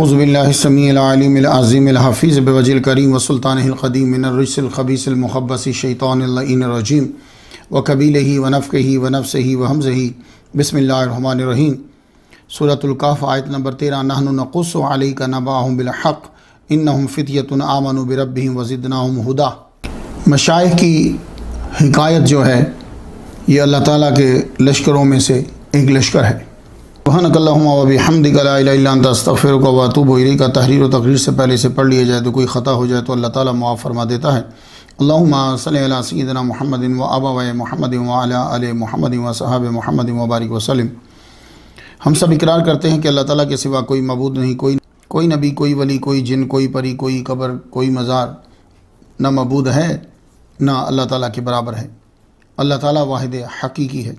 अज़बिल्लासमीमज़ीमफ़ीज़ basil करीम वसुल्तानक़दीमरसलख़बीसमख़बसशैतरजीम व कबील ही वनफ़ ही वनफ़ से ही वमज ही बसमीम सूरतुल्काफ़ आयत नंबर तेरह नहनकुस अली का बिलहक इन फ़ितियतन आमन बरब वज़िदनाम हदा मशाइ की हकायत जो है ये अल्लाह ताली के लश्करों में से एक लश्कर है वहनकल्लाबिहमदिकलास्तफ़िर वातुबरी का तहरीर व तकरीर से पहले से पढ़ लिया जाए तो कोई ख़ा हो जाए तो अल्लाह ताली मुआफ़ फरमा देता है अल्लाम सदना महमद व आबा व महमद वाल महमद व साहब महमद वबारक वसलम हम सब इकरार करते हैं कि अल्लाह ताली के सिवा कोई मबूद नहीं कोई कोई नबी कोई वली कोई जिन कोई परी कोई कबर कोई मज़ार न मबूद है ना अल्लाह ताली के बराबर है अल्लाह ताली वाहद हकीकी है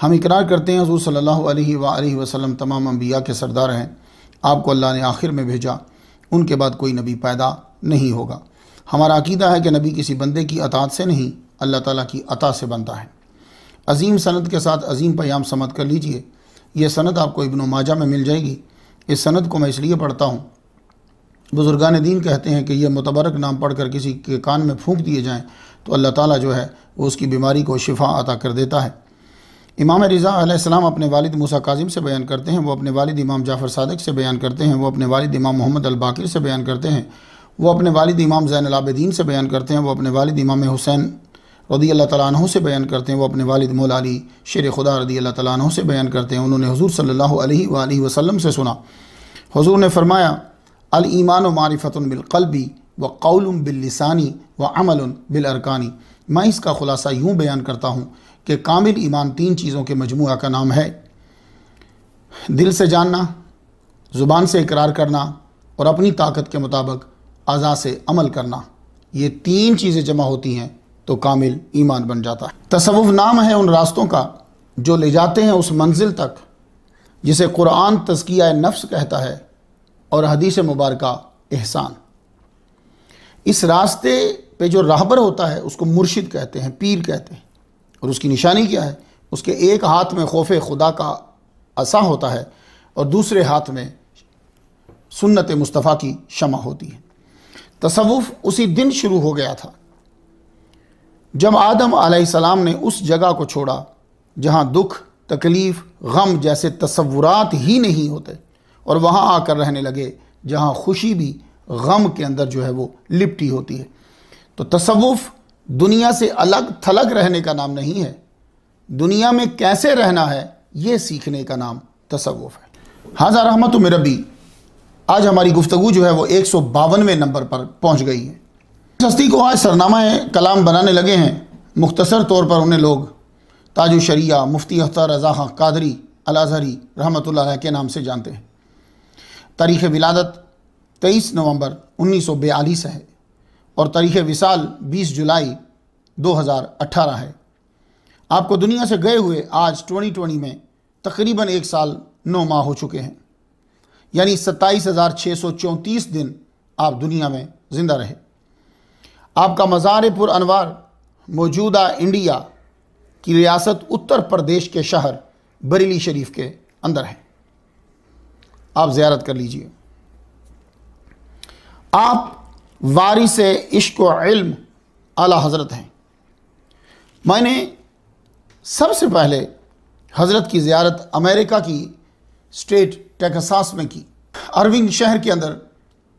हम इकरार करते हैं हजूर सल्ला वसलम तमाम अम्बिया के सरदार हैं आपको अल्लाह ने आखिर में भेजा उनके बाद कोई नबी पैदा नहीं होगा हमारा अकीदा है कि नबी किसी बंदे की अतात से नहीं अल्लाह ताला की अता से बनता है अजीम सनद के साथ अजीम पैयाम समत कर लीजिए यह सनद आपको इबन माजा में मिल जाएगी इस सनद को मैं इसलिए पढ़ता हूँ बुज़ुर्गान दीन कहते हैं कि यह मुतबरक नाम पढ़कर किसी के कान में फूंक दिए जाएँ तो अल्लाह ताला जो है वो उसकी बीमारी को शिफा अता कर देता है इमाम रज़ा अपने वालिद मूसा काजिम से बयान करते हैं वो अपने वालिद इमाम जाफ़र सदक से बयान करते हैं वो अपने वालिद इमाम मोहम्मद अलबाकिर से बयान करते हैं वो अपने वालिद इमाम ज़ैन अलाबद्दीन से बयान करते हैं वो अपने वालिद इमाम हुसैन रदी अल्लाह तु से बयान करते हैं वो अपने वालिद मौलाली शेर खुदा रदी अल्लाह तु से बयान करते हैं उन्होंने हजूर सल्ला वसम से सुना हजूर ने फरमाया अल ईमान बिलकलबी व कौलम बिल्लिसानी व अमल अरकानी मैं इसका ख़ुलासा यूँ बयान करता हूँ कि कामिल ईमान तीन चीज़ों के मजमू का नाम है दिल से जानना ज़ुबान से इकरार करना और अपनी ताकत के मुताबिक अज़ा से अमल करना ये तीन चीज़ें जमा होती हैं तो कामिल ईमान बन जाता है तसवुफ़ नाम है उन रास्तों का जो ले जाते हैं उस मंजिल तक जिसे कुरान तस्किया नफ्स कहता है और हदीस मुबारक एहसान इस रास्ते पे जो राहबर होता है उसको मुर्शिद कहते हैं पीर कहते हैं और उसकी निशानी क्या है उसके एक हाथ में खौफ खुदा का असा होता है और दूसरे हाथ में सुन्नत मुस्तफ़ा की शमा होती है तसवुफ़ उसी दिन शुरू हो गया था जब आदम आसमाम ने उस जगह को छोड़ा जहाँ दुख तकलीफ़ गम जैसे तस्वुरात ही नहीं होते और वहाँ आकर रहने लगे जहाँ खुशी भी गम के अंदर जो है वो लिपटी होती है तो तसवुफ़ दुनिया से अलग थलग रहने का नाम नहीं है दुनिया में कैसे रहना है ये सीखने का नाम तसवुफ़ है हाजा रहमत मबी आज हमारी गुफ्तु जो है वो एक सौ बावनवे नंबर पर पहुँच गई है हस्ती को आज सरनामा कलाम बनाने लगे हैं मुख्तसर तौर पर उन्हें लोग ताजु शरिया मुफ्ती अख्तर रजा खां कादरी अलाजहरी रहमत के नाम से जानते हैं तारीख़ विलादत तेईस नवंबर उन्नीस सौ बयालीस है और तारीख़ विसाल 20 जुलाई 2018 है आपको दुनिया से गए हुए आज 2020 में तकरीबन एक साल नौ माह हो चुके हैं यानी सत्ताईस हज़ार छः सौ चौंतीस दिन आप दुनिया में ज़िंदा रहे आपका मज़ार पुर अनवार मौजूदा इंडिया की रियासत उत्तर प्रदेश के शहर बरेली शरीफ के अंदर है आप ज़्यारत कर लीजिए आप वारिस इश्क इल्म आला हज़रत हैं मैंने सबसे पहले हज़रत की ज़्यारत अमेरिका की स्टेट टेक्सास में की अरविंद शहर के अंदर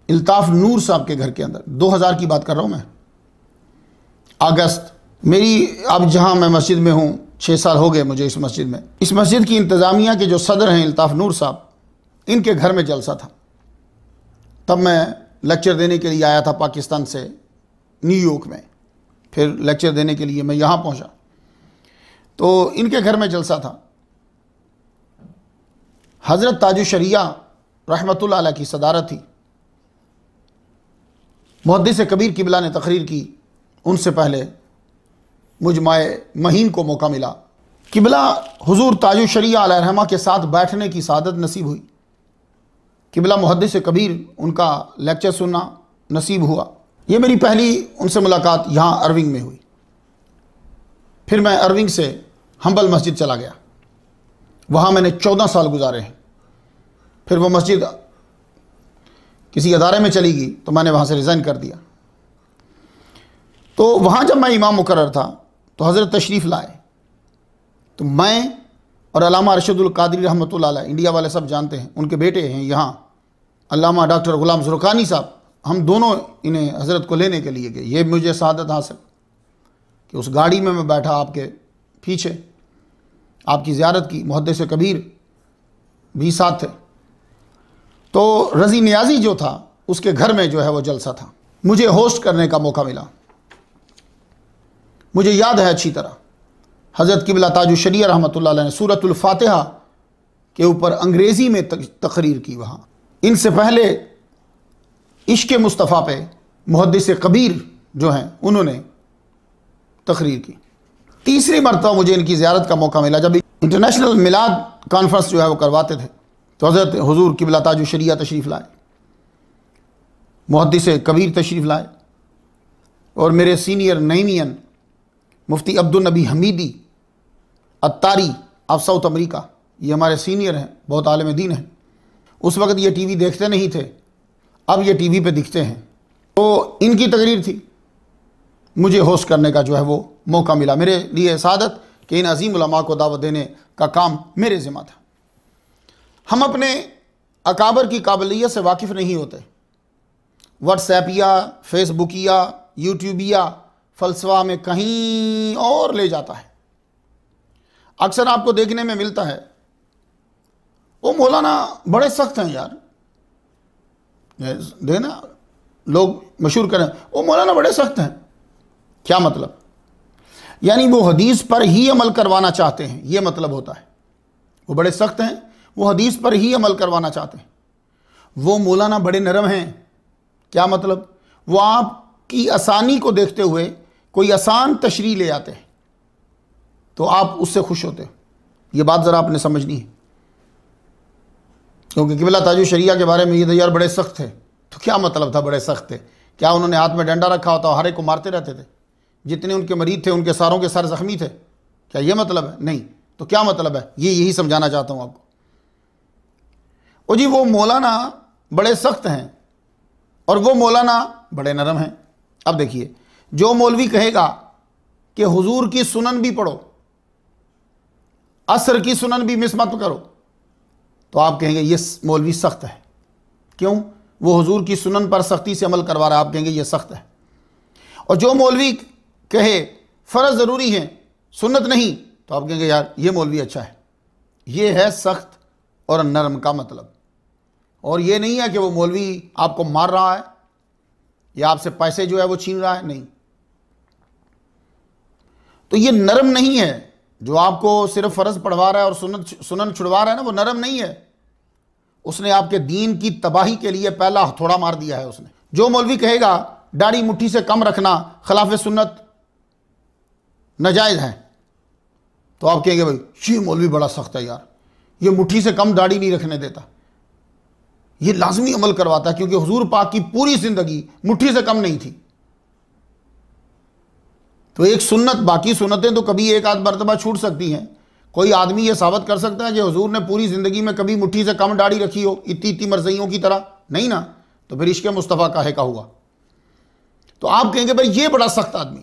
अल्ताफ़ नूर साहब के घर के अंदर 2000 की बात कर रहा हूँ मैं अगस्त मेरी अब जहाँ मैं मस्जिद में हूँ छः साल हो गए मुझे इस मस्जिद में इस मस्जिद की इंतज़ामिया के जो सदर हैं अल्ताफ़ नूर साहब इनके घर में जलसा था तब मैं लेक्चर देने के लिए आया था पाकिस्तान से न्यूयॉर्क में फिर लेक्चर देने के लिए मैं यहाँ पहुँचा तो इनके घर में जलसा था हज़रत ताजु शरिया रहमतुल्लाह की सदारत थी मुहदस कबीर किबला ने तकरीर की उनसे पहले मुझ माए महीन को मौका मिला किबला हुजूर ताजु शरिया रहमा के साथ बैठने की सादत नसीब हुई किबला मुहदस कबीर उनका लेक्चर सुनना नसीब हुआ ये मेरी पहली उनसे मुलाकात यहाँ अरविंग में हुई फिर मैं अरविंग से हम्बल मस्जिद चला गया वहाँ मैंने चौदह साल गुजारे हैं फिर वो मस्जिद किसी अदारे में चली गई तो मैंने वहाँ से रिज़ाइन कर दिया तो वहाँ जब मैं इमाम मुकर था तो हज़रत तशरीफ़ लाए तो मैं और अलामा अरशदुल कादरी रहमत इंडिया वाले सब जानते हैं उनके बेटे हैं यहाँ अलामा डॉक्टर ग़ुलाम सुरखानी साहब हम दोनों इन्हें हज़रत को लेने के लिए गए ये मुझे शादत हासिल कि उस गाड़ी में मैं बैठा आपके पीछे आपकी ज्यारत की मुहदस कबीर भी साथ थे तो रज़ी न्याजी जो था उसके घर में जो है वो जलसा था मुझे होस्ट करने का मौका मिला मुझे याद है अच्छी तरह हज़रत किबला ताजुशरिया रहमत ने सूरतुल्फ़ातहा के ऊपर अंग्रेज़ी में तकरीर की वहाँ इनसे पहले इश्क मुस्तफ़ा पे मुहदस कबीर जो हैं उन्होंने तकरीर की तीसरी मरतबा मुझे इनकी ज्यारत का मौका मिला जब इंटरनेशनल मिलाद कॉन्फ्रेंस जो है वो करवाते थे तो हज़रत हजूर किबला ताजु शरिया तशरीफ़ लाए मुहदस कबीर तशरीफ़ लाए और मेरे सीनियर नईमियन मुफ्ती Abdulnabi Hamidi Attari of South America ये हमारे सीनियर हैं बहुत आलम दीन हैं उस वक्त ये टीवी देखते नहीं थे अब ये टीवी पे दिखते हैं तो इनकी तकरीर थी मुझे होस्ट करने का जो है वो मौका मिला मेरे लिए सदत कि इन अजीम उलमा को दावत देने का काम मेरे ज़िम्मा था हम अपने अकाबर की काबिलियत से वाकिफ़ नहीं होते व्हाट्सएप या फेसबुक या यूट्यूब या फलसवा में कहीं और ले जाता है अक्सर आपको देखने में मिलता है वो मौलाना बड़े सख्त हैं यार देना लोग मशहूर करें वो मौलाना बड़े सख्त हैं क्या मतलब यानी वो हदीस पर ही अमल करवाना चाहते हैं ये मतलब होता है वो बड़े सख्त हैं वो हदीस पर ही अमल करवाना चाहते हैं वो मौलाना बड़े नरम हैं क्या मतलब वो आपकी आसानी को देखते हुए कोई आसान तशरी ले आते हैं तो आप उससे खुश होते हो ये बात ज़रा आपने समझनी है क्योंकि किबला ताजु शरिया के बारे में ये तो यार बड़े सख्त थे तो क्या मतलब था बड़े सख्त थे क्या उन्होंने हाथ में डंडा रखा होता तो और हरे को मारते रहते थे जितने उनके मरीज थे उनके सारों के सारे जख्मी थे क्या ये मतलब है नहीं तो क्या मतलब है ये यही समझाना चाहता हूँ आपको ओ जी वो मौलाना बड़े सख्त हैं और वो मौलाना बड़े नरम हैं अब देखिए जो मौलवी कहेगा कि हुजूर की सुनन भी पढ़ो असर की सुनन भी मिस मत करो तो आप कहेंगे ये मौलवी सख्त है क्यों वो हजूर की सुनन पर सख्ती से अमल करवा रहा है आप कहेंगे ये सख्त है और जो मौलवी कहे फ़र्ज़ ज़रूरी है सुन्नत नहीं तो आप कहेंगे यार ये मौलवी अच्छा है ये है सख्त और नरम का मतलब और ये नहीं है कि वो मौलवी आपको मार रहा है या आपसे पैसे जो है वो छीन रहा है नहीं तो ये नरम नहीं है जो आपको सिर्फ फ़र्ज़ पढ़वा रहा है और सुनन सुनन छुड़वा रहा है ना वो नरम नहीं है उसने आपके दीन की तबाही के लिए पहला हथौड़ा मार दिया है उसने जो मौलवी कहेगा दाढ़ी मुट्ठी से कम रखना खिलाफ सुन्नत नाजायज़ है तो आप कहेंगे भाई ये मौलवी बड़ा सख्त है यार ये मुट्ठी से कम दाढ़ी नहीं रखने देता ये लाजमी अमल करवाता है क्योंकि हजूर पाक की पूरी ज़िंदगी मुट्ठी से कम नहीं थी तो एक सुन्नत बाकी सुन्नतें तो कभी एक आध मरतबा छूट सकती हैं कोई आदमी ये साबित कर सकता है कि हजूर ने पूरी ज़िंदगी में कभी मुट्ठी से कम दाढ़ी रखी हो इतनी इतनी मरजियों की तरह नहीं ना तो फिर इश्क मुस्तफ़ा काहे का हुआ तो आप कहेंगे भाई ये बड़ा सख्त आदमी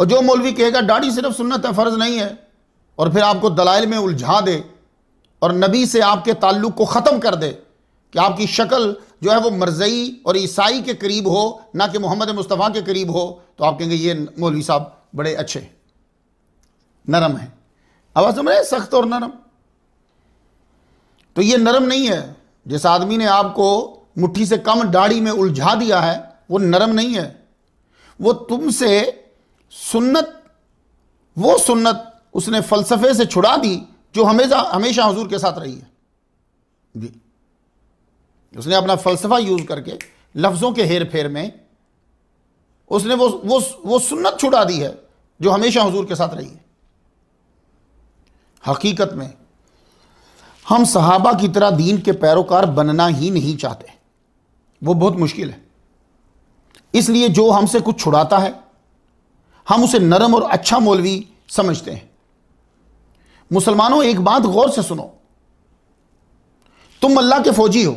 और जो मौलवी कहेगा दाढ़ी सिर्फ सुन्नत है फ़र्ज़ नहीं है और फिर आपको दलाइल में उलझा दे और नबी से आपके ताल्लुक को ख़त्म कर दे कि आपकी शक्ल जो है वो मरजई और ईसाई के करीब हो ना कि मोहम्मद मुस्तफ़ा के करीब हो तो आप कहेंगे ये मौलवी साहब बड़े अच्छे नरम हैं आवाज समझ रहे सख्त और नरम तो ये नरम नहीं है जिस आदमी ने आपको मुट्ठी से कम दाढ़ी में उलझा दिया है वो नरम नहीं है वो तुमसे सुन्नत वो सुन्नत उसने फलसफे से छुड़ा दी जो हमेशा हमेशा हजूर के साथ रही है जी उसने अपना फलसफा यूज करके लफ्ज़ों के हेर फेर में उसने वो वो वो सुन्नत छुड़ा दी है जो हमेशा हजूर के साथ रही है हकीकत में हम सहाबा की तरह दीन के पैरोकार बनना ही नहीं चाहते वो बहुत मुश्किल है इसलिए जो हमसे कुछ छुड़ाता है हम उसे नरम और अच्छा मौलवी समझते हैं मुसलमानों एक बात गौर से सुनो तुम अल्लाह के फौजी हो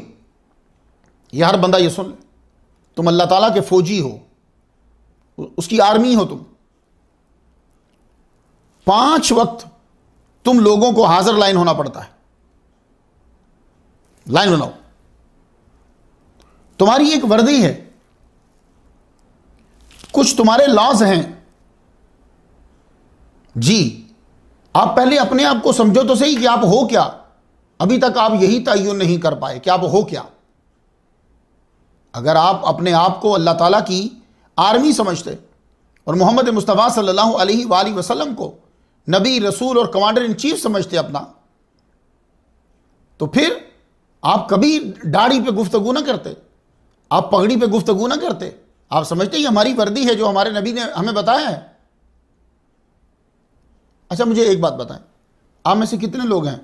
यह हर बंदा ये सुन ले तुम अल्लाह ताला के फौजी हो उसकी आर्मी हो तुम पांच वक्त तुम लोगों को हाजिर लाइन होना पड़ता है लाइन बनाओ तुम्हारी एक वर्दी है कुछ तुम्हारे लॉज हैं जी आप पहले अपने आप को समझो तो सही कि आप हो क्या अभी तक आप यही तयन नहीं कर पाए कि आप हो क्या अगर आप अपने आप को अल्लाह ताला की आर्मी समझते और मोहम्मद मुस्तफ़ा सल्लल्लाहु अलैहि वसल्लम को नबी रसूल और कमांडर इन चीफ समझते अपना तो फिर आप कभी दाढ़ी पे गुफ्तगु ना करते आप पगड़ी पे गुफ्तगु ना करते आप समझते ये हमारी वर्दी है जो हमारे नबी ने हमें बताया है अच्छा मुझे एक बात बताएं आप में से कितने लोग हैं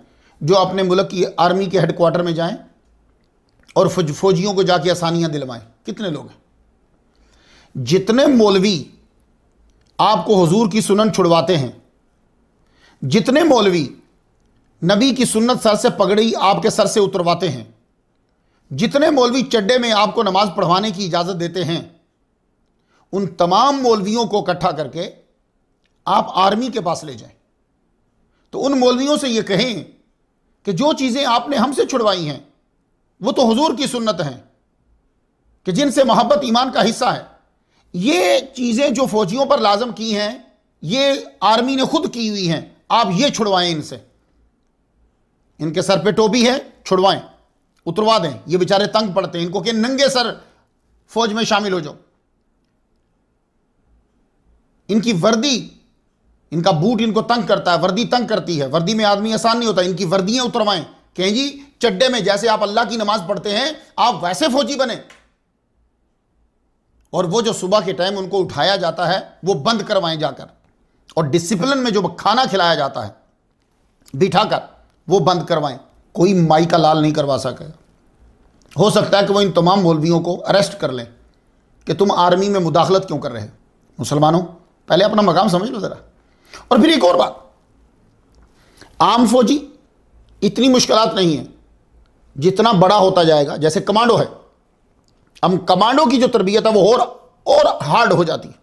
जो अपने मुल्क की आर्मी के हेडक्वार्टर में जाएं और फौजियों को जाके आसानियां दिलवाएं कितने लोग हैं जितने मौलवी आपको हजूर की सुनन छुड़वाते हैं जितने मौलवी नबी की सुन्नत सर से पगड़ी आपके सर से उतरवाते हैं जितने मौलवी चड्डे में आपको नमाज पढ़वाने की इजाज़त देते हैं उन तमाम मौलवियों को इकट्ठा करके आप आर्मी के पास ले जाएं तो उन मौलवियों से ये कहें कि जो चीज़ें आपने हमसे छुड़वाई हैं वो तो हुजूर की सुन्नत हैं कि जिनसे मोहब्बत ईमान का हिस्सा है ये चीज़ें जो फौजियों पर लाजम की हैं ये आर्मी ने खुद की हुई हैं आप ये छुड़वाएं इनसे इनके सर पे टोपी है छुड़वाएं उतरवा दें ये बेचारे तंग पड़ते हैं इनको कि नंगे सर फौज में शामिल हो जाओ इनकी वर्दी इनका बूट इनको तंग करता है वर्दी तंग करती है वर्दी में आदमी आसान नहीं होता इनकी वर्दियां उतरवाएं कहें जी चड्डे में जैसे आप अल्लाह की नमाज पढ़ते हैं आप वैसे फौजी बने और वो जो सुबह के टाइम उनको उठाया जाता है वो बंद करवाएं जाकर और डिसिप्लिन में जो खाना खिलाया जाता है बिठाकर वो बंद करवाएं कोई माई का लाल नहीं करवा सके हो सकता है कि वो इन तमाम मौलवियों को अरेस्ट कर लें कि तुम आर्मी में मुदाखलत क्यों कर रहे हो मुसलमानों पहले अपना मकाम समझ लो ज़रा और फिर एक और बात आम फौजी इतनी मुश्किल नहीं है जितना बड़ा होता जाएगा जैसे कमांडो है हम कमांडो की जो तरबियत है वो और और हार्ड हो जाती है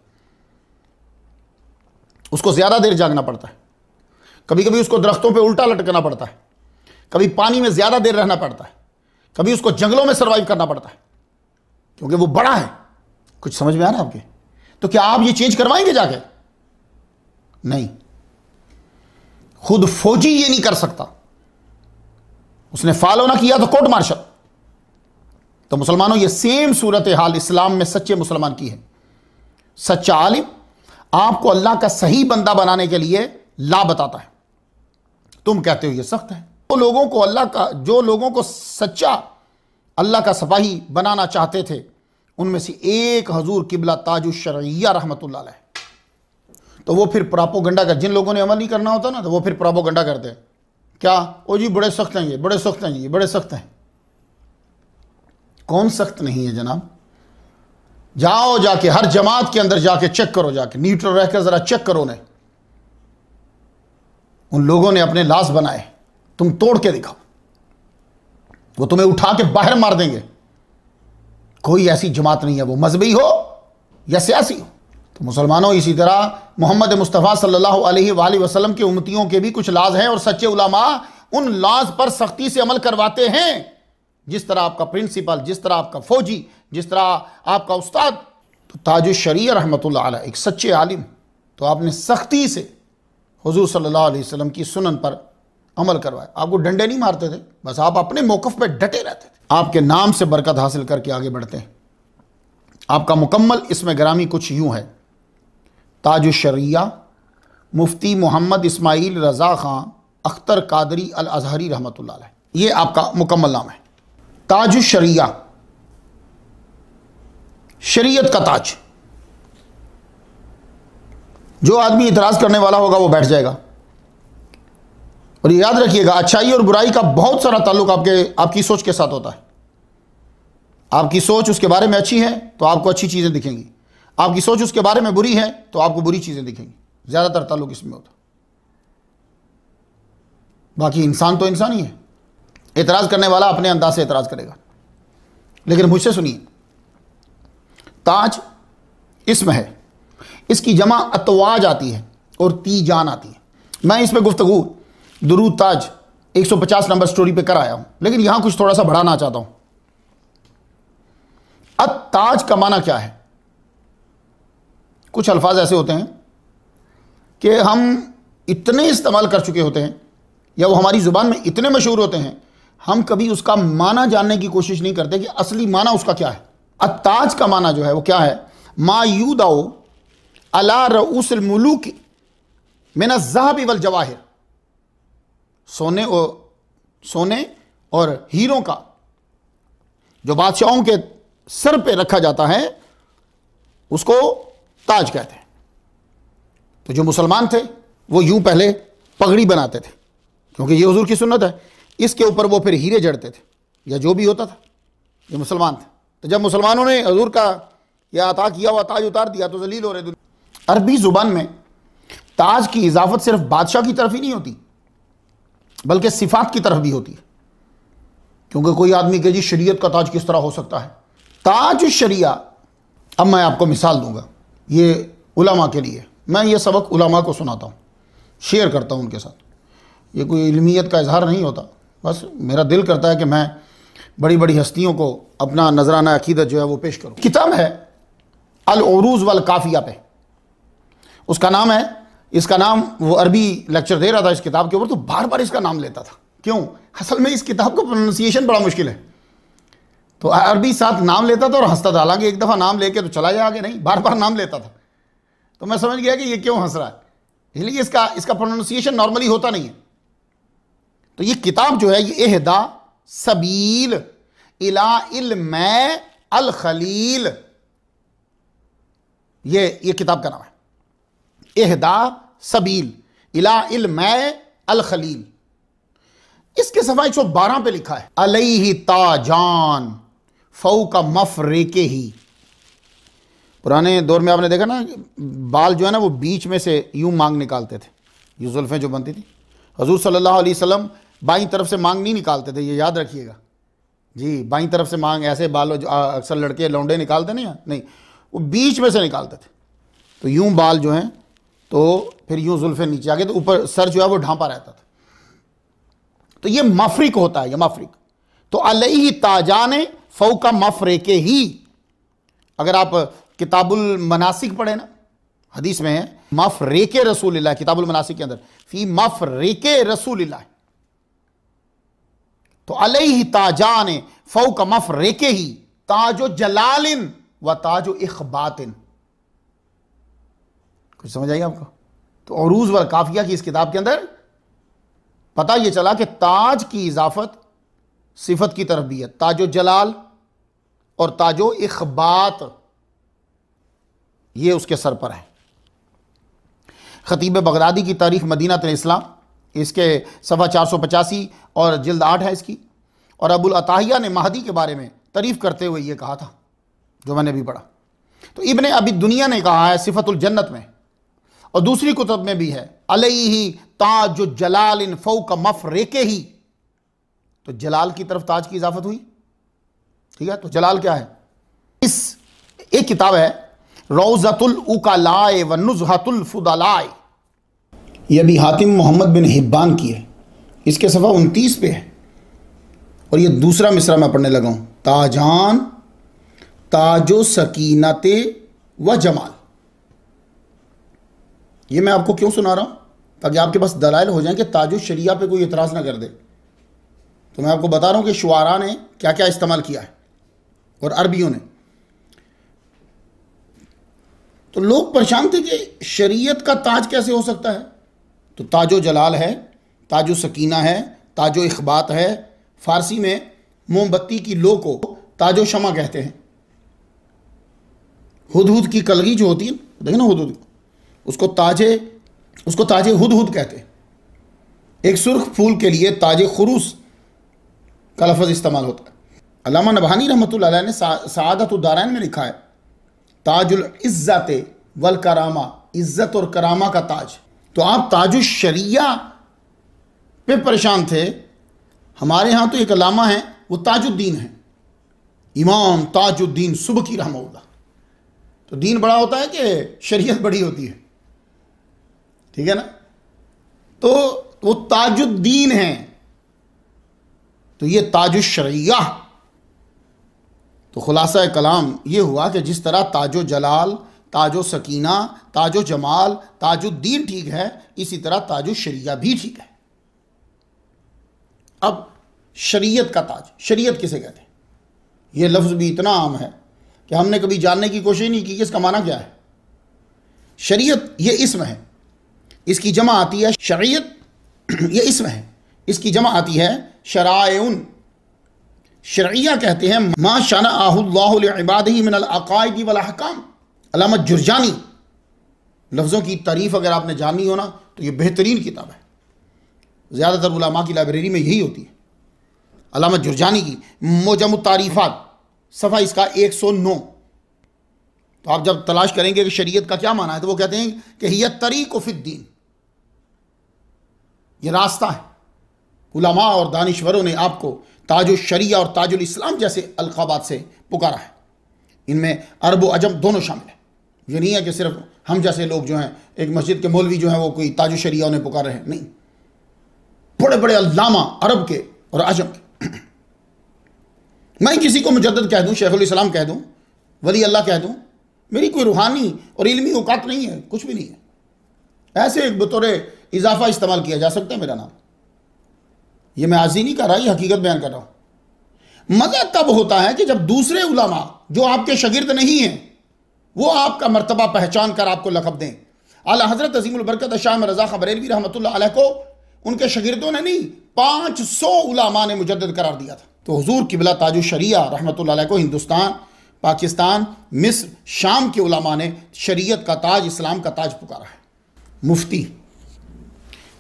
उसको ज़्यादा देर जागना पड़ता है कभी कभी उसको दरख्तों पे उल्टा लटकना पड़ता है कभी पानी में ज़्यादा देर रहना पड़ता है कभी उसको जंगलों में सर्वाइव करना पड़ता है क्योंकि वो बड़ा है कुछ समझ में आ रहा है आपके तो क्या आप ये चेंज करवाएंगे जाके नहीं खुद फौजी ये नहीं कर सकता उसने फॉलो ना किया तो कोर्ट मार्शल तो मुसलमानों ये सेम सूरत हाल इस्लाम में सच्चे मुसलमान की है सच्चा आलिम आपको अल्लाह का सही बंदा बनाने के लिए ला बताता है तुम कहते हो ये सख्त है तो लोगों को अल्लाह का जो लोगों को सच्चा अल्लाह का सपाही बनाना चाहते थे उनमें से एक हजूर किबला ताजुशरैया रहमत तो वो फिर प्रापो गंडा कर जिन लोगों ने अमल नहीं करना होता ना तो वो फिर प्रापो गंडा करते हैं क्या ओ जी बड़े सख्त हैं ये बड़े सख्त हैं ये बड़े सख्त हैं कौन सख्त नहीं है जनाब जाओ जाके हर जमात के अंदर जाके चेक करो जाके न्यूट्रल रहकर ज़रा चेक करो उन्हें उन लोगों ने अपने लाश बनाए तुम तोड़ के दिखाओ वो तुम्हें उठा के बाहर मार देंगे कोई ऐसी जमात नहीं है वो मजहबी हो या सियासी हो तो मुसलमानों इसी तरह मोहम्मद मुस्तफ़ा सल्लल्लाहु अलैहि वसल्लम की उम्मतियों के भी कुछ लाज हैं और सच्चे उलमा उन लाज पर सख्ती से अमल करवाते हैं जिस तरह आपका प्रिंसिपल जिस तरह आपका फौजी जिस तरह आपका उस्ताद तो ताज शरीय रहमत एक सच्चे आलिम तो आपने सख्ती से हजूर सल्ला वसलम की सुनन पर अमल करवाया आपको डंडे नहीं मारते थे बस आप अपने मौकफ़ पर डटे रहते थे आपके नाम से बरकत हासिल करके आगे बढ़ते हैं आपका मुकम्मल इसमें ग्रामी कुछ यूँ है ताज शरिया मुफ्ती मोहम्मद इसमाइल रज़ा ख़ान अख्तर कादरी अल अजहरी रहमत ये आपका मुकम्मल नाम है ताज शरिया शरीयत का ताज जो आदमी इतराज़ करने वाला होगा वो बैठ जाएगा और ये याद रखिएगा अच्छाई और बुराई का बहुत सारा ताल्लुक आपके आपकी सोच के साथ होता है आपकी सोच उसके बारे में अच्छी है तो आपको अच्छी चीज़ें दिखेंगी आपकी सोच उसके बारे में बुरी है तो आपको बुरी चीज़ें दिखेंगी ज़्यादातर ताल्लुक इसमें होता बाकी इंसान तो इंसान ही है एतराज़ करने वाला अपने अंदाज से एतराज़ करेगा लेकिन मुझसे सुनिए ताज इसम है इसकी जमा अतवाज आती है और ती जान आती है मैं इस पर गुफ्तु दुरू ताज 150 नंबर स्टोरी पे कर आया हूं लेकिन यहां कुछ थोड़ा सा बढ़ाना चाहता हूं अत ताज का माना क्या है कुछ अल्फाज ऐसे होते हैं कि हम इतने इस्तेमाल कर चुके होते हैं या वो हमारी ज़ुबान में इतने मशहूर होते हैं हम कभी उसका माना जानने की कोशिश नहीं करते कि असली माना उसका क्या है अताज का माना जो है वो क्या है मा यूदाओ अला रऊसल मुलूक मेना जहाब जवाहिर सोने और सोने और हीरों का जो बादशाहों के सर पे रखा जाता है उसको ताज कहते हैं तो जो मुसलमान थे वो यूं पहले पगड़ी बनाते थे क्योंकि ये हजूर की सुन्नत है इसके ऊपर वो फिर हीरे जड़ते थे या जो भी होता था ये मुसलमान थे तो जब मुसलमानों ने हजूर का यह अता किया हुआ ताज उतार दिया तो जलील हो रहे अरबी ज़ुबान में ताज की इजाफत सिर्फ बादशाह की तरफ ही नहीं होती बल्कि सिफात की तरफ भी होती है क्योंकि कोई आदमी के जी शरीयत का ताज किस तरह हो सकता है ताज शरिया अब मैं आपको मिसाल दूंगा ये उलमा के लिए मैं ये सबक उलमा को सुनाता हूँ शेयर करता हूँ उनके साथ ये कोई इलमियत का इजहार नहीं होता बस मेरा दिल करता है कि मैं बड़ी बड़ी हस्तियों को अपना नजराना अकीदत जो है वो पेश करूँ किताब है अलूज वाल काफिया पे उसका नाम है इसका नाम वो अरबी लेक्चर दे रहा था इस किताब के ऊपर तो बार बार इसका नाम लेता था क्यों असल में इस किताब का प्रोनाउंसिएशन बड़ा मुश्किल है तो अरबी साथ नाम लेता था और हंसता था हालांकि एक दफ़ा नाम लेके तो चला जाए आगे नहीं बार बार नाम लेता था तो मैं समझ गया कि ये क्यों हंस रहा है इसलिए इसका इसका प्रोनाउंसिएशन नॉर्मली होता नहीं है तो ये किताब जो है ये एहदा सबील इला मै अल खलील ये ये किताब का नाम है एहदा सबील इला मै अल खलील इसके सफा एक बारह पे लिखा है अलई ही ताजान फौ का मफ रेके ही पुराने दौर में आपने देखा ना बाल जो है ना वो बीच में से यूं मांग निकालते थे ये जुल्फ़ें जो बनती थी हजूर सल्लल्लाहु अलैहि वसल्लम बाई तरफ से मांग नहीं निकालते थे ये याद रखिएगा जी बाई तरफ से मांग ऐसे बाल अक्सर लड़के लौंडे निकालते नहीं नहीं वो बीच में से निकालते थे तो यूं बाल जो हैं तो फिर यूं जुल्फे नीचे आ गए तो ऊपर सर जो है वो ढांपा रहता था तो ये मफरिक होता है ये मफरिक तो अलही ताजान फ़ौका मफरे के ही अगर आप किताबुल मनासिक पढ़े ना हदीस में है मफ रेके रसूल किताबुल मनासिक के अंदर फी मफ रेके रसूल तो ही ताजान फ़ौक मफ रेके ही ताजो जलालिन व ताजो इखबातिन कुछ समझ आएगा आपको तो अरूज व काफिया की इस किताब के अंदर पता यह चला कि ताज की इजाफत सिफत की तरफ भी है ताजो जलाल और ताजो इखबात ये उसके सर पर है ख़तीब बगदादी की तारीख मदीना इस्लाम इसके सवा चार सौ पचासी और जल्द आठ है इसकी और अबुल अताहिया ने महदी के बारे में तारीफ़ करते हुए ये कहा था जो मैंने भी पढ़ा तो इबन अभी दुनिया ने कहा है सिफतुलजन्नत में और दूसरी कुतब में भी है अलई ही ताज जलाल इन फ़ो का मफ रेके ही तो जलाल की तरफ ताज की इजाफत हुई ठीक है तो जलाल क्या है इस एक किताब है रोज़तुल उकालाए व नुजहतुल फुदलाए ये अभी हातिम मोहम्मद बिन हिब्बान की है इसके सफ़ा उनतीस पे है और ये दूसरा मिसरा मैं पढ़ने लगा हूँ ताजान ताजो सकीनते व जमाल ये मैं आपको क्यों सुना रहा हूँ ताकि आपके पास दलाइल हो जाए कि ताजो शरिया पे कोई इतराज ना कर दे तो मैं आपको बता रहा हूँ कि शुरा ने क्या क्या इस्तेमाल किया है और अरबियों ने तो लोग परेशान थे कि शरीयत का ताज कैसे हो सकता है तो ताजो जलाल है ताजो सकीना है ताजो इखबात है फारसी में मोमबत्ती की लो को ताजो शमा कहते हैं हद की कलगी जो होती है देखिए ना हद उसको ताजे उसको ताजे हद कहते हैं एक सुर्ख फूल के लिए ताजे खरूस का लफज इस्तेमाल होता है अलामा नबहानी रहमत ने सदत उदारायन में लिखा है ताजुल इज़्ज़त वल करामा इज़्ज़त और करामा का ताज तो आप शरिया पे परेशान थे हमारे यहाँ तो एक अलामा है वो ताजुद्दीन है इमाम ताजुद्दीन सुबह की रहमउल्ला तो दीन बड़ा होता है कि शरीयत बड़ी होती है ठीक है ना तो वो ताजुद्दीन है तो ये शरिया तो खुलासा कलाम ये हुआ कि जिस तरह ताजो जलाल ताजो सकीना ताजो जमाल ताजुद्दीन ठीक है इसी तरह ताजो शरिया भी ठीक है अब शरीयत का ताज शरीयत किसे कहते हैं यह लफ्ज़ भी इतना आम है कि हमने कभी जानने की कोशिश नहीं की कि इसका माना क्या है शरीयत ये इसम है इसकी जमा आती है शरीयत ये इसम है इसकी जमा आती है शराउन शरिया कहते हैं माशाना शन आहुल्लाबाद ही मिनल अकायदी वलाकाम अलामत जुर्जानी लफ्ज़ों की तारीफ़ अगर आपने जानी हो ना तो ये बेहतरीन किताब है ज़्यादातर उलमा की लाइब्रेरी में यही होती है अलामत जुर्जानी की मोजम तारीफा सफ़ा इसका एक सौ नौ तो आप जब तलाश करेंगे कि शरीयत का क्या माना है तो वो कहते हैं कि यह तरीक फिद्दीन ये रास्ता है उलमा और दानश्वरों ने आपको ताजुल शरिया और ताजुल इस्लाम जैसे अलकाबात से पुकारा है इनमें अरब अजम दोनों शामिल हैं ये नहीं है कि सिर्फ हम जैसे लोग जो हैं एक मस्जिद के मौलवी जो हैं वो कोई ताजु शरिया उन्हें पुकार रहे हैं नहीं बड़े बड़े अल्लामा अरब के और अजम के मैं किसी को मुजद कह दूँ शेखुलस्लाम कह दूँ वली अल्लाह कह दूँ मेरी कोई रूहानी और इलमी औकात नहीं है कुछ भी नहीं है ऐसे एक बतौर इजाफा इस्तेमाल किया जा सकता है मेरा नाम ये मैं आज ही नहीं कर रहा ये हकीकत बयान कर रहा हूँ मज़ा तब होता है कि जब दूसरे उलामा जो आपके शगिर्द नहीं हैं वो आपका मरतबा पहचान कर आपको लकब दें अला हज़रत शाह शाम रज़ा खबरेलवी रहमत को उनके शगिरदों ने नहीं पाँच सौ उलामा ने मुजद करार दिया था तो हजूर किबला ताजु शरिया रहमत को हिंदुस्तान पाकिस्तान मिस्र शाम के उलामा ने शरीयत का ताज इस्लाम का ताज पुकारा है मुफ्ती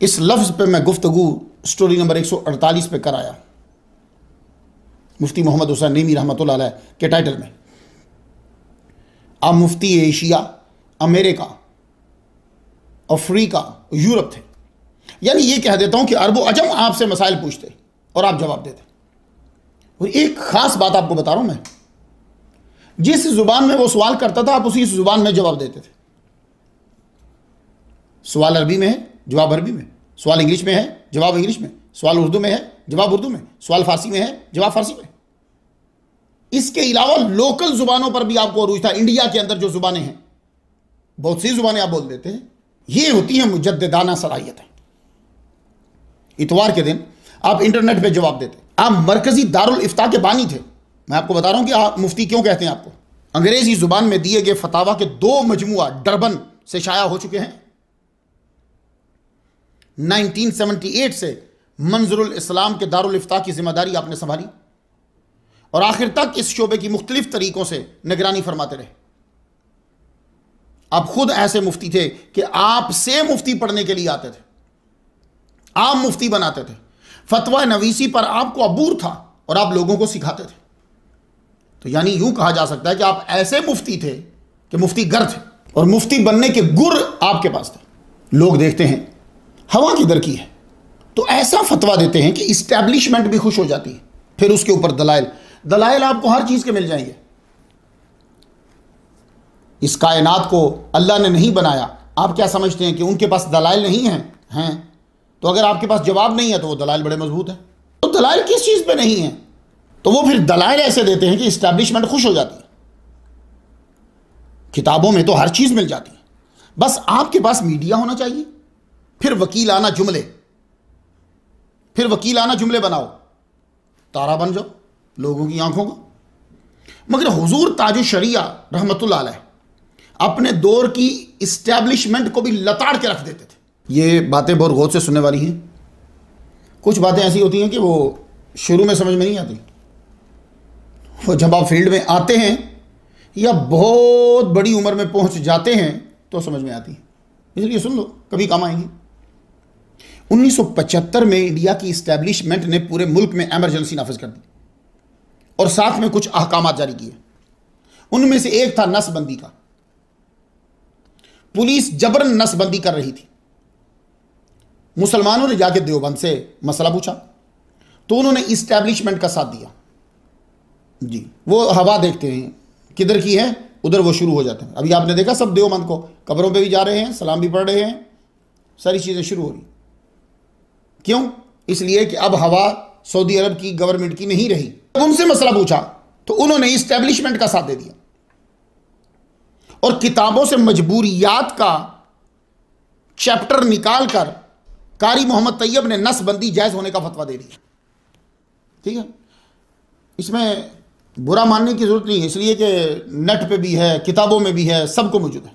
इस लफ्ज़ पे मैं गुफ्तगु स्टोरी नंबर 148 पे कराया मुफ्ती मोहम्मद हुसैन नीमी रहमत के टाइटल में आप मुफ्ती एशिया अमेरिका अफ्रीका यूरोप थे यानी ये कह देता हूँ कि अरबो अजम आपसे मसाइल पूछते और आप जवाब देते और एक ख़ास बात आपको बता रहा हूँ मैं जिस ज़ुबान में वो सवाल करता था आप उसी ज़ुबान में जवाब देते थे सवाल अरबी में है जवाब अरबी में सवाल इंग्लिश में है जवाब इंग्लिश में सवाल उर्दू में है जवाब उर्दू में सवाल फारसी में है जवाब फारसी में इसके अलावा लोकल जुबानों पर भी आपको अरूज था इंडिया के अंदर जो जुबानें हैं बहुत सी जुबानें आप बोल देते हैं ये होती है मुजदाना सलाहियत इतवार के दिन आप इंटरनेट पे जवाब देते आप मरकजी दारुल इफ्ता के बानी थे मैं आपको बता रहा हूं कि आप मुफ्ती क्यों कहते हैं आपको अंग्रेजी जुबान में दिए गए फतावा के दो मजमु डरबन से शाया हो चुके हैं 1978 से मंजरुल इस्लाम के दारुल इफ्ता की जिम्मेदारी आपने संभाली और आखिर तक इस शोबे की मुख्तलिफ तरीक़ों से निगरानी फरमाते रहे आप खुद ऐसे मुफ्ती थे कि आपसे मुफ्ती पढ़ने के लिए आते थे आप मुफ्ती बनाते थे फतवा नवीसी पर आपको अबूर था और आप लोगों को सिखाते थे तो यानी यूं कहा जा सकता है कि आप ऐसे मुफ्ती थे कि मुफ्ती गर थे और मुफ्ती बनने के गुर आपके पास थे लोग देखते हैं हवा किधर की है तो ऐसा फतवा देते हैं कि इस्टेब्लिशमेंट भी खुश हो जाती है फिर उसके ऊपर दलाइल दलाइल आपको हर चीज़ के मिल जाएंगे इस कायनात को अल्लाह ने नहीं बनाया आप क्या समझते हैं कि उनके पास दलाइल नहीं है हैं तो अगर आपके पास जवाब नहीं है तो वो दलाइल बड़े मजबूत हैं तो दलाइल किस चीज़ पे नहीं है तो वो फिर दलाइल ऐसे देते हैं कि इस्टेब्लिशमेंट खुश हो जाती है किताबों में तो हर चीज़ मिल जाती है बस आपके पास मीडिया होना चाहिए फिर वकील आना जुमले फिर वकील आना जुमले बनाओ तारा बन जाओ लोगों की आंखों को मगर हुजूर ताजु शरिया रहमत अपने दौर की इस्टेब्लिशमेंट को भी लताड़ के रख देते थे ये बातें बहुत गौर से सुनने वाली हैं कुछ बातें ऐसी होती हैं कि वो शुरू में समझ में नहीं आती वो जब आप फील्ड में आते हैं या बहुत बड़ी उम्र में पहुंच जाते हैं तो समझ में आती है इसलिए सुन लो कभी काम आएंगे 1975 में इंडिया की इस्टेब्लिशमेंट ने पूरे मुल्क में एमरजेंसी नाफिज कर दी और साथ में कुछ अहकाम जारी किए उनमें से एक था नसबंदी का पुलिस जबरन नसबंदी कर रही थी मुसलमानों ने जाके देवबंद से मसला पूछा तो उन्होंने इस्टेब्लिशमेंट का साथ दिया जी वो हवा देखते हैं किधर की है उधर वो शुरू हो जाते हैं अभी आपने देखा सब देवबंद को कब्रों पे भी जा रहे हैं सलाम भी पढ़ रहे हैं सारी चीज़ें शुरू हो रही क्यों इसलिए कि अब हवा सऊदी अरब की गवर्नमेंट की नहीं रही जब उनसे मसला पूछा तो उन्होंने इस्टेब्लिशमेंट का साथ दे दिया और किताबों से मजबूरियात का चैप्टर निकालकर कारी मोहम्मद तैयब ने नसबंदी जायज होने का फतवा दे दिया ठीक है इसमें बुरा मानने की जरूरत नहीं है इसलिए कि नेट पे भी है किताबों में भी है सबको मौजूद है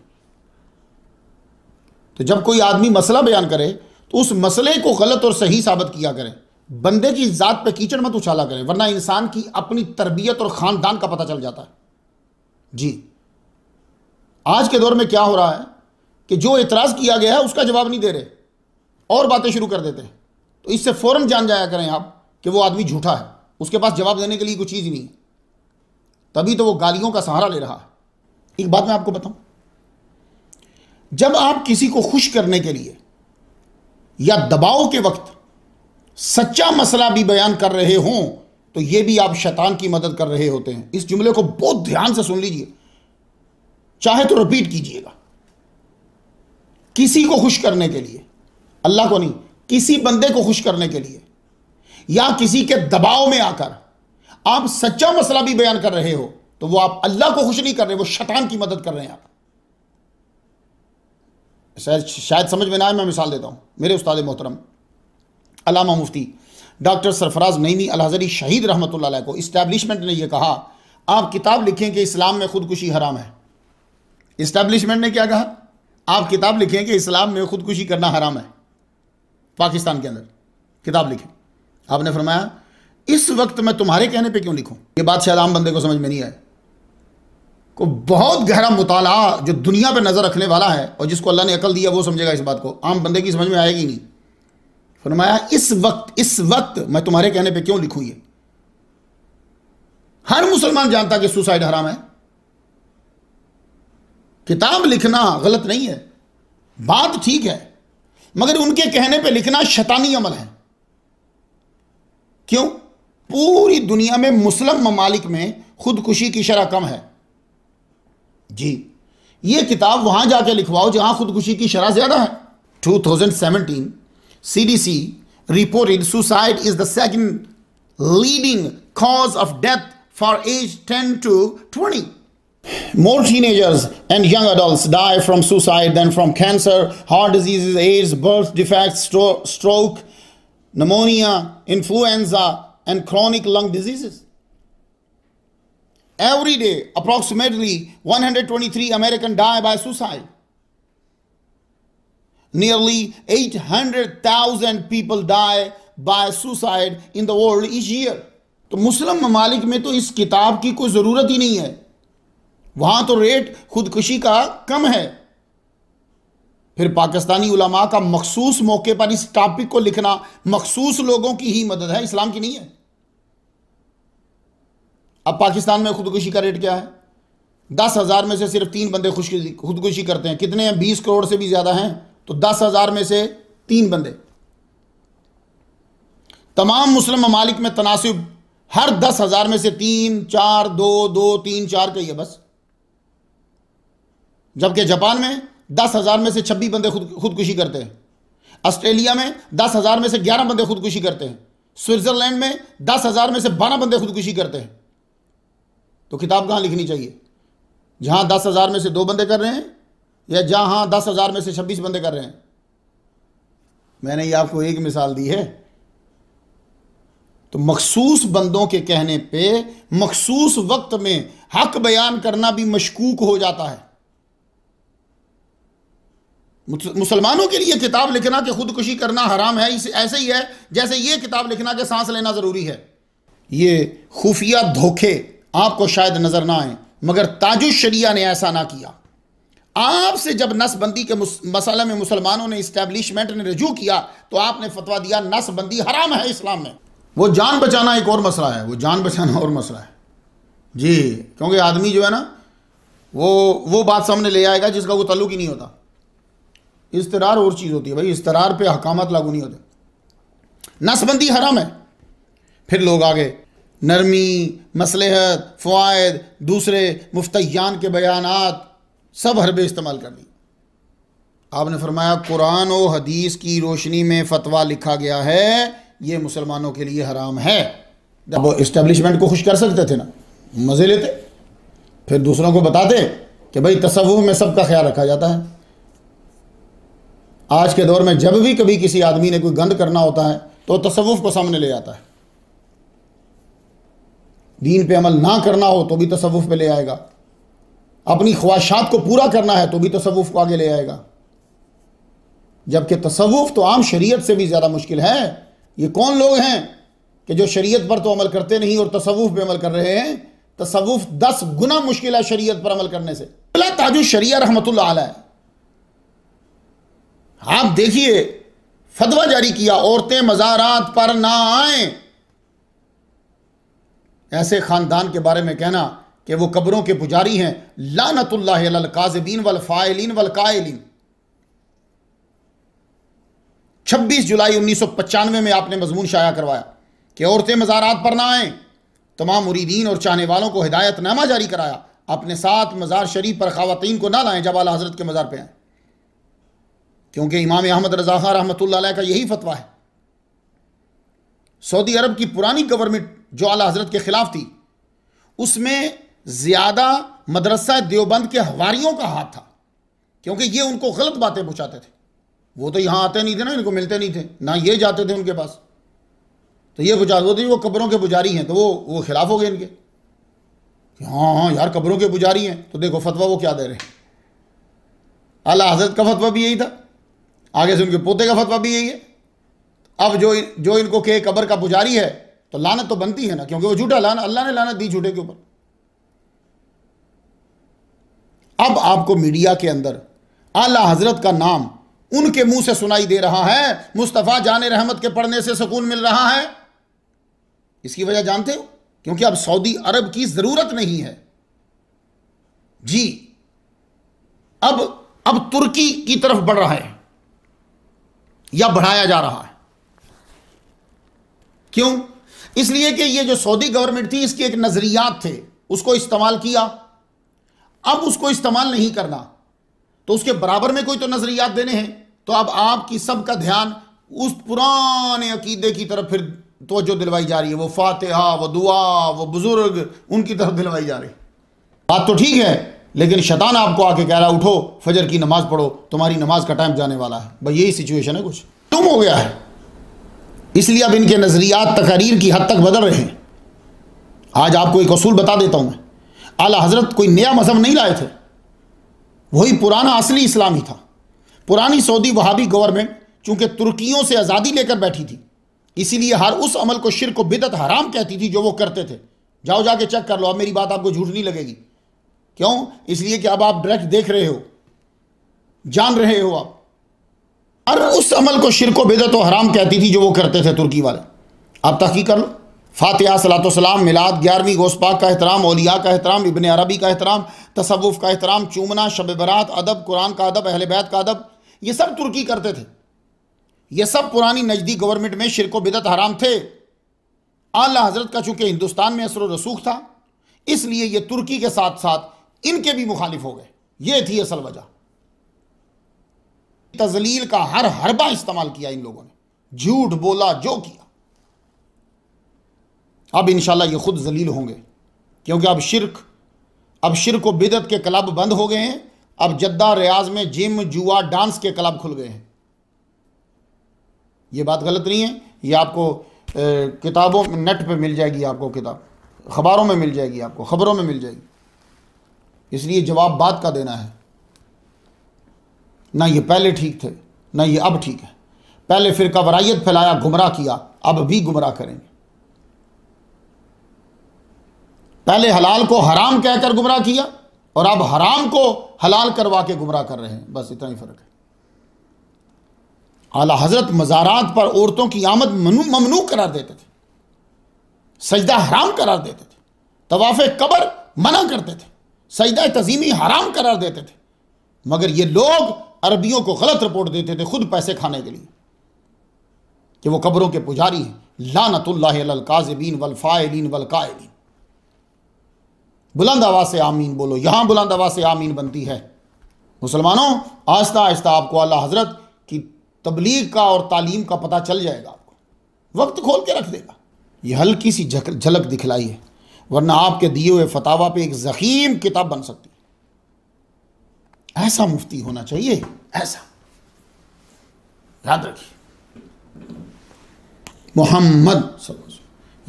तो जब कोई आदमी मसला बयान करे तो उस मसले को गलत और सही साबित किया करें बंदे की ज़ात पे कीचड़ मत उछाला करें वरना इंसान की अपनी तरबियत और ख़ानदान का पता चल जाता है जी आज के दौर में क्या हो रहा है कि जो एतराज़ किया गया है उसका जवाब नहीं दे रहे और बातें शुरू कर देते हैं तो इससे फ़ौरन जान जाया करें आप कि वो आदमी झूठा है उसके पास जवाब देने के लिए कोई चीज़ नहीं है तभी तो वो गालियों का सहारा ले रहा है एक बात मैं आपको बताऊं जब आप किसी को खुश करने के लिए या दबाव के वक्त सच्चा मसला भी बयान कर रहे हों तो ये भी आप शैतान की मदद कर रहे होते हैं इस जुमले को बहुत ध्यान से सुन लीजिए चाहे तो रिपीट कीजिएगा किसी को खुश करने के लिए अल्लाह को नहीं किसी बंदे को खुश करने के लिए या किसी के दबाव में आकर आप सच्चा मसला भी बयान कर रहे हो तो वो आप अल्लाह को खुश नहीं कर रहे वो शैतान की मदद कर रहे हैं आप शायद शायद समझ में ना आए मैं मिसाल देता हूं मेरे उस्ताद मोहतरम अलामा मुफ्ती डॉक्टर सरफराज नईमी अलहजरी शहीद रहमत को इस्टेब्लिशमेंट ने यह कहा आप किताब लिखें कि इस्लाम में खुदकुशी हराम है इस्टेब्लिशमेंट ने क्या कहा आप किताब लिखें कि इस्लाम में खुदकुशी करना हराम है पाकिस्तान के अंदर किताब लिखें आपने फरमाया इस वक्त मैं तुम्हारे कहने पे क्यों लिखूं ये बात शायद आम बंदे को समझ में नहीं आए को बहुत गहरा मुताला जो दुनिया पे नज़र रखने वाला है और जिसको अल्लाह ने अकल दिया वो समझेगा इस बात को आम बंदे की समझ में आएगी नहीं फरमाया इस वक्त इस वक्त मैं तुम्हारे कहने पे क्यों लिखूं ये हर मुसलमान जानता कि सुसाइड हराम है किताब लिखना गलत नहीं है बात ठीक है मगर उनके कहने पे लिखना शैतानी अमल है क्यों पूरी दुनिया में मुस्लिम ममालिक में खुदकुशी की शरह कम है जी ये किताब वहां जाके लिखवाओ जहां खुदकुशी की शरह ज्यादा है 2017 CDC reported suicide is the second leading cause of death for age 10 to 20. More teenagers and young adults die from suicide than from cancer, heart diseases, AIDS, birth defects, stro stroke, pneumonia, influenza, and chronic lung diseases. Every day, approximately 123 Americans die by suicide. Nearly 800,000 people die by suicide in the world each year. तो मुस्लिम ममालिक में तो इस किताब की कोई ज़रूरत ही नहीं है वहाँ तो रेट खुदकुशी का कम है फिर पाकिस्तानी उलमा का मखसूस मौके पर इस टॉपिक को लिखना मखसूस लोगों की ही मदद है इस्लाम की नहीं है अब पाकिस्तान में खुदकुशी का रेट क्या है दस हज़ार में से सिर्फ तीन बंदे खुदकुशी करते हैं कितने हैं बीस करोड़ से भी ज़्यादा हैं तो दस हज़ार में से तीन बंदे तमाम मुस्लिम ममालिक में तनासिब हर दस हज़ार में से तीन चार दो दो तीन चार का ही है बस जबकि जापान में दस हज़ार में से छब्बीस बंदे खुद खुदकुशी करते हैं ऑस्ट्रेलिया में दस हज़ार में से ग्यारह बंदे खुदकुशी करते हैं स्विट्ज़रलैंड में दस हज़ार में से बारह बंदे खुदकुशी करते हैं तो किताब कहां लिखनी चाहिए जहां दस हज़ार में से दो बंदे कर रहे हैं या हां दस हज़ार में से छब्बीस बंदे कर रहे हैं मैंने ये आपको एक मिसाल दी है तो मखसूस बंदों के कहने पे मखसूस वक्त में हक बयान करना भी मशकूक हो जाता है मुसलमानों के लिए किताब लिखना कि खुदकुशी करना हराम है इस ऐसे ही है जैसे ये किताब लिखना कि सांस लेना ज़रूरी है ये खुफिया धोखे आपको शायद नज़र ना आए मगर ताजुशरिया ने ऐसा ना किया आपसे जब नसबंदी के मसले में मुसलमानों ने इस्टेब्लिशमेंट ने रजू किया तो आपने फतवा दिया नसबंदी हराम है इस्लाम में वो जान बचाना एक और मसला है वो जान बचाना और मसला है जी क्योंकि आदमी जो है ना वो वो बात सामने ले आएगा जिसका वो तल्लुक ही नहीं होता इसतरार और चीज़ होती है भाई इसतरार पे हकामत लागू नहीं होते नसबंदी हराम है फिर लोग आगे नरमी मसलहत फ़वाद दूसरे मुफ्तान के बयानात सब हरबे इस्तेमाल कर दी आपने फरमाया कुरान और हदीस की रोशनी में फतवा लिखा गया है ये मुसलमानों के लिए हराम है वो इस्टेब्लिशमेंट को खुश कर सकते थे ना मज़े लेते फिर दूसरों को बताते कि भाई तसवुह में सबका ख्याल रखा जाता है आज के दौर में जब भी कभी किसी आदमी ने कोई गंद करना होता है तो तसवुफ़ को सामने ले आता है दीन पे अमल ना करना हो तो भी तसवुफ़ पे ले आएगा अपनी ख्वाहिशात को पूरा करना है तो भी तसव्वुफ को आगे ले आएगा जबकि तसव्वुफ तो आम शरीयत से भी ज़्यादा मुश्किल है ये कौन लोग हैं कि जो शरीयत पर तो अमल करते नहीं और तसवुफ़ पे अमल कर रहे हैं तसव्वुफ दस गुना मुश्किल है शरीयत पर अमल करने से अला ताजु शरिया रहमत आप देखिए फतवा जारी किया औरतें मज़ारात पर ना आए ऐसे ख़ानदान के बारे में कहना कि वो कब्रों के पुजारी हैं लानतल्लाकाजबीन वल वलकायलिन छब्बीस जुलाई उन्नीस सौ पचानवे में आपने मजमून शाया करवाया कि औरतें मज़ारात पर ना आए तमाम मुरीदीन और चाहने वालों को हिदायतनामा जारी कराया अपने साथ मज़ार शरीफ पर खातन को ना लाएं जब आला हज़रत के मज़ार पर आए क्योंकि इमाम अहमद रजा रहमत का यही फतवा है सऊदी अरब की पुरानी गवर्नमेंट जो आला हज़रत के ख़िलाफ़ थी उसमें ज़्यादा मदरसा देवबंद के हवारियों का हाथ था क्योंकि ये उनको गलत बातें पहुंचाते थे वो तो यहाँ आते नहीं थे ना इनको मिलते नहीं थे ना ये जाते थे उनके पास तो ये पूछा वो तो वो कब्रों के पुजारी हैं तो वो वो खिलाफ हो गए इनके कि हाँ हाँ यार कब्रों के पुजारी हैं तो देखो फतवा वो क्या दे रहे हैं अला हजरत का फतवा भी यही था आगे से उनके पोते का फतवा भी यही है अब जो जो इनको के कब्र का पुजारी है तो लानत तो बनती है ना क्योंकि वो झूठा लाना अल्लाह ने लानत दी झूठे के ऊपर अब आपको मीडिया के अंदर आला हजरत का नाम उनके मुंह से सुनाई दे रहा है मुस्तफ़ा जान रहमत के पढ़ने से सुकून मिल रहा है इसकी वजह जानते हो क्योंकि अब सऊदी अरब की ज़रूरत नहीं है जी अब अब तुर्की की तरफ बढ़ रहा है या बढ़ाया जा रहा है क्यों इसलिए कि ये जो सऊदी गवर्नमेंट थी इसके एक नज़रियात थे उसको इस्तेमाल किया अब उसको इस्तेमाल नहीं करना तो उसके बराबर में कोई तो नज़रियात देने हैं तो अब आपकी सबका ध्यान उस पुराने अकीदे की तरफ फिर तोजो दिलवाई जा रही है वो फातिहा वो दुआ वो बुज़ुर्ग उनकी तरफ दिलवाई जा रही बात तो ठीक है लेकिन शैतान आपको आके कह रहा उठो फजर की नमाज़ पढ़ो तुम्हारी नमाज का टाइम जाने वाला है भाई यही सिचुएशन है कुछ तुम हो गया है इसलिए अब इनके नज़रियात तकारीर की हद तक बदल रहे हैं आज आपको एक असूल बता देता हूं मैं आला हज़रत कोई नया मज़हब नहीं लाए थे वही पुराना असली इस्लाम ही था पुरानी सऊदी वहाबी गवर्नमेंट चूँकि तुर्कियों से आज़ादी लेकर बैठी थी इसीलिए हर उस अमल को शिर को बिदत हराम कहती थी जो वो करते थे जाओ जाके चेक कर लो अब मेरी बात आपको झूठ नहीं लगेगी क्यों इसलिए कि अब आप डायरेक्ट देख रहे हो जान रहे हो आप हर उस अमल को को बेदत व हराम कहती थी जो वो करते थे तुर्की वाले आप तहकी कर लो फातिहा सलातोसलाम मिलाद ग्यारहवीं गोसपाक का एहतराम ओलिया का एहतराम इबन अरबी का एहतराम तसवुफ़ का एहतराम चूमना शब बरात अदब कुरान का अदब अहल बैत का अदब ये सब तुर्की करते थे ये सब पुरानी नजदीक गवर्नमेंट में शिरको बिदत हराम थे आला हजरत का चूंकि हिंदुस्तान में असर रसूख था इसलिए यह तुर्की के साथ साथ इनके भी मुखालिफ हो गए ये थी असल वजह तजलील का हर हरबा इस्तेमाल किया इन लोगों ने झूठ बोला जो किया अब इन ये ख़ुद जलील होंगे क्योंकि अब शिरक अब शिरक व बिदत के क्लब बंद हो गए हैं अब जद्दा रियाज में जिम जुआ डांस के क्लब खुल गए हैं ये बात गलत नहीं है ये आपको किताबों में नेट पे मिल जाएगी आपको किताब खबरों में मिल जाएगी आपको खबरों में मिल जाएगी इसलिए जवाब बात का देना है ना ये पहले ठीक थे ना ये अब ठीक है पहले फिर वरायत फैलाया गुमराह किया अब भी गुमराह करेंगे पहले हलाल को हराम कहकर गुमराह किया और अब हराम को हलाल करवा के गुमराह कर रहे हैं बस इतना ही फ़र्क है आला हजरत मज़ारात पर औरतों की आमद ममनू करार देते थे सजदा हराम करार देते थे तवाफ़ कबर मना करते थे सजदा तजीमी हराम करार देते थे मगर ये लोग अरबियों को गलत रिपोर्ट देते थे खुद पैसे खाने के लिए कि वो कबरों के पुजारी हैं लानतुल्लाकाजबीन वलफ़ायलिन वलकायलिन बुलंद आवाज से आमीन बोलो यहां बुलंद आवाज से आमीन बनती है मुसलमानों आस्ता आहिस्ता आपको अल्लाह हजरत की तबलीग का और तालीम का पता चल जाएगा आपको वक्त खोल के रख देगा यह हल्की सी झलक दिखलाई है वरना आपके दिए हुए फतावा पे एक जखीम किताब बन सकती है ऐसा मुफ्ती होना चाहिए ऐसा याद रखिए मोहम्मद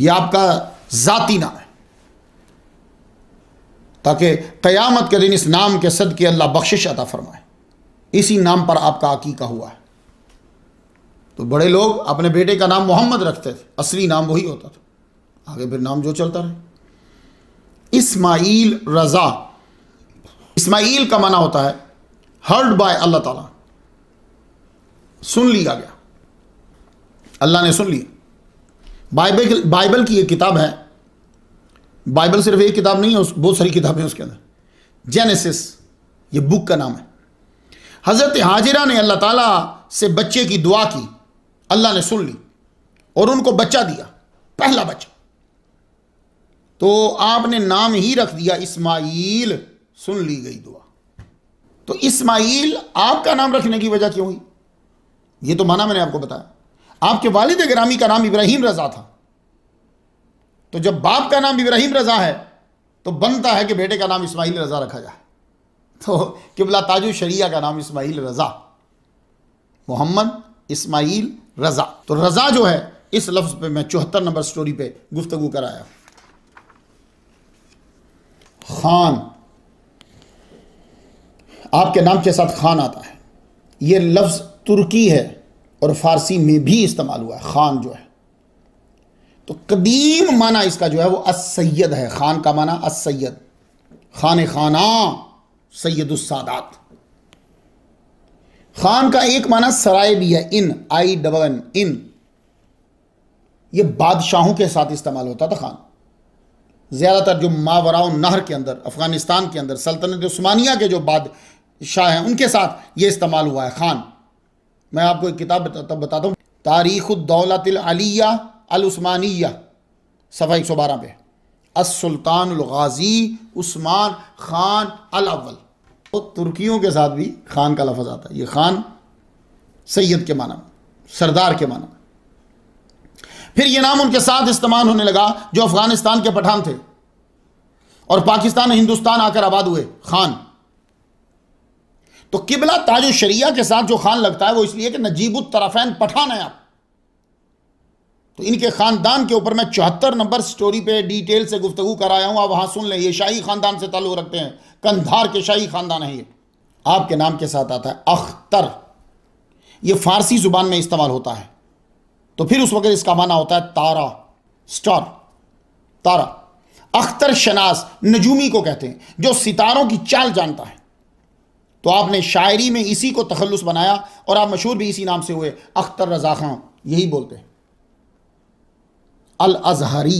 यह आपका जाति नाम है ताकि क़यामत के दिन इस नाम के सद के अल्लाह बख्शिश अता फरमाए इसी नाम पर आपका अकीका हुआ है तो बड़े लोग अपने बेटे का नाम मोहम्मद रखते थे असली नाम वही होता था आगे फिर नाम जो चलता रहे इस्माइल रज़ा इस्माइल का माना होता है हर्ड बाय अल्लाह ताला सुन लिया गया अल्लाह ने सुन लिया बाइबल बाइबल की एक किताब है बाइबल सिर्फ एक किताब नहीं है उस बहुत सारी किताबें उसके अंदर जेनेसिस ये बुक का नाम है हज़रत हाजिरा ने अल्लाह ताला से बच्चे की दुआ की अल्लाह ने सुन ली और उनको बच्चा दिया पहला बच्चा तो आपने नाम ही रख दिया इस्माइल सुन ली गई दुआ तो इस्माइल आपका नाम रखने की वजह क्यों हुई ये तो माना मैंने आपको बताया आपके वालिद ग्रामी का नाम इब्राहिम रजा था तो जब बाप का नाम इब्राहिम रज़ा है तो बनता है कि बेटे का नाम इस्माइल रज़ा रखा जाए तो किबला ताजु शरिया का नाम इस्माइल रज़ा मोहम्मद इस्माइल रज़ा तो रज़ा जो है इस लफ्ज़ पे मैं चौहत्तर नंबर स्टोरी पे गुफ्तगु कराया खान आपके नाम के साथ खान आता है यह लफ्ज़ तुर्की है और फारसी में भी इस्तेमाल हुआ है खान जो है तो कदीम माना इसका जो है वो असैयद है खान का माना असैद खान खाना सैदुलसादात खान का एक माना सराय भी है इन आई डबल एन इन ये बादशाहों के साथ इस्तेमाल होता था खान ज़्यादातर जो मावरा नहर के अंदर अफ़गानिस्तान के अंदर सल्तनत उस्मानिया के जो बादशाह हैं उनके साथ ये इस्तेमाल हुआ है खान मैं आपको एक किताब बताता हूँ तारीख दौलत अलिया अलस्मानिया सफ़ा एक सौ बारह पे असुल्तानगाजी उस्मान ख़ान अल अवल तो तुर्कियों के साथ भी खान का लफज आता है ये खान सैयद के माना सरदार के माना फिर ये नाम उनके साथ इस्तेमाल होने लगा जो अफगानिस्तान के पठान थे और पाकिस्तान हिंदुस्तान आकर आबाद हुए खान तो किबला ताज शरिया के साथ जो खान लगता है वो इसलिए कि नजीबुल तरफैन पठान है आप तो इनके ख़ानदान के ऊपर मैं चौहत्तर नंबर स्टोरी पे डिटेल से गुफ्तु कराया हूं आप वहां सुन लें ये शाही ख़ानदान से ताल्लुक़ रखते हैं कंधार के शाही ख़ानदान है ये आपके नाम के साथ आता है अख्तर ये फ़ारसी ज़ुबान में इस्तेमाल होता है तो फिर उस वक्त इसका माना होता है तारा स्टार तारा अख्तर शनास नजूमी को कहते हैं जो सितारों की चाल जानता है तो आपने शायरी में इसी को तखलस बनाया और आप मशहूर भी इसी नाम से हुए अख्तर रजा खां यही बोलते हैं अल अजहरी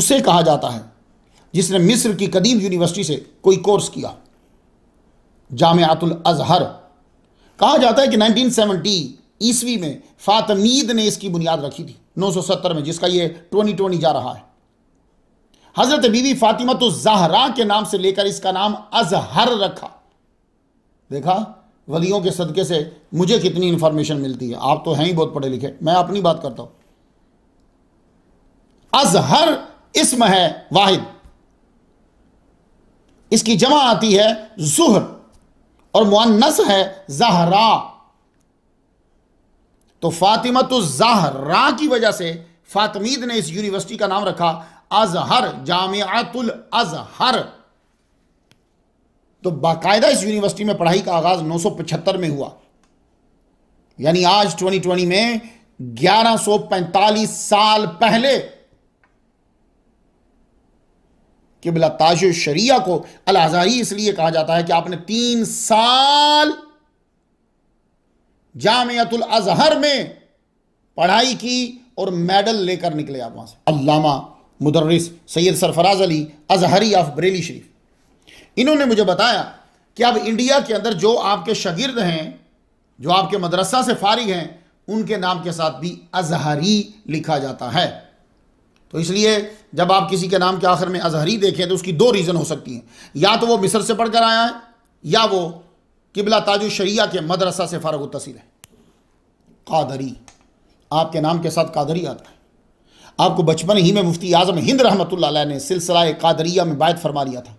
उसे कहा जाता है जिसने मिस्र की कदीम यूनिवर्सिटी से कोई कोर्स किया जामयातुल अजहर कहा जाता है कि 1970 सेवनटी ईस्वी में फातमीद ने इसकी बुनियाद रखी थी 970 में जिसका ये 2020 जा रहा है हजरत बीबी फातिमा तो जहरा के नाम से लेकर इसका नाम अजहर रखा देखा वलियों के सदके से मुझे कितनी इंफॉर्मेशन मिलती है आप तो हैं ही बहुत पढ़े लिखे मैं अपनी बात करता हूं अजहर इसम है वाहिद इसकी जमा आती है जुहर और मुन्नस है जहरा तो तो जहरा की वजह से फातमीद ने इस यूनिवर्सिटी का नाम रखा अजहर जामियातुल अजहर तो बाकायदा इस यूनिवर्सिटी में पढ़ाई का आगाज 975 में हुआ यानी आज 2020 में 1145 साल पहले किबला ताज शरिया को अलहजारी इसलिए कहा जाता है कि आपने तीन साल जामयतुल अजहर में पढ़ाई की और मेडल लेकर निकले आप वहां से अल्लामा मुदर्रिस सैयद सरफराज अली अजहरी ऑफ बरेली शरीफ इन्होंने मुझे बताया कि अब इंडिया के अंदर जो आपके शगिर्द हैं जो आपके मदरसा से फारिग हैं उनके नाम के साथ भी अजहरी लिखा जाता है तो इसलिए जब आप किसी के नाम के आखिर में अजहरी देखें तो उसकी दो रीज़न हो सकती हैं या तो वो मिस्र से पढ़कर आया है या वो किबला ताजु शरिया के मदरसा से फ़ारग तसीर है कादरी आपके नाम के साथ कादरी आता है आपको बचपन ही में मुफ्ती आज़म हिंद रहमत ने सिलसिला कादरिया में बायत फरमा लिया था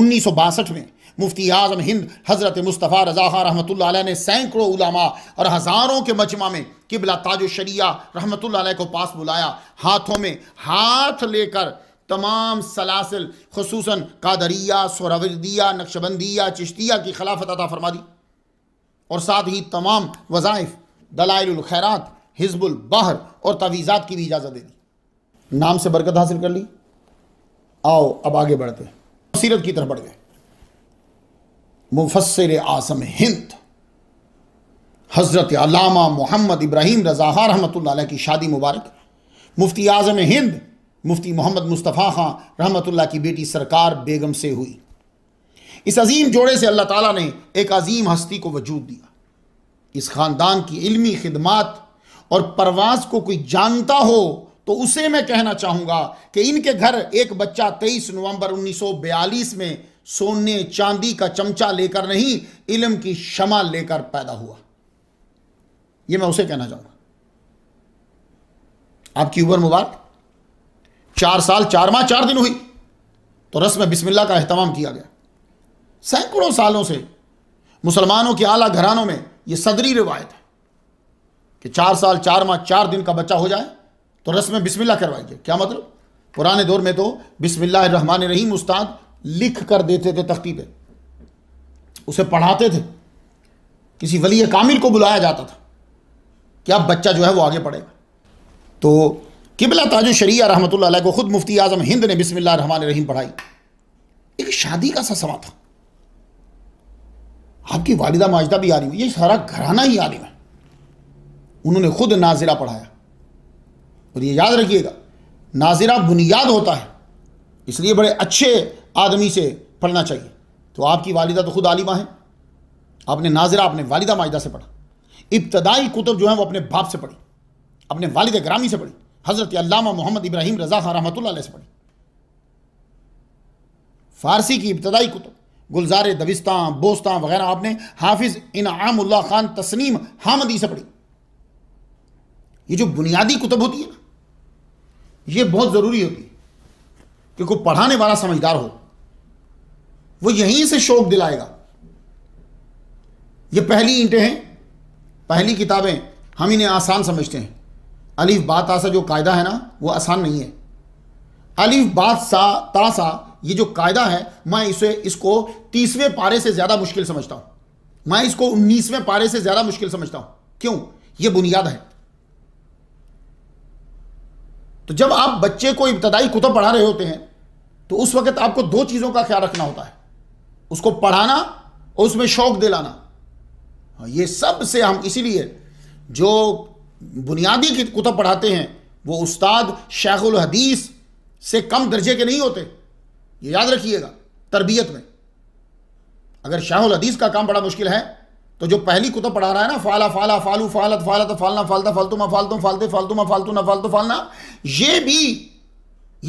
उन्नीस में मुफ्ती आज़म हिंद हज़रत मुस्तफ़ा रज़ा रहमत ने सैकड़ों उलामा और हज़ारों के मजमा में किबला ताज शरिया रहमत को पास बुलाया हाथों में हाथ लेकर तमाम सलासिल खसूस कादरिया सोरावदिया नक्शबंदिया चिश्तिया की खिलाफत अदा फरमा दी और साथ ही तमाम वज़ाइफ दलाइलखैरात हिजबुल बाहर और तवीज़ात की भी इजाज़त दे दी नाम से बरकत हासिल कर ली आओ अब आगे बढ़ते सीरत की तरफ बढ़ गए मुफसर आसम हिंद हज़रत अलामा मोहम्मद इब्राहिम रज़ा रहमत की शादी मुबारक मुफ्ती आज़म हिंद मुफ्ती मोहम्मद मुस्तफ़ा खां रहमतुल्लाह की बेटी सरकार बेगम से हुई इस अजीम जोड़े से अल्लाह ताला ने एक अजीम हस्ती को वजूद दिया इस ख़ानदान की इल्मी खिदमत और परवाज को कोई जानता हो तो उसे मैं कहना चाहूँगा कि इनके घर एक बच्चा तेईस नवंबर 1942 में सोने चांदी का चमचा लेकर नहीं इलम की शमा लेकर पैदा हुआ यह मैं उसे कहना चाहूंगा आपकी उम्र मुबारक चार साल चार माह चार दिन हुई तो रस्म बिस्मिल्लाह का अहतमाम किया गया सैकड़ों सालों से मुसलमानों के आला घरानों में यह सदरी रिवायत है कि चार साल चार माह चार दिन का बच्चा हो जाए तो रस्म बिस्मिल्लाह करवाइए क्या मतलब पुराने दौर में तो बिस्मिल्लाह रहमान रहीम उस्ताद लिख कर देते थे तख्ती पे उसे पढ़ाते थे किसी वली कामिल को बुलाया जाता था कि अब बच्चा जो है वो आगे पढ़ेगा तो किबला ताज शरिया रहमत को ख़ुद मुफ्ती आज़म हिंद ने बिसमिल्ल रहमान रहीम पढ़ाई एक शादी का सा समा था आपकी वालिदा माजदा भी रही है ये सारा घराना ही रही है उन्होंने खुद नाजिरा पढ़ाया और ये याद रखिएगा नाजिरा बुनियाद होता है इसलिए बड़े अच्छे आदमी से पढ़ना चाहिए तो आपकी वालिदा तो खुद आलिमा है आपने नाजरा अपने वालिदा माहिदा से पढ़ा इब्तदाई कुतुब जो है वो अपने बाप से पढ़ी अपने वालिद ग्रामी से पढ़ी हज़रत अल्लामा मोहम्मद इब्राहिम रज़ा खान रहमत से पढ़ी फारसी की इब्तदाई कुतब गुलजार दबिस्तान बोस्तां वगैरह आपने हाफिज़ इनामुल्ला खान तस्नीम हामदी से पढ़ी ये जो बुनियादी कुतब होती है ना ये बहुत ज़रूरी होती है कि कोई पढ़ाने वाला समझदार हो वो यहीं से शौक दिलाएगा ये पहली ईंटें हैं पहली किताबें हम इन्हें आसान समझते हैं अलीफ बा तासा जो कायदा है ना वो आसान नहीं है अलीफ बा सा तासा ये जो कायदा है मैं इसे इसको तीसवें पारे से ज़्यादा मुश्किल समझता हूं मैं इसको उन्नीसवें पारे से ज़्यादा मुश्किल समझता हूं क्यों ये बुनियाद है तो जब आप बच्चे को इब्तदाई कुतब पढ़ा रहे होते हैं तो उस वक्त आपको दो चीज़ों का ख्याल रखना होता है उसको पढ़ाना और उसमें शौक दिलाना हाँ, ये सब से हम इसीलिए जो बुनियादी कुतब पढ़ाते हैं वो उस्ताद शेखुल हदीस से कम दर्जे के नहीं होते ये याद रखिएगा तरबियत में अगर शाहुल हदीस का काम बड़ा मुश्किल है तो जो पहली कुतब पढ़ा रहा है ना फाला फाला फालू फालत फालत फालना फालता फालतू मा फालतू फालते फालतू मा फालतू ना फालतू फालना ये भी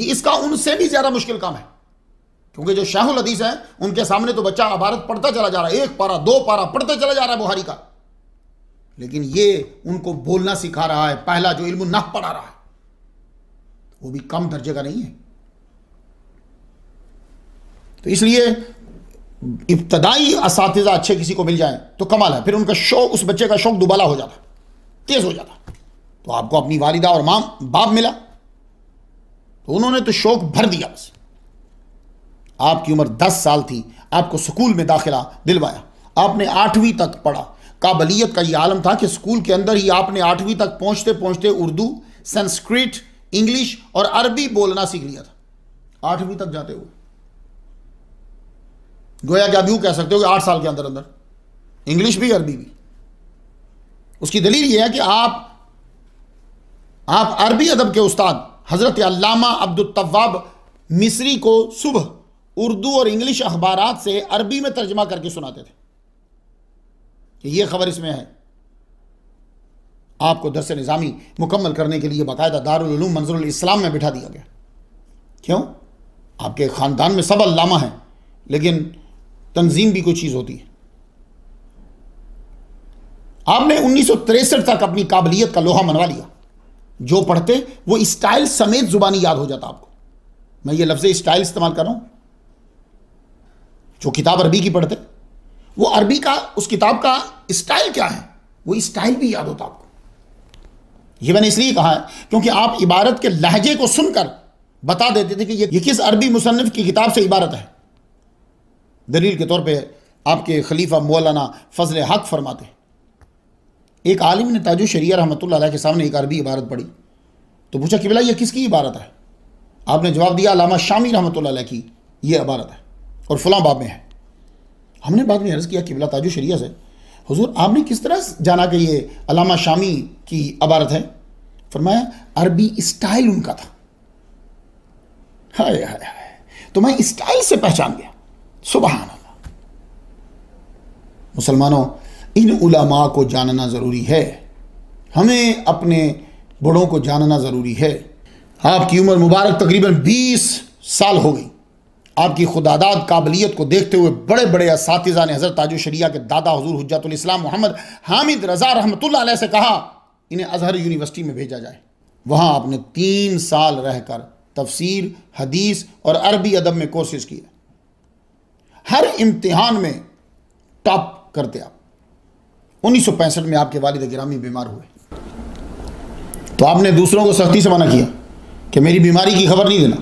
ये इसका उनसे भी ज़्यादा मुश्किल काम है क्योंकि जो शाहुल हदीस है उनके सामने तो बच्चा अबारत पढ़ता चला जा रहा है एक पारा दो पारा पढ़ता चला जा रहा है बुहारी का लेकिन ये उनको बोलना सिखा रहा है पहला जो इल्म नफ पढ़ा रहा है वो भी कम दर्जे का नहीं है तो इसलिए इब्तदाई इस अच्छे किसी को मिल जाए तो कमाल है फिर उनका शौक उस बच्चे का शौक दुबला हो जाता तेज हो जाता तो आपको अपनी वालिदा और माम बाप मिला तो उन्होंने तो शौक भर दिया बस आपकी उम्र दस साल थी आपको स्कूल में दाखिला दिलवाया आपने आठवीं तक पढ़ा काबलियत का यह आलम था कि स्कूल के अंदर ही आपने आठवीं तक पहुँचते पहुँचते उर्दू संस्कृत इंग्लिश और अरबी बोलना सीख लिया था आठवीं तक जाते हुए गोया क्या आप कह सकते हो कि आठ साल के अंदर अंदर इंग्लिश भी अरबी भी उसकी दलील यह है कि आप आप अरबी अदब के उस्ताद हज़रत अल्लामा अब्दुल तवाब मिस्री को सुबह उर्दू और इंग्लिश अखबार से अरबी में तर्जमा करके सुनाते थे कि ये खबर इसमें है आपको दस निज़ामी मुकम्मल करने के लिए बाकायदा दारूम मंजूर इस्लाम में बिठा दिया गया क्यों आपके ख़ानदान में सब अल्लामा हैं लेकिन तंजीम भी कोई चीज़ होती है आपने उन्नीस तक अपनी काबिलियत का लोहा मनवा लिया जो पढ़ते वो स्टाइल समेत ज़ुबानी याद हो जाता आपको मैं ये लफ्ज़ स्टाइल इस्तेमाल कर रहा हूँ जो किताब अरबी की पढ़ते वो अरबी का उस किताब का स्टाइल क्या है वो स्टाइल भी याद होता आपको ये मैंने इसलिए कहा है क्योंकि आप इबारत के लहजे को सुनकर बता देते थे कि ये, ये किस अरबी मुसनफ़ की किताब से इबारत है दलील के तौर पे आपके खलीफा मौलाना फजल हक फरमाते एक आलिम ने ताजु शरिया रहमत के सामने एक अरबी इबारत पढ़ी तो पूछा कि बिला यह किसकी इबारत है आपने जवाब दिया अलामा शामी रहमत की यह इबारत है और फलां बाब में है हमने बाद में अर्ज़ किया कि बिला ताजु शरिया से हुजूर आपने किस तरह जाना कि ये अलामा शामी की अबारत है फरमाया अरबी स्टाइल उनका था हाय हाय हाय तो मैं स्टाइल से पहचान गया सुबह मुसलमानों इन उलमा को जानना ज़रूरी है हमें अपने बड़ों को जानना ज़रूरी है आपकी उम्र मुबारक तकरीबन 20 साल हो गई आपकी खुदादाद काबिलियत को देखते हुए बड़े बड़े इस ने हज़रत ताजु शरिया के दादा हजूर हजतलाम मोहम्मद हामिद रज़ा रहमत से कहा इन्हें अजहर यूनिवर्सिटी में भेजा जाए वहाँ आपने तीन साल रहकर तफसीर हदीस और अरबी अदब में कोर्सेज किए हर इम्तिहान में टॉप करते आप उन्नीस में आपके वालिद ग्रामी बीमार हुए तो आपने दूसरों को सख्ती से मना किया कि मेरी बीमारी की खबर नहीं देना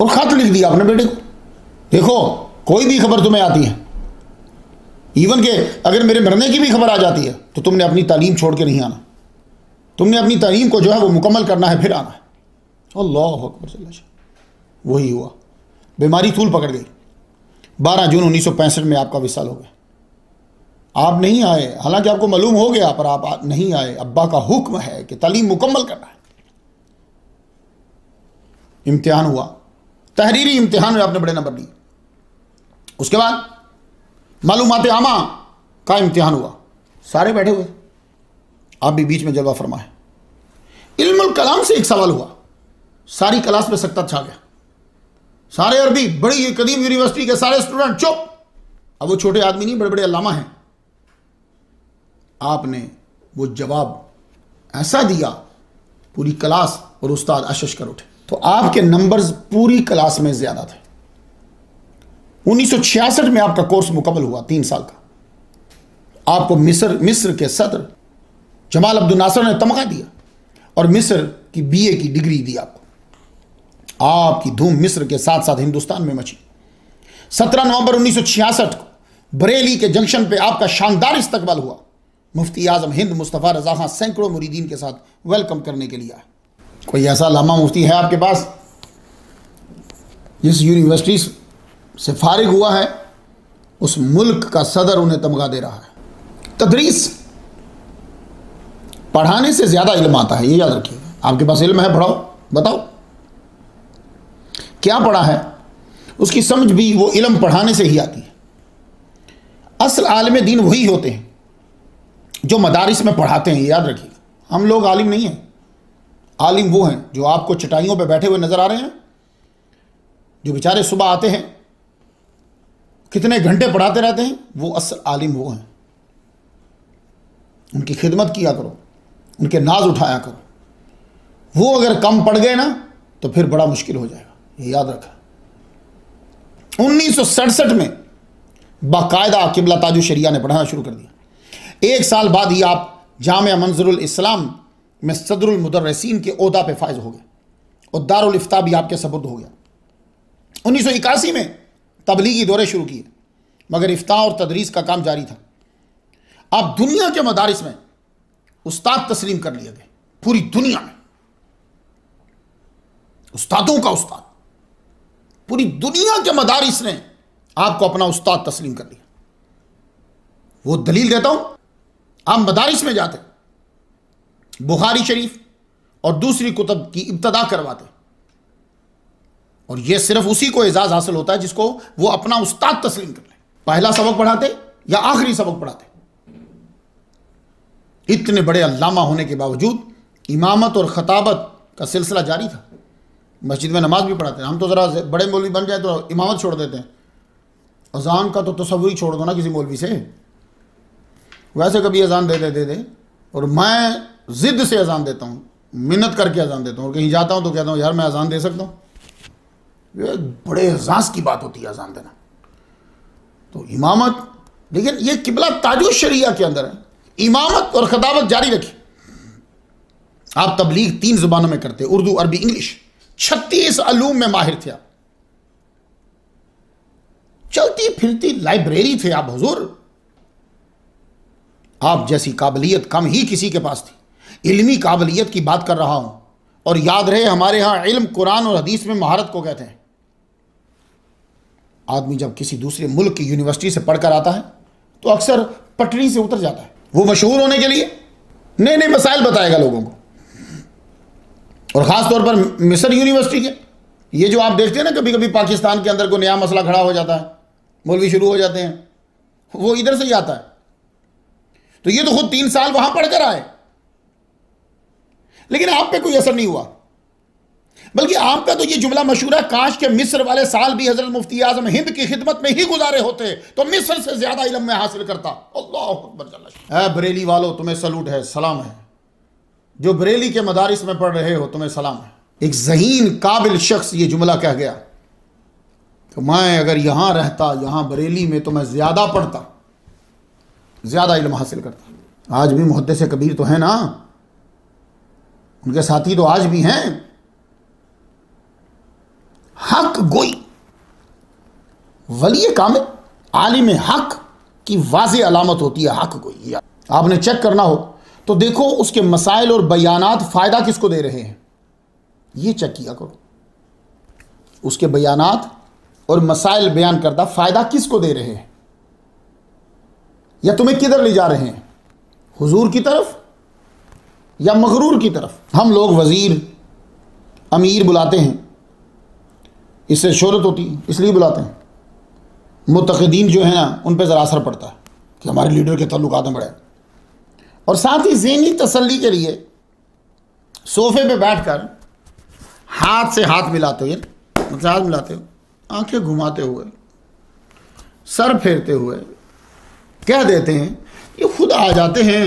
और खत लिख दिया अपने बेटे को देखो कोई भी खबर तुम्हें आती है इवन के अगर मेरे मरने की भी खबर आ जाती है तो तुमने अपनी तालीम छोड़ के नहीं आना तुमने अपनी तालीम को जो है वो मुकम्मल करना है फिर आना है अल्लाह अकबर वही हुआ बीमारी तूल पकड़ गई 12 जून उन्नीस में आपका विशाल हो गया आप नहीं आए हालांकि आपको मालूम हो गया पर आप नहीं आए अब्बा का हुक्म है कि तालीम मुकम्मल करना है इम्तिहान हुआ तहरीरी इम्तिहान में आपने बड़े नंबर लिए उसके बाद मालूमत आमा का इम्तिहान हुआ सारे बैठे हुए आप भी बीच में जलवा फरमाए इल्मुल कलाम से एक सवाल हुआ सारी क्लास में सकता छा गया सारे अरबी बड़ी कदीम यूनिवर्सिटी के सारे स्टूडेंट चुप अब वो छोटे आदमी नहीं बड़े बड़े अलामा हैं आपने वो जवाब ऐसा दिया पूरी क्लास और उस्ताद अशश कर उठे तो आपके नंबर्स पूरी क्लास में ज़्यादा थे 1966 में आपका कोर्स मुकम्मल हुआ तीन साल का आपको मिस्र मिस्र के सदर जमाल अब्दुल नासर ने तमगा दिया और मिस्र की बीए की डिग्री दी आपको आपकी धूम मिस्र के साथ साथ हिंदुस्तान में मची 17 नवंबर 1966 को बरेली के जंक्शन पे आपका शानदार इस्तकबाल हुआ मुफ्ती आजम हिंद मुस्तफ़ा रजा खां सैकड़ों मुरीदीन के साथ वेलकम करने के लिए आए कोई ऐसा लामा मुफ्ती है आपके पास जिस यूनिवर्सिटी से फारिग हुआ है उस मुल्क का सदर उन्हें तमगा दे रहा है तदरीस पढ़ाने से ज़्यादा इल्म आता है ये याद रखिएगा आपके पास इल्म है पढ़ाओ बताओ क्या पढ़ा है उसकी समझ भी वो इल्म पढ़ाने से ही आती है असल आलम दीन वही होते हैं जो मदारिस में पढ़ाते हैं याद रखिएगा हम लोग आलिम नहीं हैं आलिम वो हैं जो आपको चटाइयों पर बैठे हुए नज़र आ रहे हैं जो बेचारे सुबह आते हैं कितने घंटे पढ़ाते रहते हैं वो असल आलिम वो हैं उनकी खिदमत किया करो उनके नाज उठाया करो वो अगर कम पड़ गए ना तो फिर बड़ा मुश्किल हो जाएगा ये याद रखा उन्नीस में बाकायदा किबला ताजु शरिया ने पढ़ाना शुरू कर दिया एक साल बाद ही आप जाम मंजरुल इस्लाम में सदरमदरसिन के अहदा पर फायज हो गया और दारफ्ता भी आपके सबुद हो गया उन्नीस सौ इक्यासी में तबलीगी दौरे शुरू किए मगर इफ्ता और तदरीस का काम जारी था आप दुनिया के मदारस में उस्ताद तस्लीम कर लिए गए पूरी दुनिया में उस्तादों का उस्ताद पूरी दुनिया के मदारस ने आपको अपना उस्ताद तस्लीम कर लिया वो दलील देता हूं आप मदारस में जाते बुखारी शरीफ और दूसरी कुतब की इब्तदा करवाते और यह सिर्फ उसी को एजाज़ हासिल होता है जिसको वो अपना उस्ताद तस्लीम कर ले पहला सबक पढ़ाते या आखिरी सबक पढ़ाते इतने बड़े अल्लामा होने के बावजूद इमामत और खताबत का सिलसिला जारी था मस्जिद में नमाज भी पढ़ाते हैं हम तो ज़रा बड़े मौलवी बन जाए तो इमामत छोड़ देते हैं अजान का तो तस्वुरी छोड़ दो ना किसी मौलवी से वैसे कभी अजान दे दे दे दे और मैं ज़िद से अजान देता हूँ मिन्नत करके अजान देता हूँ कहीं जाता हूँ तो कहता हूँ यार मैं अजान दे सकता हूँ ये बड़े एजाज की बात होती है अजान देना तो इमामत लेकिन ये किबला ताजुल शरिया के अंदर है इमामत और खदावत जारी रखी आप तबलीग तीन जुबानों में करते उर्दू अरबी इंग्लिश छत्तीस अलूम में माहिर थे आप चलती फिरती लाइब्रेरी थे आप हजूर आप जैसी काबिलियत कम ही किसी के पास थी इल्मी काबिलियत की बात कर रहा हूँ और याद रहे हमारे यहाँ इल्म कुरान और हदीस में महारत को कहते हैं आदमी जब किसी दूसरे मुल्क की यूनिवर्सिटी से पढ़कर आता है तो अक्सर पटरी से उतर जाता है वो मशहूर होने के लिए नए नए मसाइल बताएगा लोगों को और ख़ास तौर पर मिस्र यूनिवर्सिटी के ये जो आप देखते हैं ना कभी कभी पाकिस्तान के अंदर को नया मसला खड़ा हो जाता है मौलवी शुरू हो जाते हैं वो इधर से ही आता है तो ये तो खुद तीन साल वहां पढ़कर आए लेकिन आप पे कोई असर नहीं हुआ बल्कि आपका तो ये जुमला मशहूर है काश के मिस्र वाले साल भी हजरत मुफ्ती आजम हिंद की खिदमत में ही गुजारे होते तो मिस्र से ज्यादा इलम में हासिल करता अल्लाह बरेली वालों तुम्हें सलूट है सलाम है जो बरेली के मदारिस में पढ़ रहे हो तुम्हें सलाम है एक जहीन काबिल शख्स ये जुमला कह गया तो मैं अगर यहां रहता यहां बरेली में तो मैं ज़्यादा पढ़ता ज़्यादा इलम हासिल करता आज भी मुहदस कबीर तो है ना उनके साथी तो आज भी हैं हक गोई वली काम आलिम हक की वाज अलामत होती है हक गोई आपने चेक करना हो तो देखो उसके मसाइल और बयानात फ़ायदा किसको दे रहे हैं ये चेक किया करो उसके बयानात और मसाइल बयान करता फ़ायदा किसको दे रहे हैं या तुम्हें किधर ले जा रहे हैं हुजूर की तरफ या मगरूर की तरफ हम लोग वज़ीर अमीर बुलाते हैं इससे शहरत होती है इसलिए बुलाते हैं मुतदीन जो है ना उन पर ज़रा असर पड़ता है कि हमारे लीडर के तल्लुक आदम बढ़े और साथ ही जहनी तसली के लिए सोफे पे बैठकर हाथ से हाथ मिलाते हुए मतलब हाथ मिलाते हुए आंखें घुमाते हुए सर फेरते हुए कह देते हैं ये खुद आ जाते हैं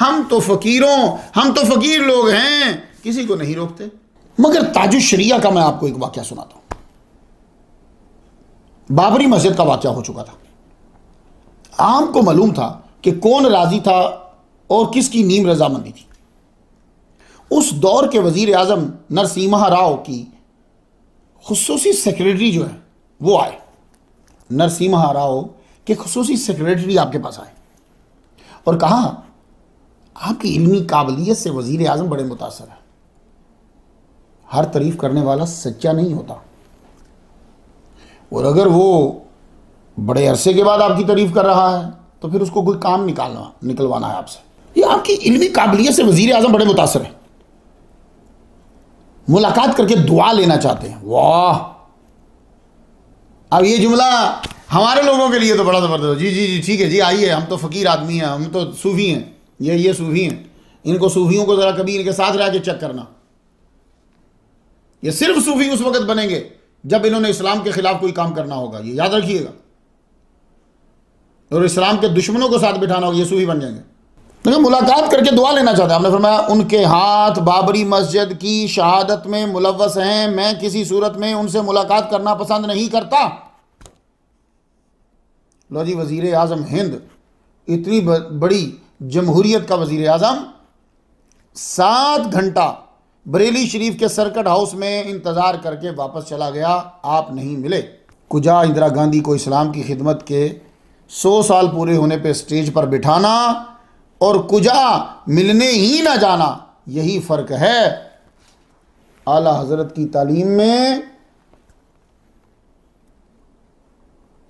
हम तो फ़कीरों हम तो फ़कीर लोग हैं किसी को नहीं रोकते मगर शरिया का मैं आपको एक वाक्य सुनाता हूं बाबरी मस्जिद का वाक्य हो चुका था आम को मालूम था कि कौन राज़ी था और किसकी नीम रजामंदी थी उस दौर के वजीर आजम नरसिम्हा राव की खसूसी सेक्रेटरी जो है वो आए नरसिम्हा राव के खसूसी सेक्रेटरी आपके पास आए और कहा आपकी इलमी काबिलियत से वजीर आजम बड़े मुतासर हैं हर तारीफ़ करने वाला सच्चा नहीं होता और अगर वो बड़े अरसे के बाद आपकी तारीफ़ कर रहा है तो फिर उसको कोई काम निकालना निकलवाना है आपसे ये आपकी इलमी काबिलियत से वजीर आजम बड़े मुतासर हैं मुलाकात करके दुआ लेना चाहते हैं वाह अब ये जुमला हमारे लोगों के लिए तो बड़ा ज़बरदस्त जी जी जी ठीक है जी आइए हम तो फ़कीर आदमी हैं हम तो सूफी हैं ये ये सूफी हैं इनको सूफियों को ज़रा कभी इनके साथ रह के चेक करना ये सिर्फ सूफी उस वक्त बनेंगे जब इन्होंने इस्लाम के खिलाफ कोई काम करना होगा ये याद रखिएगा और इस्लाम के दुश्मनों को साथ बिठाना होगा ये सूफी बन जाएंगे लेकिन मुलाकात करके दुआ लेना चाहते हैं फिर फरमाया उनके हाथ बाबरी मस्जिद की शहादत में मुलवस हैं मैं किसी सूरत में उनसे मुलाकात करना पसंद नहीं करता लो जी वजीर आजम हिंद इतनी बड़ी जमहूरियत का वजीर अजम सात घंटा बरेली शरीफ के सर्कट हाउस में इंतज़ार करके वापस चला गया आप नहीं मिले कुजा इंदिरा गांधी को इस्लाम की खिदमत के सौ साल पूरे होने पर स्टेज पर बिठाना और कुजा मिलने ही ना जाना यही फ़र्क है आला हज़रत की तालीम में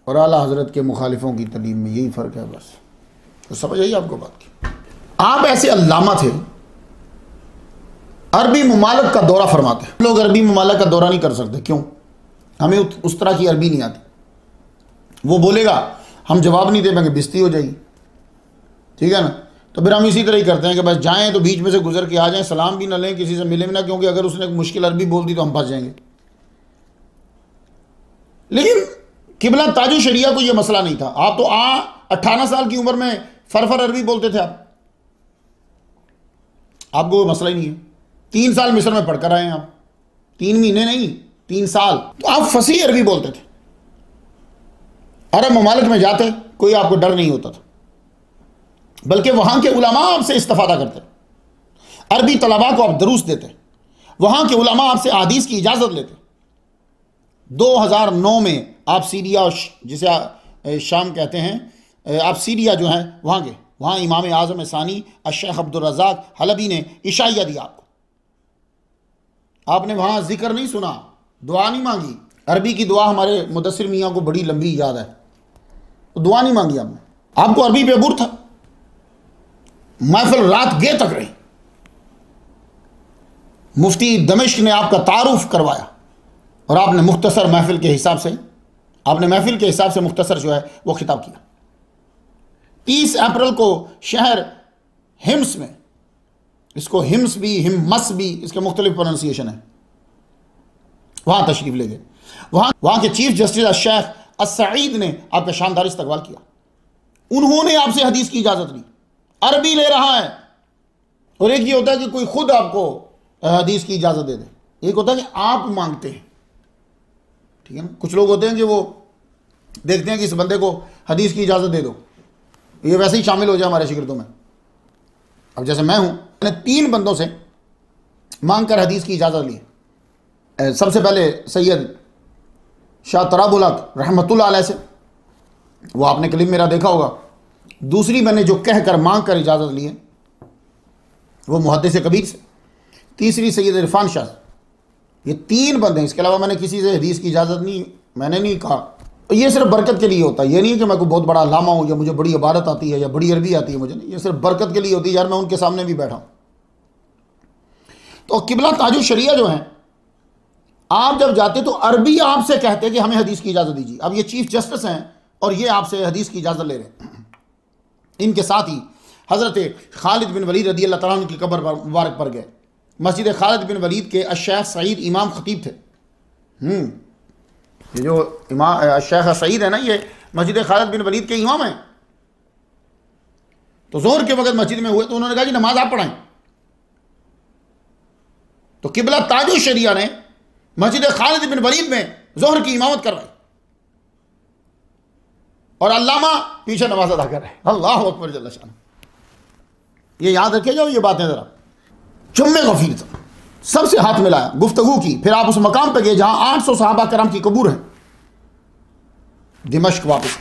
और आला हज़रत के मुखालिफों की तालीम में यही फ़र्क है बस तो समझ आई आपको बात की आप ऐसे अल्लामा थे अरबी ममालक का दौरा फरमाते हैं लोग अरबी ममालक का दौरा नहीं कर सकते क्यों हमें उस तरह की अरबी नहीं आती वो बोलेगा हम जवाब नहीं दे पाएंगे बिस्ती हो जाएगी ठीक है ना तो फिर हम इसी तरह ही करते हैं कि बस जाएं तो बीच में से गुजर के आ जाएं सलाम भी ना लें किसी से मिले भी ना क्योंकि अगर उसने मुश्किल अरबी बोल दी तो हम फंस जाएंगे लेकिन किबला ताजो शरिया को यह मसला नहीं था आप तो आ अट्ठारह साल की उम्र में फरफर अरबी बोलते थे आप आपको कोई मसला ही नहीं है तीन साल मिस्र में पढ़कर आए हैं आप तीन महीने नहीं तीन साल तो आप फसी अरबी बोलते थे अरब ममालिक में जाते कोई आपको डर नहीं होता था बल्कि वहां के उलमा आपसे इस्तफादा करते अरबी तलबा को आप दरुस्त देते वहां के उलमा आपसे आदीस की इजाज़त लेते 2009 में आप सीरिया और जिसे शाम कहते हैं आप सीरिया जो है वहाँ गए वहाँ इमाम आज़म सानी अशेख अब्दुलरजाक हलबी ने इशाइया दिया आपको आपने वहाँ जिक्र नहीं सुना दुआ नहीं मांगी अरबी की दुआ हमारे मुदसर मियाँ को बड़ी लंबी याद है तो दुआ नहीं मांगी आपने आपको अरबी पे बुर था महफिल रात गे तक रही मुफ्ती दमिश्क ने आपका तारुफ करवाया और आपने मुख्तसर महफिल के हिसाब से आपने महफिल के हिसाब से मुख्तसर जो है वो खिताब किया तीस अप्रैल को शहर हिम्स में इसको हिम्स भी हिम्मस भी इसके मुख्तलिफ प्रोनाउंसिएशन है वहां तशरीफ ले गए वहां वहां के चीफ जस्टिस शेख असईद ने आपका शानदार इस्तकबाल किया उन्होंने आपसे हदीस की इजाज़त ली अरबी ले रहा है और एक ये होता है कि कोई खुद आपको हदीस की इजाज़त दे दे एक होता है कि आप मांगते हैं ठीक है ना कुछ लोग होते हैं कि वो देखते हैं कि इस बंदे को हदीस की इजाज़त दे दो ये वैसे ही शामिल हो जाए हमारे शिगिरदों में अब जैसे मैं हूं मैंने तीन बंदों से मांग कर हदीस की इजाज़त ली सबसे पहले सैयद शाह तराबुलाक रहमतुल्ला से वो आपने क्लिप मेरा देखा होगा दूसरी मैंने जो कह कर मांग कर इजाज़त ली है वो मुहदस कबीर से तीसरी सैयद इरफान शाह ये तीन बंदे इसके अलावा मैंने किसी से हदीस की इजाज़त नहीं मैंने नहीं कहा ये सिर्फ बरकत के लिए होता है ये नहीं है कि मैं कोई बहुत बड़ा लामा हूँ या मुझे बड़ी इबारत आती है या बड़ी अरबी आती है मुझे नहीं ये सिर्फ बरकत के लिए होती है यार मैं उनके सामने भी बैठा हूँ तो किबला ताजु शरिया जो है आप जब जाते तो अरबी आपसे कहते कि हमें हदीस की इजाज़त दीजिए अब ये चीफ जस्टिस हैं और ये आपसे हदीस की इजाज़त ले रहे हैं इनके साथ ही हज़रत खालिद बिन वलीद रदी अल्लाह तुम की कब्र मुबारक पर गए मस्जिद खालिद बिन वलीद के अशेख सईद इमाम खतीब थे हम्म। ये जो इमाम शेख सईद है ना ये मस्जिद खालिद बिन वलीद के इमाम हैं तो जोर के वक्त मस्जिद में हुए तो उन्होंने कहा कि नमाज आप पढ़ाएं तो किबला ताजु शरिया ने मस्जिद खालिद बिन वलीद में जोहर की इमामत करवाई और अल्लामा पीछे नमाज अदा कर रहे अल्लाह अकबर जल्ला ये याद रखे जाओ ये बातें ज़रा चुम्बे गफीर था सबसे हाथ मिलाया गुफ्तगु की फिर आप उस मकाम पर गए जहां 800 साहबा कराम की कबूर है दिमश्क वापस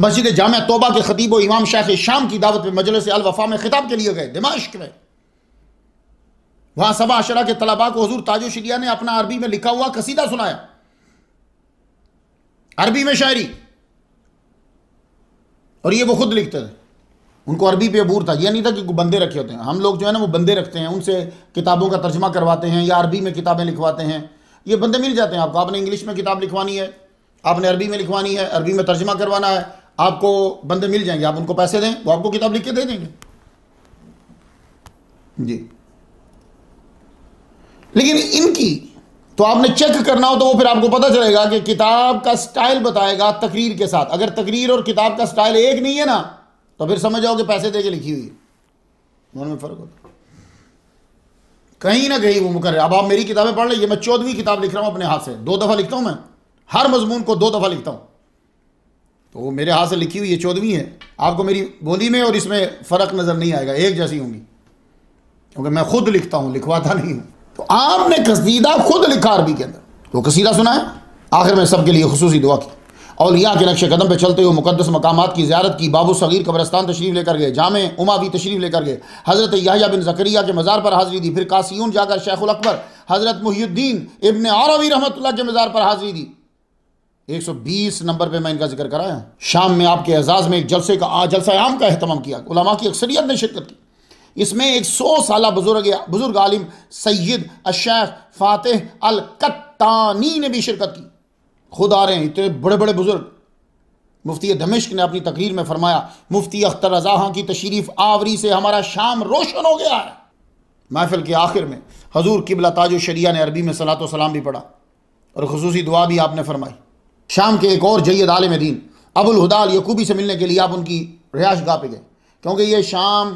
मस्जिद जाम तोबा के खतीब इमाम शाह शाम की दावत में मजलिस अलवफा में खिताब के लिए गए दिमश्क में वहां सबा अशरा के तलाबा को हजूर ताजो शिलिया ने अपना अरबी में लिखा हुआ कसीदा सुनाया अरबी में शायरी और ये वो खुद लिखते थे उनको अरबी पे अबूर था ये नहीं था कि बंदे रखे होते हैं हम लोग जो है ना वो बंदे रखते हैं उनसे किताबों का तर्जमा करवाते हैं या अरबी में किताबें लिखवाते हैं ये बंदे मिल जाते हैं आपको आपने इंग्लिश में किताब लिखवानी है आपने अरबी में लिखवानी है अरबी में तर्जमा करवाना है आपको बंदे मिल जाएंगे आप उनको पैसे दें वो आपको किताब लिख के दे देंगे जी लेकिन इनकी तो आपने चेक करना हो तो वो फिर आपको पता चलेगा कि किताब का स्टाइल बताएगा तकरीर के साथ अगर तकरीर और किताब का स्टाइल एक नहीं है ना तो फिर समझ जाओ कि पैसे दे के लिखी हुई है दोनों में फर्क होता कहीं ना कहीं वो मुकर अब आप मेरी किताबें पढ़ लीजिए मैं चौदहवीं किताब लिख रहा हूँ अपने हाथ से दो दफ़ा लिखता हूँ मैं हर मजमून को दो दफ़ा लिखता हूँ तो वो मेरे हाथ से लिखी हुई ये चौदहवीं है आपको मेरी बोली में और इसमें फ़र्क नज़र नहीं आएगा एक जैसी होंगी क्योंकि मैं खुद लिखता हूँ लिखवाता नहीं हूँ तो आपने कसीदा खुद लिखा अरबी के अंदर वो कसीदा सुना है आखिर में सबके लिए खसूसी दुआ की अलिया के नक्श कदम पर चलते हुए मुकदस मकाम की ज्यारत की बाबू सगीर कब्रस्तान तशरीफ़ लेकर गए जामे उमा भी तशरीफ़ लेकर गए हज़रत याहिया बिन जकरिया के मज़ार पर हाज़िरी दी फिर कासीून जाकर शेख अकबर हज़रत मुहिद्दीन इबन आरवी रहमत के मज़ार पर हाज़िरी दी 120 नंबर पे मैं इनका जिक्र कराया शाम में आपके एजाज़ में एक जलसे का जलसा आम का अहतमाम किया की अक्सरियत ने शिरकत की इसमें एक सौ साल बुजुर्ग बुजुर्ग आलिम सैयद अशैफ फातेह अल कत्तानी ने भी शिरकत की खुद आ रहे हैं इतने बड़े बड़े बुज़ुर्ग मुफ्ती दमिश्क ने अपनी तकरीर में फरमाया मुफ्ती अख्तर रजा की तशरीफ़ आवरी से हमारा शाम रोशन हो गया है महफिल के आखिर में हजूर किबला ताजो शरिया ने अरबी में सलात सलाम भी पढ़ा और खसूसी दुआ भी आपने फरमाई शाम के एक और जैद आलम दीन अबुल हदाल यकूबी से मिलने के लिए आप उनकी रिहाश गाह पे गए क्योंकि ये शाम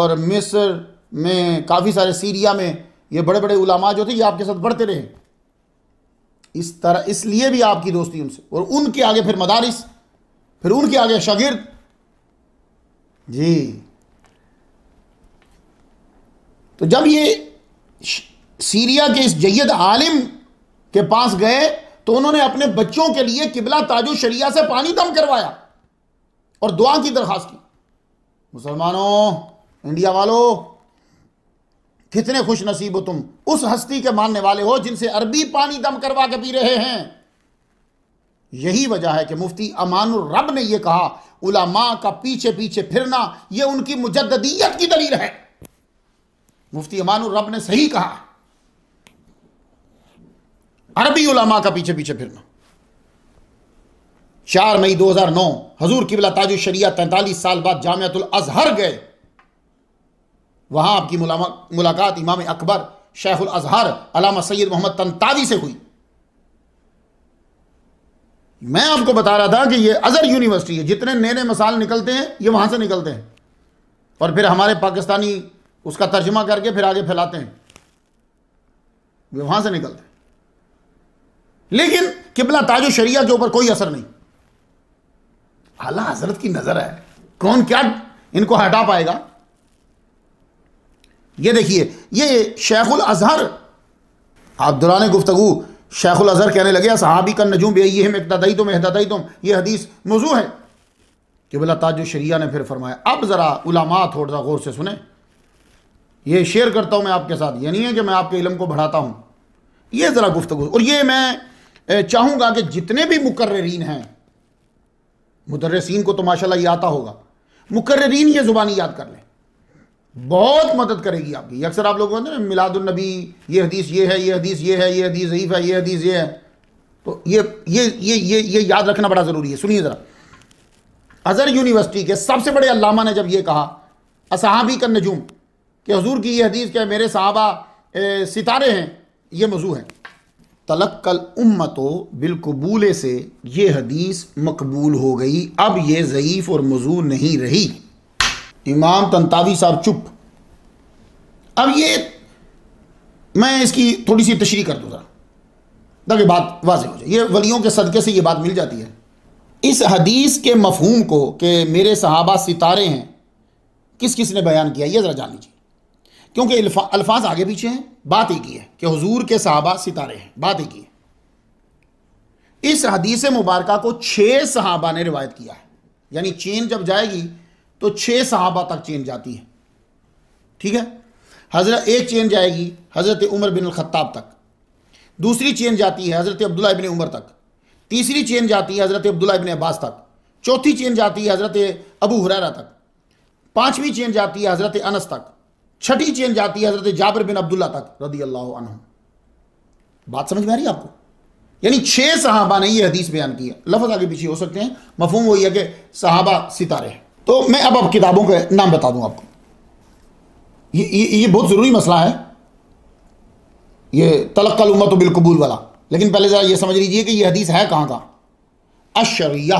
और मिस्र में काफ़ी सारे सीरिया में ये बड़े बड़े उलामा जो थे ये आपके साथ बढ़ते रहे इस तरह इसलिए भी आपकी दोस्ती उनसे और उनके आगे फिर मदारिस फिर उनके आगे शागिर्द जी तो जब ये सीरिया के इस जैद आलिम के पास गए तो उन्होंने अपने बच्चों के लिए किबला ताजु शरिया से पानी दम करवाया और दुआ की दरखास्त की मुसलमानों इंडिया वालों कितने खुश नसीब हो तुम उस हस्ती के मानने वाले हो जिनसे अरबी पानी दम करवा के पी रहे हैं यही वजह है कि मुफ्ती अमानुर रब ने यह कहा उलामा का पीछे पीछे फिरना यह उनकी मुजद्दीयत की दलील है मुफ्ती अमानुर रब ने सही कहा अरबी उलामा का पीछे पीछे फिरना चार मई 2009 हजूर किबला ताजुशरिया तैंतालीस साल बाद जामियातुल अजहर गए वहाँ आपकी मुलाकात इमाम अकबर शेखुल अजहर अलामा सैयद मोहम्मद तनतावी से हुई मैं आपको बता रहा था कि ये अज़हर यूनिवर्सिटी है जितने नए नए मसाल निकलते हैं ये वहां से निकलते हैं और फिर हमारे पाकिस्तानी उसका तर्जमा करके फिर आगे फैलाते हैं वे वहां से निकलते हैं लेकिन किबला ताजो शरिया के ऊपर कोई असर नहीं आला हजरत की नज़र है कौन क्या इनको हटा पाएगा ये देखिए ये शेखुल अजहर आप दौरान गुफ्तु शेखुल अजहर कहने लगे सहाबी का नजूम बे हम इकतदाई तुम एहतदाई तुम ये हदीस मौजू है कि बोला शरिया ने फिर फरमाया अब ज़रा उलामा थोड़ा सा गौर से सुने ये शेयर करता हूँ मैं आपके साथ ये नहीं है कि मैं आपके इलम को बढ़ाता हूँ ये ज़रा गुफ्तगु और ये मैं चाहूँगा कि जितने भी मुकर्रीन हैं मुदर्रसिन को तो माशाल्लाह ये आता होगा मुकर्रीन ये ज़ुबानी याद कर लें बहुत मदद करेगी आपकी अक्सर आप लोग कहते हैं मिलादुलनबी ये हदीस ये है ये हदीस ये है ये हदीस ज़ीफ़ है ये हदीस ये है तो ये ये ये ये ये याद रखना बड़ा ज़रूरी है सुनिए ज़रा अज़हर यूनिवर्सिटी के सबसे बड़े अलामा ने जब ये कहा असहाबी का नजूम कि हजूर की ये हदीस क्या मेरे साहबा सितारे हैं ये मौजू है तलक कल उम्मतो बिलकबूले से ये हदीस मकबूल हो गई अब ये ज़यीफ़ और मौजू नहीं रही इमाम तंतावी साहब चुप अब ये मैं इसकी थोड़ी सी तशरी कर दूँ ज़रा ताकि बात वाजह हो जाए ये वलियों के सदक़े से ये बात मिल जाती है इस हदीस के मफहूम को कि मेरे सहाबा सितारे हैं किस किस ने बयान किया ये ज़रा जान लीजिए क्योंकि अल्फाज आगे पीछे हैं बात एक ही है कि हुजूर के सहाबा सितारे हैं बात एक ही है इस हदीस मुबारक को छः सहाबा ने रिवायत किया है यानी चीन जब जाएगी तो छह सहाबा तक चेन जाती है ठीक है हज़रत एक चेन जाएगी हज़रत उमर बिन ख़त्ताब तक दूसरी चेन जाती है हज़रत अब्दुल्ला इबन उमर तक तीसरी चेन जाती है हज़रत अब्दुल्ला इबन अब्बास तक चौथी चेन जाती है हज़रत अबू हुरारा तक पांचवी चेन जाती है हज़रत अनस तक छठी चेन जाती है हज़रत जाबर बिन अब्दुल्ला तक रदी अल्लाह बात समझ में आ रही है आपको यानी छह सहाबा ने यह हदीस बयान किया लफज आगे पीछे हो सकते हैं मफहम वही है कि सहाबा सितारे हैं तो मैं अब अब किताबों के नाम बता दूं आपको ये ये, ये बहुत ज़रूरी मसला है ये लूंगा तो बिलकबूल वाला लेकिन पहले ज़रा ये समझ लीजिए कि ये हदीस है कहाँ का अशरिया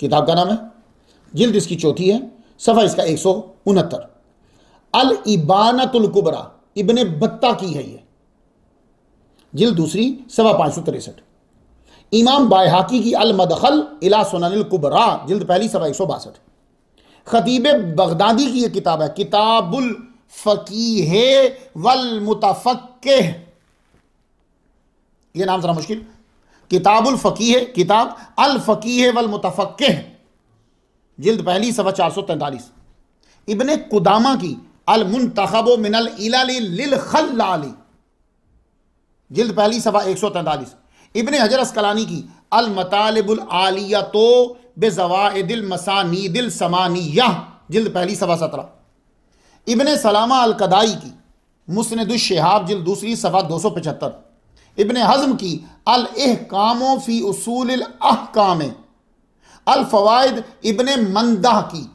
किताब का नाम है जिल्द इसकी चौथी है सफ़ा इसका एक सौ उनहत्तर अल कुबरा इबन बत्ता की है ये जिल दूसरी सवा पाँच सौ तिरसठ इमाम बाहाकी की अल मदखल इला सुनकुबरा जिल्द पहली सवा एक सौ बासठ खतीब बगदादी की यह किताब है किताबुल फ़कीह वल मुतफ़क़ यह नाम ज़रा मुश्किल किताबुल फ़कीह किताब अल फ़कीह वल मुतफक् जिल्द पहली सवा चार सौ तैंतालीस इबन कुदामा की अल मुंतखब मिनल इलाली जिल्द पहली सवा एक सौ तैंतालीस इबन हजर असकलानी की अल मतालबुल आलिया तो बेजवा दिल मसानी दिल समानी यह जल्द पहली सवा सत्रह इबन सलामा अलकदाई की मुस्नदुलशहाब जल्द दूसरी सवा दो सौ पचहत्तर इबन हज़म की कामो फ़ी उसूल काम अलफवाद इबन मंदा की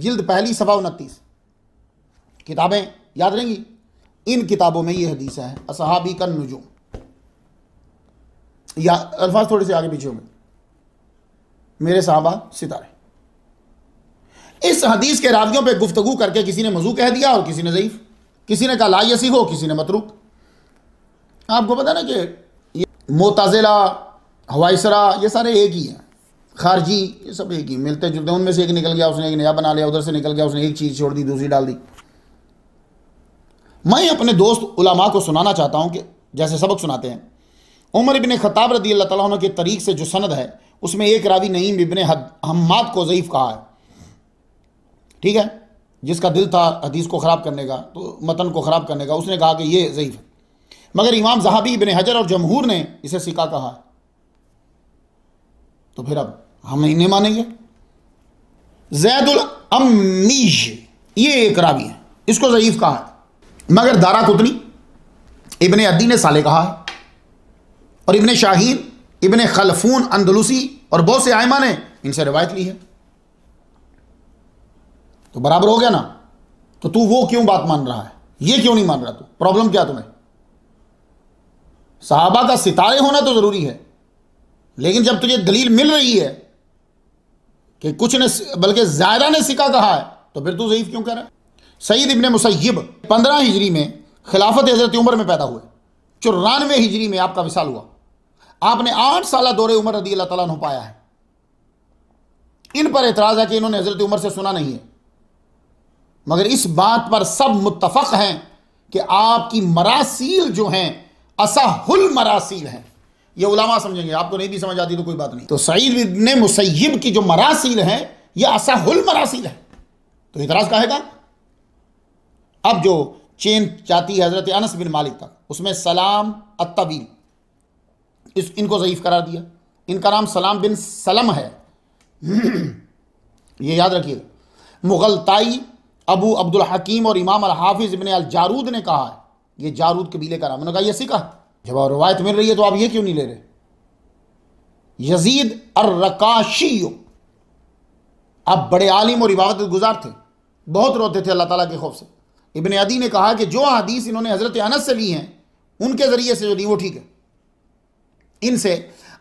जल्द पहली सवा उनतीस किताबें याद रहेंगी इन किताबों में ये हदीस है असहाबी का नजूम या अल्फाज थोड़े से आगे पीछे होंगे मेरे साहबा सितारे इस हदीस के रावियों पे गुफ्तगु करके किसी ने मजू कह दिया और किसी ने ज़यीफ़ किसी ने कहा ला यसी हो किसी ने मतरूक आपको पता ना कि मोताजिला हवाइसरा ये सारे एक ही हैं खारजी ये सब एक ही मिलते जुलते उनमें से एक निकल गया उसने एक नया बना लिया उधर से निकल गया उसने एक चीज़ छोड़ दी दूसरी डाल दी मैं अपने दोस्त उलामा को सुनाना चाहता हूं कि जैसे सबक सुनाते हैं उमर इबन ख़ताब रदी अल्लाह तला के तरीक से जो सनद है उसमें एक रावी नईम इबन हमाद हम्माद को ज़यीफ़ कहा है ठीक है जिसका दिल था हदीस को ख़राब करने का तो मतन को ख़राब करने का उसने कहा कि ये ज़यीफ़ है मगर इमाम जहाबी इबन हजर और जमहूर ने इसे सिका कहा है तो फिर अब हम इन्हें मानेंगे जैदुल अमीश ये एक रावी है इसको ज़यीफ़ कहा है मगर दारा कुतनी इबन अद्दी ने साले कहा है और इबन शाहीन इबन खलफून अंदलूसी और बहुत से आयमा ने इनसे रिवायत ली है तो बराबर हो गया ना तो तू वो क्यों बात मान रहा है ये क्यों नहीं मान रहा तू प्रॉब्लम क्या तुम्हें साहबा का सितारे होना तो ज़रूरी है लेकिन जब तुझे दलील मिल रही है कि कुछ ने बल्कि ज़ायरा ने सिका कहा है तो फिर तू ज़यीफ क्यों कह रहा है सईद इबन मुसैब पंद्रह हिजरी में खिलाफत हज़रत उम्र में पैदा हुए चौरानवे हिजरी में आपका विशाल हुआ आपने आठ साल दौरे उमर रदी अल्लाह तला पाया है इन पर एतराज़ है कि इन्होंने हज़रत उमर से सुना नहीं है मगर इस बात पर सब मुतफक हैं कि आपकी मरासील जो हैं असाहुल मरासील हैं ये उलामा समझेंगे आपको तो नहीं भी समझ आती तो कोई बात नहीं तो सईद ने मुसैब की जो मरासील हैं ये असाहुल मरासील तो है तो इतराज कहेगा अब जो चेन चाहती है हज़रत अनस बिन मालिक तक उसमें सलाम अतबील इस इनको ज़यीफ़ करार दिया इनका नाम सलाम बिन सलम है ये याद रखिएगा मुग़लताई अबू अब्दुल हकीम और इमाम अल हाफिज़ इबन अल जारूद ने कहा है ये जारूद कबीले का नाम उन्होंने कहा यह सीखा जब और रवायत मिल रही है तो आप ये क्यों नहीं ले रहे यजीद अर्रकाशी आप बड़े आलिम और इबादत गुजार थे बहुत रोते थे अल्लाह ताला के खौफ से इबन अदी ने कहा कि जो हदीस इन्होंने हज़रत अनस से ली हैं उनके ज़रिए से जो ली वो ठीक है इनसे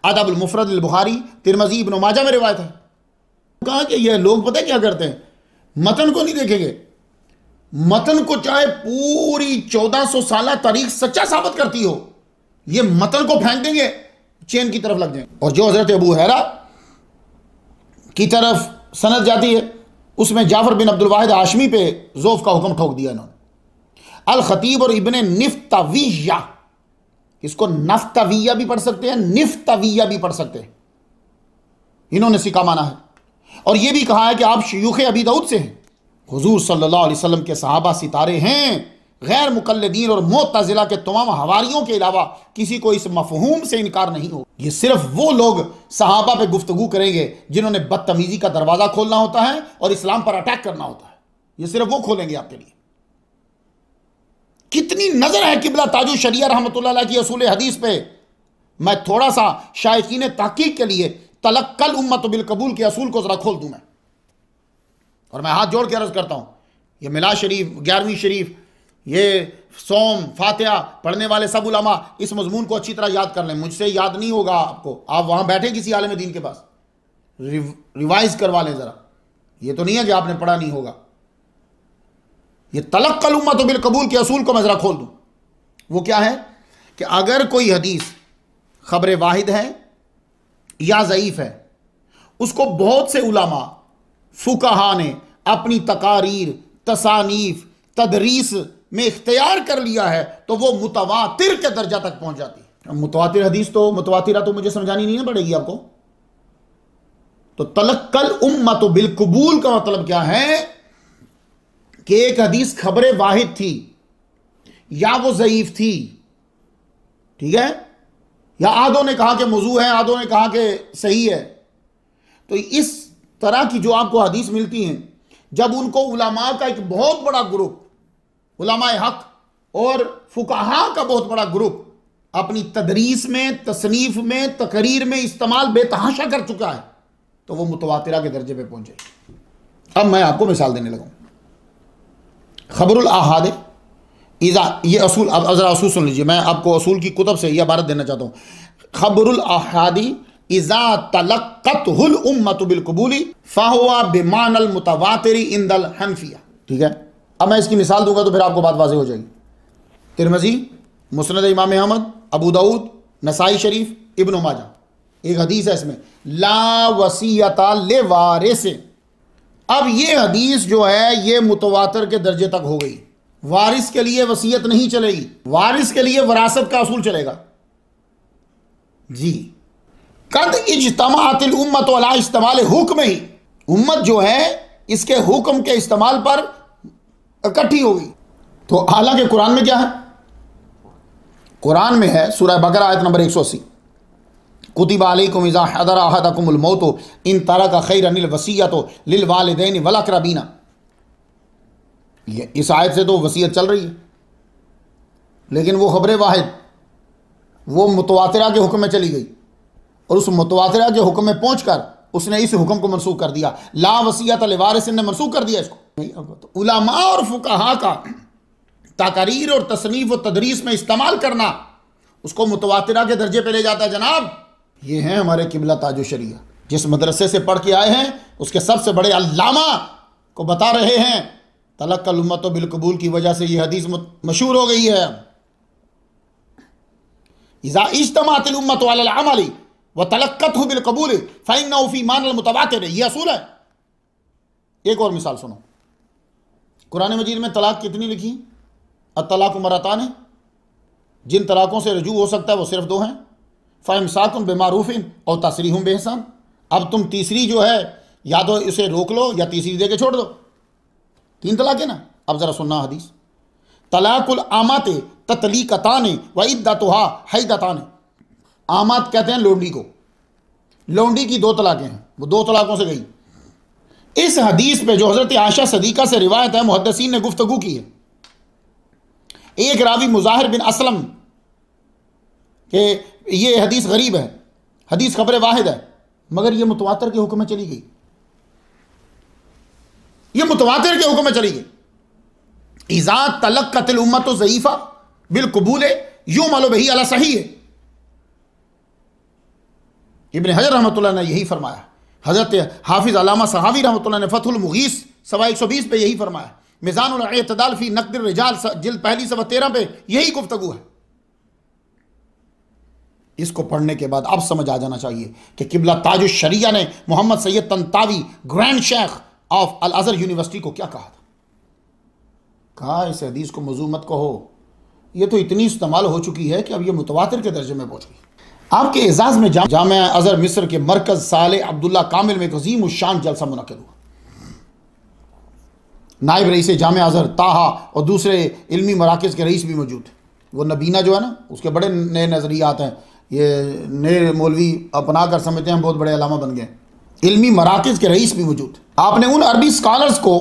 अदबुलमफरद बुखारी तिरमजी इबन माजा में रिवायत है कहा कि यह लोग पता क्या करते हैं मतन को नहीं देखेंगे मतन को चाहे पूरी 1400 साल तारीख सच्चा साबित करती हो यह मतन को फेंक देंगे चेन की तरफ लग जाएंगे और जो हजरत अबू हैरा की तरफ सनत जाती है उसमें जाफर बिन अब्दुल वाहिद आशमी पे जोफ का हुक्म ठोक दिया इन्होंने अल खतीब और इबन निफ्ताविया इसको नफ्तविया भी पढ़ सकते हैं निफ्तविया भी पढ़ सकते हैं इन्होंने सिका माना है और यह भी कहा है कि आप शयूख अबी दाऊद से हैं हजूर सल्लल्लाहु अलैहि वसल्लम के सहाबा सितारे हैं गैर मुकलदीन और मोतजिला के तमाम हवारीयों के अलावा किसी को इस मफहूम से इनकार नहीं हो ये सिर्फ वो लोग सहाबा पे गुफ्तगु करेंगे जिन्होंने बदतमीजी का दरवाज़ा खोलना होता है और इस्लाम पर अटैक करना होता है ये सिर्फ वो खोलेंगे आपके लिए कितनी नज़र है किबला ताजू शरिया रहमत की असूल हदीस पे मैं थोड़ा सा शायकीन तहकीक के लिए तलक्कल उम्मत कबूल के असूल को ज़रा खोल दूँ मैं और मैं हाथ जोड़ के अर्ज़ करता हूँ ये मिला शरीफ ग्यारहवीं शरीफ ये सोम फातिया पढ़ने वाले सब उलमा इस मजमून को अच्छी तरह याद कर लें मुझसे याद नहीं होगा आपको आप वहां बैठे किसी आलम दीन के पास रिव, रिवाइज करवा लें ज़रा ये तो नहीं है कि आपने पढ़ा नहीं होगा ये तलक कलुमा तो बिलकबूल के असूल को मैं ज़रा खोल दूँ वो क्या है कि अगर कोई हदीस खबर वाहिद है या ज़यीफ़ है उसको बहुत से उलमा फुकाहा ने अपनी तकारीर तसानीफ तदरीस में इख्तियार कर लिया है तो वो मुतवातिर के दर्जा तक पहुंच जाती है मुतवातिर हदीस तो मुतवातिरा तो मुझे समझानी नहीं ना पड़ेगी आपको तो तलक्कल उम्मत बिलकबूल का मतलब क्या है कि एक हदीस खबर वाहिद थी या वो ज़यीफ़ थी ठीक है या आदों ने कहा कि मौजू है आदों ने कहा कि सही है तो इस तरह की जो आपको हदीस मिलती हैं जब उनको उलमा का एक बहुत बड़ा ग्रुप उलमा हक और फुकाहा का बहुत बड़ा ग्रुप अपनी तदरीस में तसनीफ में तकरीर में इस्तेमाल बेतहाशा कर चुका है तो वो मुतवा के दर्जे पर पहुंचे अब मैं आपको मिसाल देने लगाऊँ खबरुल अहाद इज़ा ये असूल अब अज़रा असूल सुन लीजिए मैं आपको असूल की कुतब से यह भारत देना चाहता हूँ खबरुल अहादी इज़ा तलक़त हुल उम्मत बिलकबूली फ़ाहुआ बेमान मुतवातरी दल हनफिया ठीक है अब मैं इसकी मिसाल दूंगा तो फिर आपको बात वाजह हो जाएगी तिरमजी मुसनद इमाम अहमद अबू दाऊद नसाई शरीफ इबन माजा एक हदीस है इसमें ला वसीयता ले वारे से अब ये हदीस जो है ये मुतवातर के दर्जे तक हो गई वारिस के लिए वसीयत नहीं चलेगी वारिस के लिए वरासत का असूल चलेगा जी कद इजतमातिल उम्मत वाला इस्तेमाल हुक्म ही उम्मत जो है इसके हुक्म के इस्तेमाल पर इकट्ठी होगी तो हालांकि कुरान में क्या है कुरान में है सूरह बकरा आयत नंबर एक सौ अस्सी कुतिब अलैकुम इज़ा हदर अहदकुम मौत इन तरह का खैर अनिल वसीयत लिल वालदेन वलकरबीना ये इस आयत से तो वसीयत चल रही है लेकिन वो खबर वाहिद वो मुतवातरा के हुक्म में चली गई और उस मुतवातरा के हुक्म में पहुँच कर उसने इस हुक्म को मनसूख कर दिया ला वसीयत वारिस ने मनसूख कर दिया इसको तो उलामा और फुकाहा का तकरीर और तसनीफ व तदरीस में इस्तेमाल करना उसको मुतवातरा के दर्जे पर ले जाता है जनाब ये हैं हमारे किबला ताजो शरिया जिस मदरसे से पढ़ के आए हैं उसके सबसे बड़े अल्लामा को बता रहे हैं तलक का कलमत तो बिलकबूल की वजह से यह हदीस मशहूर हो गई है इज़ा इजतमातिलमत तलक्कत हो बिलकबूल फाइन नफ़ी मान मतवातर यह असूल है एक और मिसाल सुनो कुरान मजीद में तलाक कितनी लिखी अतलाक मराता ने जिन तलाकों से रजू हो सकता है वो सिर्फ दो हैं फ़मसाकुम बेमारूफ़िन और तसरी हूँ बेहसान अब तुम तीसरी जो है या तो इसे रोक लो या तीसरी देके छोड़ दो तीन तलाक है ना अब ज़रा सुनना हदीस तलाकुल आमात ततली कताने व इद्दतहा हई दताने आमात कहते हैं लोंडी को लोंडी की दो तलाकें हैं वो दो तलाकों से गई इस हदीस पे जो हज़रत आशा सदीक़ा से रिवायत है मुहदसिन ने गुफ्तगु की है एक रावी मुजाहिर बिन असलम के ये हदीस गरीब है हदीस खबर वाहिद है मगर ये मुतवातर के हुक्म में चली गई ये मुतवातर के हुक्म में चली गई ईजा तलक कतिल उम्मत तो ज़यीफ़ा बिलकबूल यूं मालो बही अला सही है इबन हजर रहमत ने यही फरमाया हज़रत हाफिज़ अलामा सहावी रहमत ने फ़तुल मुगीस सवा एक सौ बीस पर यही फरमाया मिज़ान फ़ी रिजाल जिल पहली सवा तेरह पे यही गुफ्तगु है इसको पढ़ने के बाद अब समझ आ जाना चाहिए कि किबला शरिया ने Mohammed Sayed Tantawi grand sheikh of Al Azhar University को क्या कहा था कहा इस हदीस को मजू मत कहो ये तो इतनी इस्तेमाल हो चुकी है कि अब ये मुतवातर के दर्जे में पहुंच गई आपके एजाज़ में जाम जाम अज़र मिस्र के मरकज़ साल अब्दुल्ला कामिल में तजीम शान जलसा मुनद हुआ नायब रईस जाम अजहर ताहा और दूसरे इलमी मराकज़ के रईस भी मौजूद थे वो नबीना जो है ना उसके बड़े नए नज़रियात हैं ये नए मौलवी अपना कर समझते हैं बहुत बड़े अलामा बन गए इलमी मराकज़ के रईस भी मौजूद आपने उन अरबी स्कॉलर्स को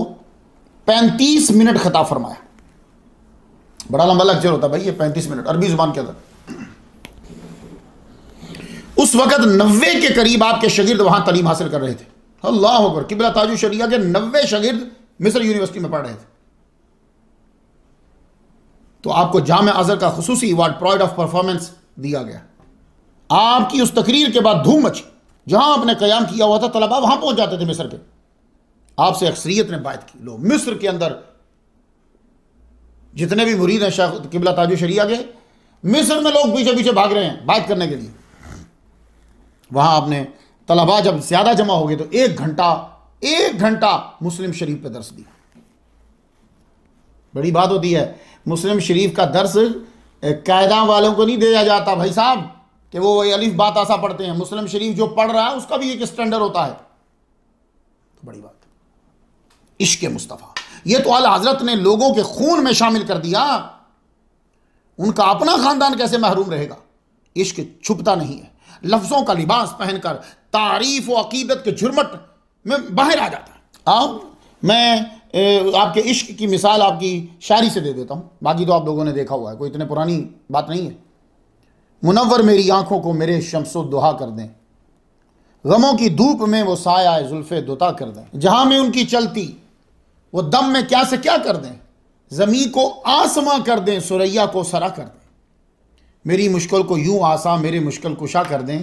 पैंतीस मिनट खता फरमाया बड़ा लंबा लक्चर होता भाई ये पैंतीस मिनट अरबी जुबान के अंदर उस वक्त नब्बे के करीब आपके शगिर्द वहां तलीम हासिल कर रहे थे अल्लाह होकर किबला ताजु शरिया के नब्बे शगिर्द मिस्र यूनिवर्सिटी में पढ़ रहे थे तो आपको जाम अजहर का खसूसी अवार्ड प्राइड ऑफ परफॉर्मेंस दिया गया आपकी उस तकरीर के बाद धूम मची जहां आपने कयाम किया हुआ था तलबा वहां पहुंच जाते थे मिस्र के आपसे अक्सरियत ने बात की लो मिस्र के अंदर जितने भी मुरीद हैं शाह किबला ताजु शरिया के मिस्र में लोग पीछे पीछे भाग रहे हैं बात करने के लिए वहां आपने तलबा जब ज़्यादा जमा हो गए तो एक घंटा एक घंटा मुस्लिम शरीफ पे दर्श दिया बड़ी बात होती है मुस्लिम शरीफ का दर्श कायदा वालों को नहीं दिया जाता भाई साहब कि वो वही अलिफ बात आसा पढ़ते हैं मुस्लिम शरीफ जो पढ़ रहा है उसका भी एक स्टैंडर्ड होता है तो बड़ी बात इश्क मुस्तफ़ा ये तो अल हजरत ने लोगों के खून में शामिल कर दिया उनका अपना खानदान कैसे महरूम रहेगा इश्क छुपता नहीं है लफ्ज़ों का लिबास पहनकर तारीफ व अकीदत के झुरमट में बाहर आ जाता है अब मैं ए, आपके इश्क की मिसाल आपकी शायरी से दे देता हूँ बाकी तो आप लोगों ने देखा हुआ है कोई इतने पुरानी बात नहीं है मुनवर मेरी आंखों को मेरे दुहा कर दें गमों की धूप में वो साया जुल्फ़े दुता कर दें जहाँ में उनकी चलती वो दम में क्या से क्या कर दें ज़मी को आसमां कर दें सुरैया को सरा कर दें मेरी मुश्किल को यूं आसा मेरे मुश्किल कुशा कर दें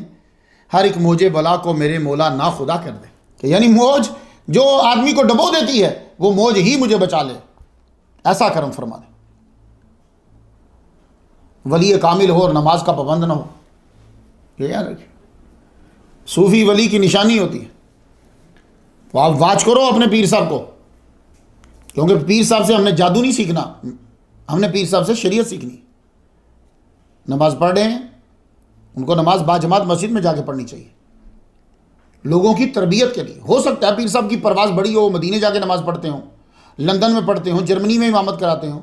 हर एक मोजे बला को मेरे मोला ना खुदा कर दें यानी मौज जो आदमी को डबो देती है वो मौज ही मुझे बचा ले ऐसा करम फरमा दें वली कामिल हो और नमाज का पाबंद ना हो ये याद रखिए सूफ़ी वली की निशानी होती है तो आप वाच करो अपने पीर साहब को क्योंकि पीर साहब से हमने जादू नहीं सीखना हमने पीर साहब से शरीयत सीखनी नमाज पढ़ रहे हैं उनको नमाज बाजमात मस्जिद में जाके पढ़नी चाहिए लोगों की तरबियत के लिए हो सकता है पीर साहब की परवास बड़ी हो मदीने जाके नमाज पढ़ते हों लंदन में पढ़ते हों जर्मनी में इमामत कराते हों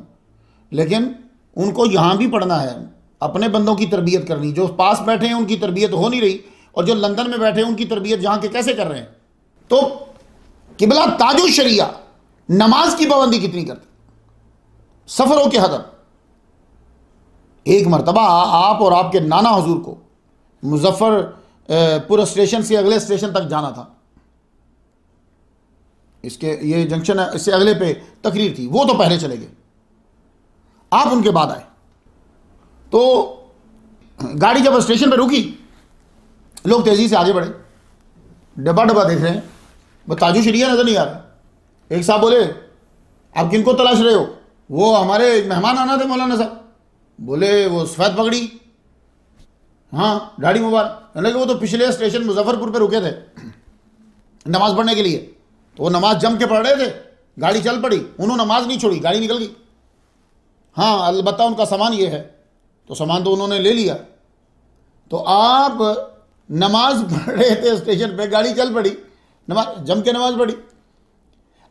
लेकिन उनको यहाँ भी पढ़ना है अपने बंदों की तरबियत करनी जो पास बैठे हैं उनकी तरबियत हो नहीं रही और जो लंदन में बैठे हैं उनकी तरबियत जहाँ के कैसे कर रहे हैं तो किबला ताजो शरिया नमाज की पाबंदी कितनी करते सफरों के हदम एक मरतबा आप और आपके नाना हजूर को मुजफ्फरपुर स्टेशन से अगले स्टेशन तक जाना था इसके ये जंक्शन है इससे अगले पे तकरीर थी वो तो पहले चले गए आप उनके बाद आए तो गाड़ी जब स्टेशन पर रुकी लोग तेज़ी से आगे बढ़े डब्बा डब्बा देख रहे हैं वो ताजू शरिया नज़र नहीं आ रहा एक साहब बोले आप किन को तलाश रहे हो वो हमारे मेहमान आना थे मौलाना साहब बोले वो सफ़ेद पगड़ी हाँ गाड़ी मुबारक कहने कि वो तो पिछले स्टेशन मुजफ्फरपुर पर रुके थे नमाज़ पढ़ने के लिए तो वो नमाज जम के पढ़ रहे थे गाड़ी चल पड़ी उन्होंने नमाज नहीं छोड़ी गाड़ी निकल गई हाँ अलबत् उनका सामान ये है तो सामान तो उन्होंने ले लिया तो आप नमाज पढ़ रहे थे स्टेशन पे गाड़ी चल पड़ी नमाज जम के नमाज पढ़ी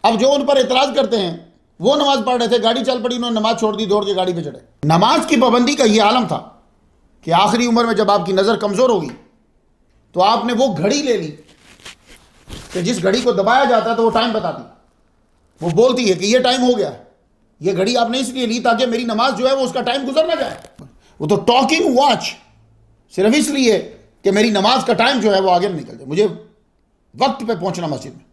अब जो उन पर इतराज करते हैं वो नमाज पढ़ रहे थे गाड़ी चल पड़ी उन्होंने नमाज छोड़ दी दौड़ के गाड़ी पे चढ़े नमाज की पाबंदी का ये आलम था कि आखिरी उम्र में जब आपकी नज़र कमज़ोर होगी तो आपने वो घड़ी ले ली कि जिस घड़ी को दबाया जाता है तो वो टाइम बताती वो बोलती है कि ये टाइम हो गया है ये घड़ी आपने इसलिए ली ताकि मेरी नमाज जो है वो उसका टाइम गुजर ना जाए वो तो टॉकिंग वॉच सिर्फ इसलिए कि मेरी नमाज का टाइम जो है वो आगे निकल जाए मुझे वक्त पे पहुंचना मस्जिद में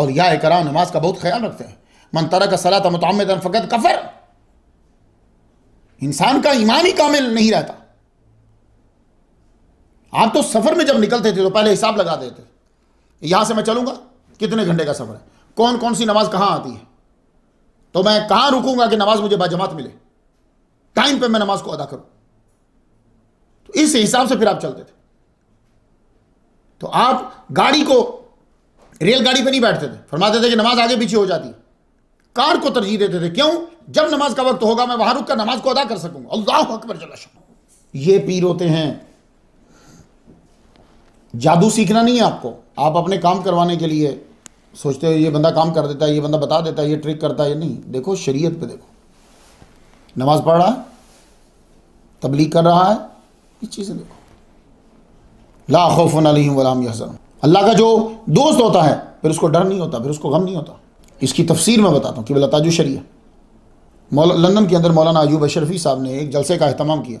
और या करा नमाज का बहुत ख्याल रखते हैं मन तरा का सलाह था मुतामद फ़कत कफर इंसान का ईमान ही कामिल नहीं रहता आप तो सफ़र में जब निकलते थे तो पहले हिसाब लगा देते यहां से मैं चलूंगा कितने घंटे का सफ़र है कौन कौन सी नमाज कहां आती है तो मैं कहां रुकूंगा कि नमाज मुझे बाजमात मिले टाइम पे मैं नमाज को अदा करूं तो इस हिसाब से फिर आप चलते थे तो आप गाड़ी को रेलगाड़ी पे नहीं बैठते थे फरमाते थे कि नमाज आगे पीछे हो जाती कार को तरजीह देते थे क्यों जब नमाज का वक्त होगा मैं वहां रुक कर नमाज को अदा कर सकूंगा अल्लाह अकबर जला ये पीर होते हैं जादू सीखना नहीं है आपको आप अपने काम करवाने के लिए सोचते हो ये बंदा काम कर देता है ये बंदा बता देता है ये ट्रिक करता है ये नहीं देखो शरीयत पे देखो नमाज पढ़ रहा है तबलीग कर रहा है ये चीज़ें देखो ला खौफन अलैहिम वलाम यहजन अल्लाह का जो दोस्त होता है फिर उसको डर नहीं होता फिर उसको गम नहीं होता इसकी तफसीर में बताता हूँ कि लताजु शरिया लंदन के अंदर मौलाना अयूब अशरफी साहब ने एक जलसे का अहतमाम किया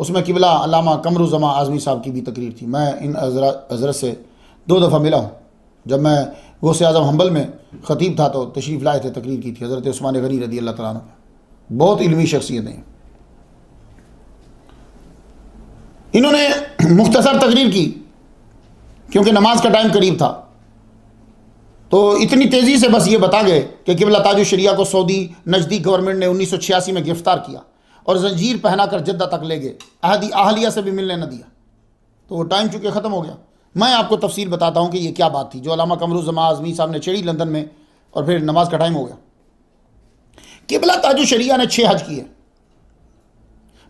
उसमें किबला अलामा कमरुजमा आज़मी साहब की भी तकरीर थी मैं इन हजरत से दो दफ़ा मिला हूँ जब मैं से आजम हम्बल में ख़तीब था तो तशरीफ़ लाए थे तकरीर की थी हज़रत उस्मान गनी रदी अल्लाह तला बहुत इलमी शख्सियत हैं इन्होंने मुख्तसर तकरीर की क्योंकि नमाज का टाइम करीब था तो इतनी तेज़ी से बस ये बता गए कि किबला शरिया को सऊदी नजदीक गवर्नमेंट ने उन्नीस सौ छियासी में गिरफ़्तार किया और जंजीर पहना कर जद्दा तक ले गए अहदी अहलिया से भी मिलने न दिया तो वो टाइम चूँकि ख़त्म हो गया मैं आपको तफसील बताता हूँ कि ये क्या बात थी जो अलामा कमरू जमा आजमी साहब ने छेड़ी लंदन में और फिर नमाज का टाइम हो गया किबला ताजु शरिया ने छः हज किए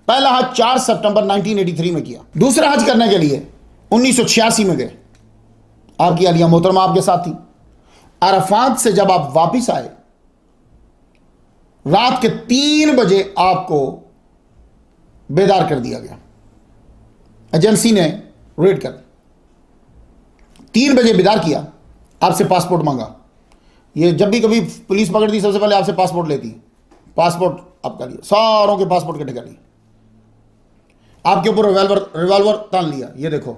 पहला हज चार सितंबर 1983 में किया दूसरा हज करने के लिए छियासी में गए आपकी अलिया मोहतरमा आपके साथ थी अरफात से जब आप वापस आए रात के तीन बजे आपको बेदार कर दिया गया एजेंसी ने रेड कर दिया तीन बजे बेदार किया आपसे पासपोर्ट मांगा ये जब भी कभी पुलिस पकड़ती सबसे पहले आपसे पासपोर्ट लेती पासपोर्ट आपका लिया सारों के पासपोर्ट के ठिकाने आपके ऊपर रिवाल्वर रिवाल्वर तान लिया ये देखो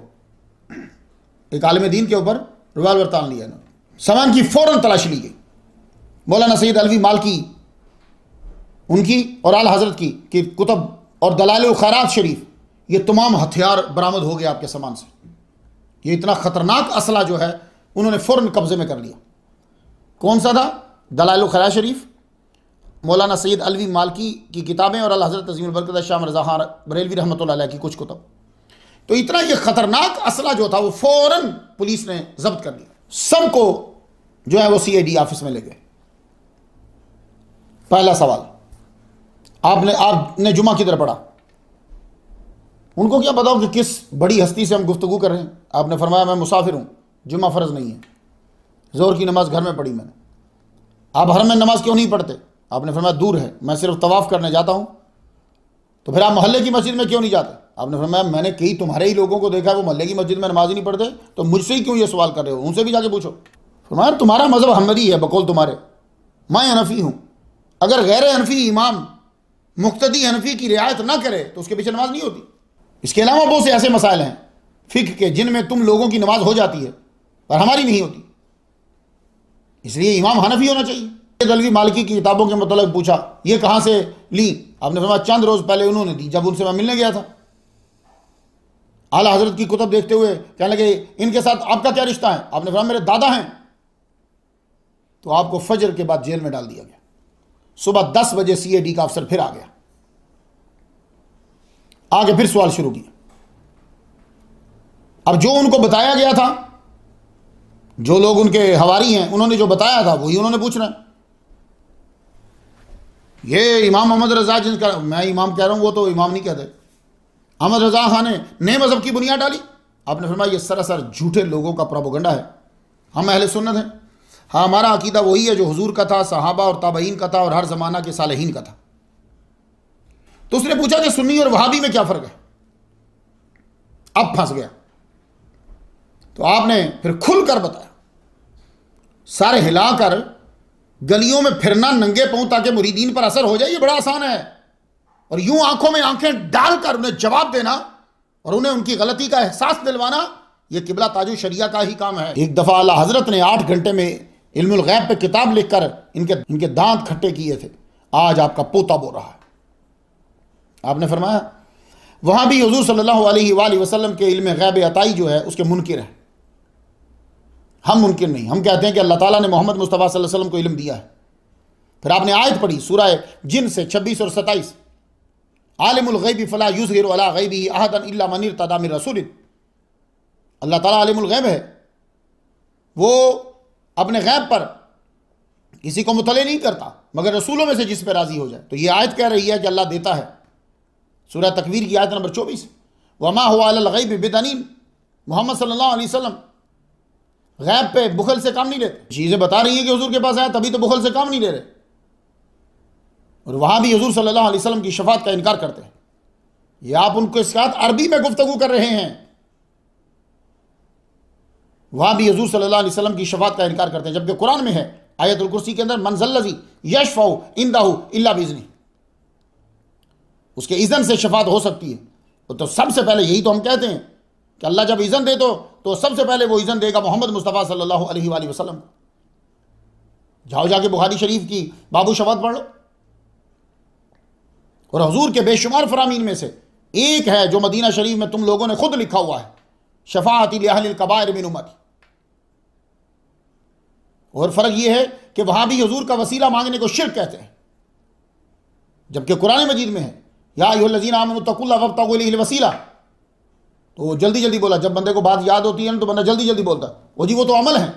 एक आलम दीन के ऊपर रिवाल्वर तान लिया सामान की फौरन तलाश ली गई मौलाना सैद अलवी मालकी उनकी और आल हजरत की कि कुतब और दलाल खैरात शरीफ ये तमाम हथियार बरामद हो गए आपके सामान से ये इतना ख़तरनाक असला जो है उन्होंने फौरन कब्ज़े में कर लिया कौन सा था दलाल खरा शरीफ मौलाना सैद अलवी मालकी की किताबें और अल हज़रत तजीमबरकत शाह रजा बरेलवी रहमत की कुछ कुतब तो इतना ये ख़तरनाक असला जो था वो फौरन पुलिस ने जब्त कर लिया सबको जो है वो सी आई डी ऑफिस में ले गए पहला सवाल आपने आपने जुमा तरह पढ़ा उनको क्या बताओ कि किस बड़ी हस्ती से हम गुफ्तु कर रहे हैं आपने फरमाया मैं मुसाफिर हूँ जुमा फ़र्ज़ नहीं है ज़ोर की नमाज़ घर में पढ़ी मैंने आप हर में नमाज़ क्यों नहीं पढ़ते आपने फरमाया दूर है मैं सिर्फ तवाफ़ करने जाता हूँ तो फिर आप मोहल्ले की मस्जिद में क्यों नहीं जाते आपने फरमाया मैंने कई तुम्हारे ही लोगों को देखा वो मोहल्ले की मस्जिद में नमाज ही नहीं पढ़ते तो मुझसे ही क्यों ये सवाल कर रहे हो उनसे भी जाके पूछो फरमाया तुम्हारा मज़हब हमदी है बकौल तुम्हारे मैं अनफ़ी हूँ अगर गैर अनफ़ी इमाम मुख्तदी अनफ़ी की रियायत ना करे तो उसके पीछे नमाज नहीं होती इसके अलावा बहुत से ऐसे मसाइल हैं फिक्र के जिनमें तुम लोगों की नमाज हो जाती है पर हमारी नहीं होती इसलिए इमाम हनफी होना चाहिए दलवी मालिकी की किताबों के मतलब पूछा ये कहाँ से ली आपने फिर चंद रोज़ पहले उन्होंने दी जब उनसे मैं मिलने गया था आला हजरत की कुतब देखते हुए कहने लगे इनके साथ आपका क्या रिश्ता है आपने फिर मेरे दादा हैं तो आपको फजर के बाद जेल में डाल दिया गया सुबह दस बजे सी का अफसर फिर आ गया आगे फिर सवाल शुरू किया अब जो उनको बताया गया था जो लोग उनके हवारी हैं उन्होंने जो बताया था वही उन्होंने पूछना है ये इमाम अहमद रजा जिनका मैं इमाम कह रहा हूं वो तो इमाम नहीं कहते अहमद रजा खान ने नए मज़हब की बुनियाद डाली आपने फरमाया ये सरासर झूठे लोगों का प्रभुगंडा है हम अहले सुन्नत हैं हाँ हमारा अकीदा वही है जो हजूर का था सहाबा और ताबईन का था और हर ज़माना के सालहीन का था तो उसने पूछा कि सुन्नी और वहाबी में क्या फर्क है अब फंस गया तो आपने फिर खुल कर बताया सारे हिलाकर गलियों में फिरना नंगे पाऊं ताकि मुरीदीन पर असर हो जाए ये बड़ा आसान है और यूं आंखों में आंखें डालकर उन्हें जवाब देना और उन्हें उनकी गलती का एहसास दिलवाना ये किबला ताजु शरिया का ही काम है एक दफ़ा अला हजरत ने आठ घंटे में इल्मुल गैब पे किताब लिखकर इनके इनके दांत खट्टे किए थे आज आपका पोता बो रहा है आपने फरमाया वहाँ भी हजूर सल्लल्लाहु अलैहि वसल्लम के इल्म गैब अताई जो है उसके मुनकर है हम मुनकर नहीं हम कहते हैं कि अल्लाह ताला ने मोहम्मद मुस्तफ़ा वसल्लम को इल्म दिया है फिर आपने आयत पढ़ी सूरह जिन से छब्बीस और सत्ताईस आलमगैबी फ़ला यूसर अला गैबी आहदन मनिर तदाम रसूल अल्लाह ताला गैब है वो अपने गैब पर किसी को मुतले नहीं करता मगर रसूलों में से जिस पर राज़ी हो जाए तो ये आयत कह रही है कि अल्लाह देता है सूर्य तकवीर की आयत नंबर चौबीस वमा हुआब बेदनीम मोहम्मद सल्लल्लाहु अलैहि वसल्लम गैब पे बुखल से काम नहीं लेते चीज़ें बता रही हैं कि हजूर के पास आया तभी तो बुखल से काम नहीं ले रहे और वहाँ भी हजूर सल्लल्लाहु अलैहि वसल्लम की शफात का इनकार करते हैं ये आप उनको इसके साथ अरबी में गुफ्तगु कर रहे हैं वहाँ भी हजूर सल्लल्लाहु अलैहि वसल्लम की शफात का इनकार करते हैं जबकि कुरान में है आयतुल कुर्सी के अंदर मंजल्लजी यशफ़ाऊ इंदाहू इल्ला बिजनी उसके इज़न से शफात हो सकती है तो सबसे पहले यही तो हम कहते हैं कि अल्लाह जब इज़न दे दो तो सबसे पहले वो इज़न देगा मोहम्मद मुस्तफ़ा सल्लल्लाहु अलैहि वसल्लम जाओ जाके बुखारी शरीफ की बाबू शफात पढ़ लो और हजूर के बेशुमार फरामीन में से एक है जो मदीना शरीफ में तुम लोगों ने खुद लिखा हुआ है शफात कबायर मिन उमत और फ़र्क यह है कि वहां भी हजूर का वसीला मांगने को शिर कहते हैं जबकि कुरान मजीद में है या तो जल्दी जल्दी बोला जब बंदे को बात याद होती है ना तो बंदा जल्दी जल्दी बोलता है वो जी वो तो अमल है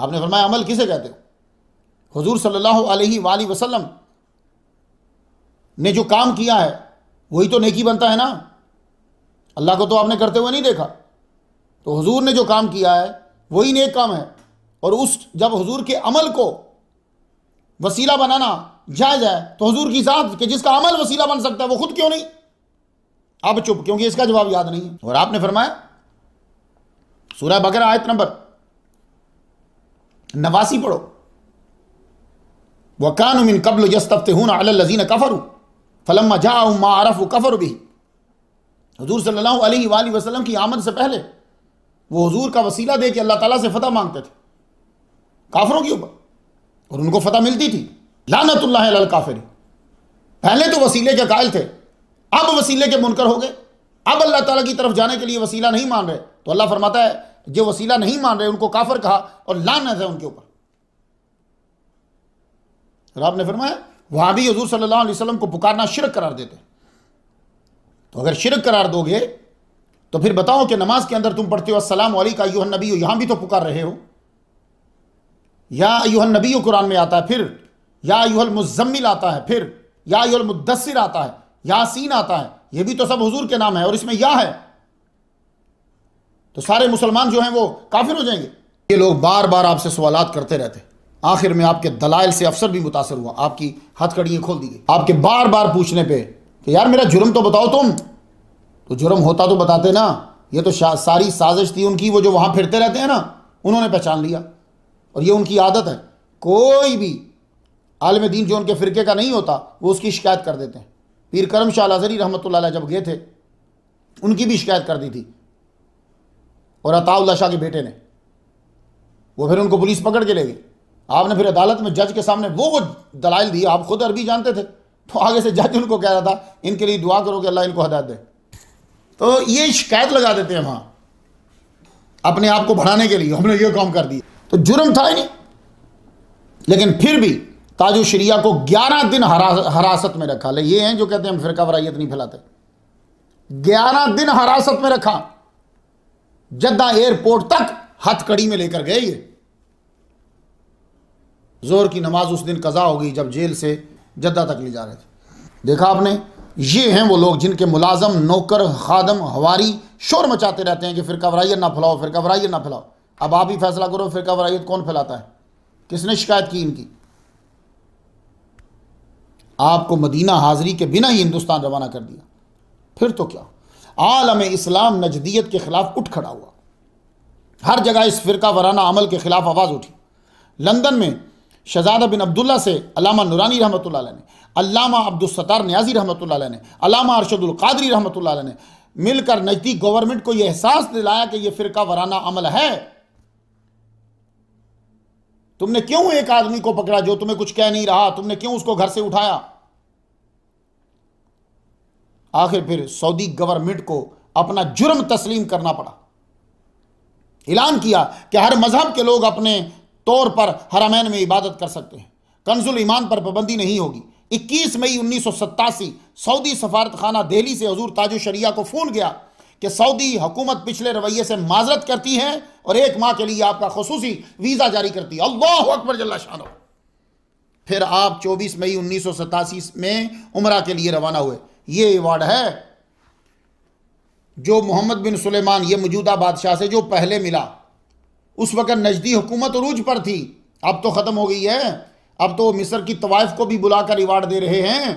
आपने फरमाया अमल किसे कहते हो हजूर सल्लल्लाहु अलैहि वाली वसल्लम ने जो काम किया है वही तो नेकी बनता है ना अल्लाह को तो आपने करते हुए नहीं देखा तो हजूर ने जो काम किया है वही नेक काम है और उस जब हजूर के अमल को वसीला बनाना जायज़ है तो हजूर की ज़ात के जिसका अमल वसीला बन सकता है वो खुद क्यों नहीं अब चुप क्योंकि इसका जवाब याद नहीं है और आपने फरमाया सूरह बकरा आयत नंबर नवासी पढ़ो वह कानुमिन कबल यस्तफ़ते कफर अल्लजीन कफरू फलम जाओ मा आरफ कफर भी हजूर सल्लल्लाहु अलैहि वसल्लम की आमद से पहले वो हजूर का वसीला दे के अल्लाह ताला से फ़तह मांगते थे काफरों के ऊपर और उनको फ़तह मिलती थी लानत काफिर पहले तो वसीले के कायल थे अब वसीले के मुनकर हो गए अब अल्लाह ताला की तरफ जाने के लिए वसीला नहीं मान रहे तो अल्लाह फरमाता है जो वसीला नहीं मान रहे उनको काफर कहा और लानत है उनके ऊपर रब ने फरमाया वहां भी हजूर सल्लाम को पुकारना शिरक करार देते तो अगर शिरक करार दोगे तो फिर बताओ कि नमाज के अंदर तुम पढ़ते हो असलम का यूहन नबी यहां भी तो पुकार रहे हो या यूहन नबी कुरान में आता है फिर या मुजम्मिल आता है फिर या युहल मुद्दसर आता है यासीन आता है ये भी तो सब हुजूर के नाम है और इसमें या है तो सारे मुसलमान जो हैं वो काफिर हो जाएंगे ये लोग बार बार आपसे सवाल करते रहते आखिर में आपके दलाइल से अफसर भी मुतासर हुआ आपकी हथकड़ियाँ खोल दी गई आपके बार बार पूछने पे कि यार मेरा जुर्म तो बताओ तुम तो जुर्म होता तो बताते ना ये तो सारी साजिश थी उनकी वो जो वहाँ फिरते रहते हैं ना उन्होंने पहचान लिया और ये उनकी आदत है कोई भी आलम दीन जो उनके फ़िरके का नहीं होता वो उसकी शिकायत कर देते हैं पीर करम शाह लाजरी रहमत ला जब गए थे उनकी भी शिकायत कर दी थी और अताउल्ला शाह के बेटे ने वो फिर उनको पुलिस पकड़ के ले गई आपने फिर अदालत में जज के सामने वो वो दलाइल दी आप खुद अरबी जानते थे तो आगे से जज उनको कह रहा था इनके लिए दुआ करो कि अल्लाह इनको हदायत दे तो ये शिकायत लगा देते हैं वहाँ अपने आप को बढ़ाने के लिए हमने ये काम कर दिया तो जुर्म था ही नहीं लेकिन फिर भी ताजु शरिया को 11 दिन हरासत में रखा ले ये हैं जो कहते हैं हम फिरका वरायत नहीं फैलाते 11 दिन हरासत में रखा जद्दा एयरपोर्ट तक हथकड़ी में लेकर गए ये जोर की नमाज उस दिन कज़ा हो गई जब जेल से जद्दा तक ले जा रहे थे देखा आपने ये हैं वो लोग जिनके मुलाजम नौकर खादम हवारी शोर मचाते रहते हैं कि फिरका वरायत ना फैलाओ फिरका वरायत ना फैलाओ अब आप ही फैसला करो फिरका वरायत कौन फैलाता है किसने शिकायत की इनकी आपको मदीना हाजिरी के बिना ही हिंदुस्तान रवाना कर दिया फिर तो क्या आलम इस्लाम नजदीयत के खिलाफ उठ खड़ा हुआ हर जगह इस फिरका वराना अमल के खिलाफ आवाज़ उठी लंदन में शहजादा बिन अब्दुल्ला से अलामा नुरानी रहमत ने अलामा अब्दुलसतार न्याजी रहमत ने अलामा अरशदुल्कादरी रहमत ने मिलकर नज़दीक गवर्नमेंट को यह एहसास दिलाया कि यह फ़िरका वराना अमल है तुमने क्यों एक आदमी को पकड़ा जो तुम्हें कुछ कह नहीं रहा तुमने क्यों उसको घर से उठाया आखिर फिर सऊदी गवर्नमेंट को अपना जुर्म तस्लीम करना पड़ा ऐलान किया कि हर मजहब के लोग अपने तौर पर हरामैन में इबादत कर सकते हैं कंजुल ईमान पर पाबंदी नहीं होगी 21 मई उन्नीस सौ सत्तासी सऊदी सफारत खाना दिल्ली से हजूर ताजो शरिया को फ़ोन गया कि सऊदी हुकूमत पिछले रवैये से माजरत करती है और एक माह के लिए आपका खसूसी वीज़ा जारी करती है अल्लाह अकबर जल्ला शाह फिर आप 24 मई उन्नीस में उमरा के लिए रवाना हुए ये अवार्ड है जो मोहम्मद बिन सुलेमान ये मौजूदा बादशाह से जो पहले मिला उस वक़्त नजदी हुकूमत अरूज पर थी अब तो ख़त्म हो गई है अब तो मिस्र की तवाइफ को भी बुलाकर रिवार्ड दे रहे हैं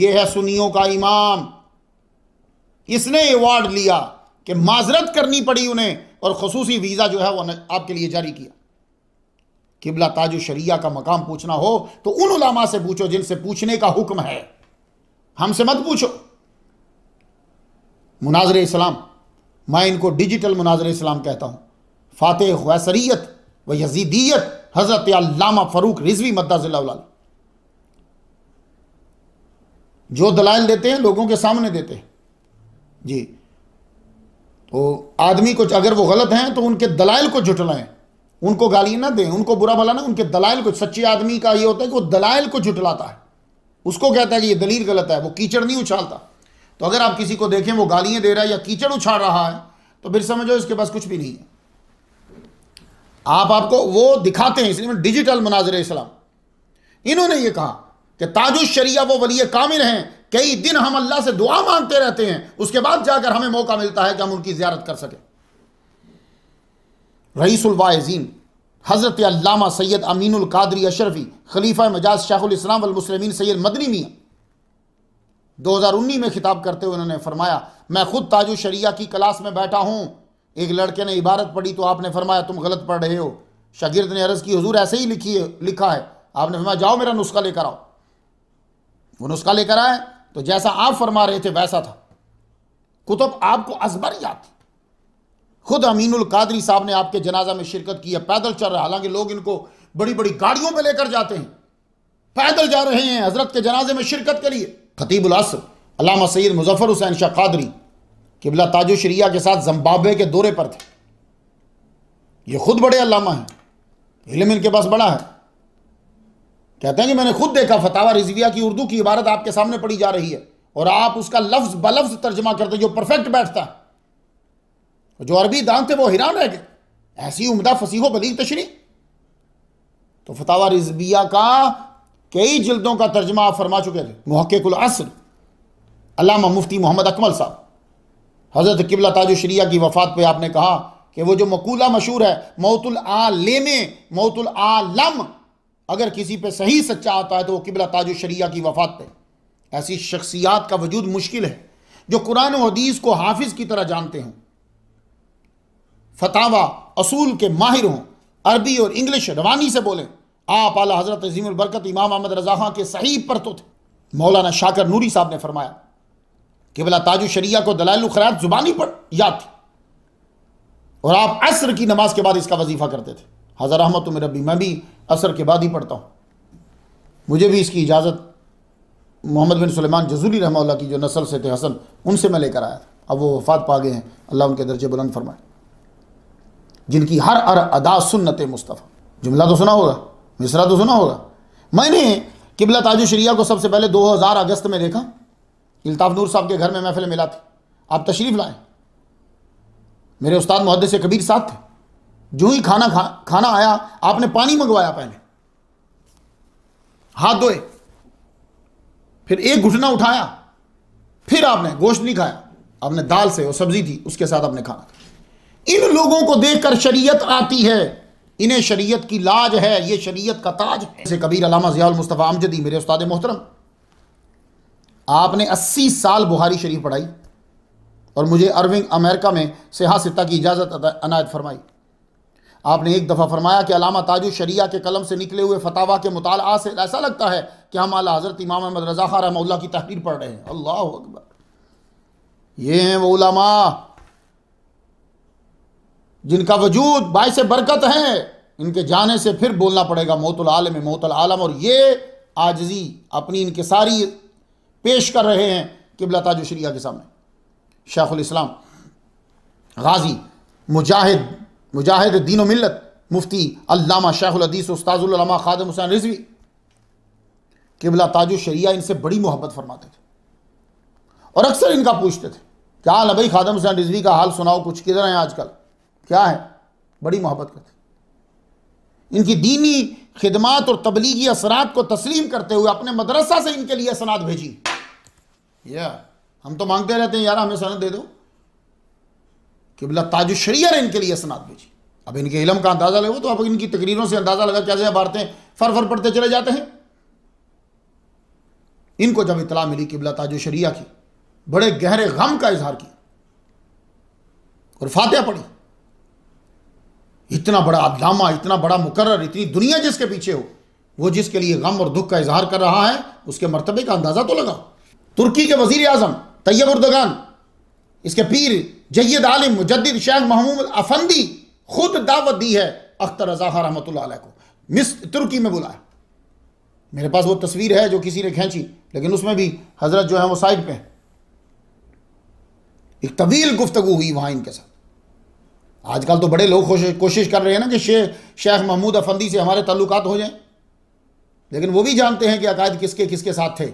यह है सुनियों का इमाम इसने अवार्ड लिया कि माजरत करनी पड़ी उन्हें और खसूसी वीज़ा जो है वो आपके लिए जारी किया किबला ताजु शरिया का मकाम पूछना हो तो उन उलामा से पूछो जिनसे पूछने का हुक्म है हमसे मत पूछो मुनाजर इस्लाम मैं इनको डिजिटल मुनाजर इस्लाम कहता हूं फ़ातह वैसरीत व यजीदियत हज़रत लामा फ़रूक रिजवी मद्दाजिला जो दलाइल देते हैं लोगों के सामने देते हैं जी तो आदमी को अगर वो गलत हैं तो उनके दलाइल को जुटलाएं उनको गाली ना दें उनको बुरा भला ना उनके दलाइल को सच्चे आदमी का ये होता है कि वो दलाइल को जुटलाता है उसको कहता है कि ये दलील गलत है वो कीचड़ नहीं उछालता तो अगर आप किसी को देखें वो गालियां दे रहा है या कीचड़ उछाल रहा है तो फिर समझो इसके पास कुछ भी नहीं है आप आपको वो दिखाते हैं इसलिए डिजिटल मनाजर इस्लाम इन्होंने ये कहा कि ताजुल शरिया वो वलिय कामिल हैं कई दिन हम अल्लाह से दुआ मांगते रहते हैं उसके बाद जाकर हमें मौका मिलता है कि हम उनकी जियारत कर सकें रईसुलवाजीन हज़रत अल्लामा सैयद अमीनुल कादरी अशरफी खलीफा मजाज शाहुलस्लाम वलमसलमिन सैयद मदनी मियाँ 2019 में खिताब करते हुए उन्होंने फरमाया मैं खुद ताजु शरिया की क्लास में बैठा हूँ एक लड़के ने इबारत पढ़ी तो आपने फरमाया तुम गलत पढ़ रहे हो शागिर्द ने अर्ज़ की हजूर ऐसे ही लिखी है लिखा है आपने फरमाया जाओ मेरा नुस्खा लेकर आओ वो नुस्खा लेकर आए तो जैसा आप फरमा रहे थे वैसा था कुतुब आपको अजबर याद थी खुद अमीनुल कादरी साहब ने आपके जनाजा में शिरकत की है पैदल चल रहा हालांकि लोग इनको बड़ी बड़ी गाड़ियों में लेकर जाते हैं पैदल जा रहे हैं हजरत के जनाजे में शिरकत के लिए खतीब असर अलामा सैद मुजफ्फर हुसैन शाह कादरी किबला ताजु शरिया के साथ जम्बाबे के दौरे पर थे ये खुद बड़े अलामा हैं इलम इनके पास बड़ा है कहते हैं कि मैंने खुद देखा फतावा रिजविया की उर्दू की इबारत आपके सामने पढ़ी जा रही है और आप उसका लफ्ज बलफ्ज तर्जमा करते जो परफेक्ट बैठता है जो अरबी दान थे वो हैरान रह गए ऐसी उमदा फसीहो बलीग तशरी तो फतावा रिजबिया का कई जल्दों का तर्जमा आप फरमा चुके थे महक्कुल असर अलामा मुफ्ती मोहम्मद अकमल साहब हज़रत किबला शरिया की वफात पर आपने कहा कि वह जो मकूला मशहूर है मौतुल आ लेमे मौतुल आलम अगर किसी पे सही सच्चा आता है तो वो किबला ताज शरिया की वफात पे ऐसी शख्सियात का वजूद मुश्किल है जो कुरान हदीस को हाफिज की तरह जानते हों फतावा असूल के माहिर हों अरबी और इंग्लिश रवानी से बोले आप आला हजरत बरकत इमाम अहमद रजा खां के सही पर तो थे मौलाना शाकर नूरी साहब ने फरमाया कि ताजु शरिया को दलाल खरात जुबानी पर याद थी और आप असर की नमाज के बाद इसका वजीफा करते थे हज़र अहमद तुम रबी मैं भी असर के बाद ही पढ़ता हूँ मुझे भी इसकी इजाज़त मोहम्मद बिन सलेमान जजूली रहमा की जो नस्ल से थे हसन उनसे मैं लेकर आया था अब वो वफात पा गए हैं अल्लाह उनके दर्जे बुलंद फरमाए जिनकी हर अर अदा सुन्नत मुस्तफ़ा जुमला तो सुना होगा मिसरा तो सुना होगा मैंने किबला ताजु शरिया को सबसे पहले 2000 अगस्त में देखा इल्ताफ नूर साहब के घर में महफिल मिला थी आप तशरीफ़ लाएँ मेरे उस्ताद से कबीर साथ थे जो ही खाना खा खाना आया आपने पानी मंगवाया पहले हाथ धोए फिर एक घुटना उठाया फिर आपने गोश्त नहीं खाया आपने दाल से और सब्जी थी उसके साथ आपने खाना इन लोगों को देखकर शरीयत आती है इन्हें शरीयत की लाज है ये शरीयत का ताज है जैसे कबीर अलामा ज़ियाल मुस्तफ़ा अमजदी मेरे उस्ताद मोहतरम आपने 80 साल बुहारी शरीफ पढ़ाई और मुझे अरविंद अमेरिका में सिहा सित्ता की इजाज़त अनायत फरमाई आपने एक दफ़ा फरमाया कि अलामा ताजु शरिया के कलम से निकले हुए फतावा के मुताल से ऐसा लगता है कि हम आला हज़रत इमाम अहमद रज़ा खान रमौल्ला की तहरीर पढ़ रहे हैं अल्लाह अकबर ये हैं वो उलामा जिनका वजूद बायस बरकत हैं इनके जाने से फिर बोलना पड़ेगा मोतल आलम मोतल आलम और ये आजजी अपनी इनकसारी पेश कर रहे हैं किबला शरिया के सामने शेखुल इस्लाम गाजी मुजाहिद मुजाहिद दीन व मिलत मुफ्ती अल्लामा हदीस उस्ताजुलमा खादम हुसैन रिजवी किबला ताजु शरिया इनसे बड़ी मोहब्बत फरमाते थे और अक्सर इनका पूछते थे क्या हाल भाई खादम हुसैन रिजवी का हाल सुनाओ कुछ किधर है आजकल क्या है बड़ी मोहब्बत करते इनकी दीनी खिदमत और तबलीगी असरात को तस्लीम करते हुए अपने मदरसा से इनके लिए सनद भेजी या हम तो मांगते रहते हैं यार हमें सनद दे दो किबला ताजुशरिया ने इनके लिए असनाद भेजी अब इनके इलम का अंदाज़ा लगे तो अब इनकी तकरीरों से अंदाज़ा लगा कैसे अब भारतें फर फर पढ़ते चले जाते हैं इनको जब इतला मिली किबला ताजुशरिया की बड़े गहरे गम का इजहार किया और फातह पढ़ी इतना बड़ा अदलामा इतना बड़ा मुकर्र इतनी दुनिया जिसके पीछे हो वो जिसके लिए गम और दुख का इजहार कर रहा है उसके मरतबे का अंदाज़ा तो लगा तुर्की के वजीर आजम तैयब उर्दगान इसके पीर जैद आलिम मुजद शेख महमूद अफंदी खुद दावत दी है अख्तर रजाहा रहमत को मिस तुर्की में बुलाया मेरे पास वो तस्वीर है जो किसी ने खींची लेकिन उसमें भी हजरत जो है वो साइड पे है एक तवील गुफ्तगु हुई वहां इनके साथ आजकल तो बड़े लोग कोशिश कर रहे हैं ना कि शे शेख महमूद अफंदी से हमारे ताल्लुक हो जाएं लेकिन वो भी जानते हैं कि अकायद किसके किसके साथ थे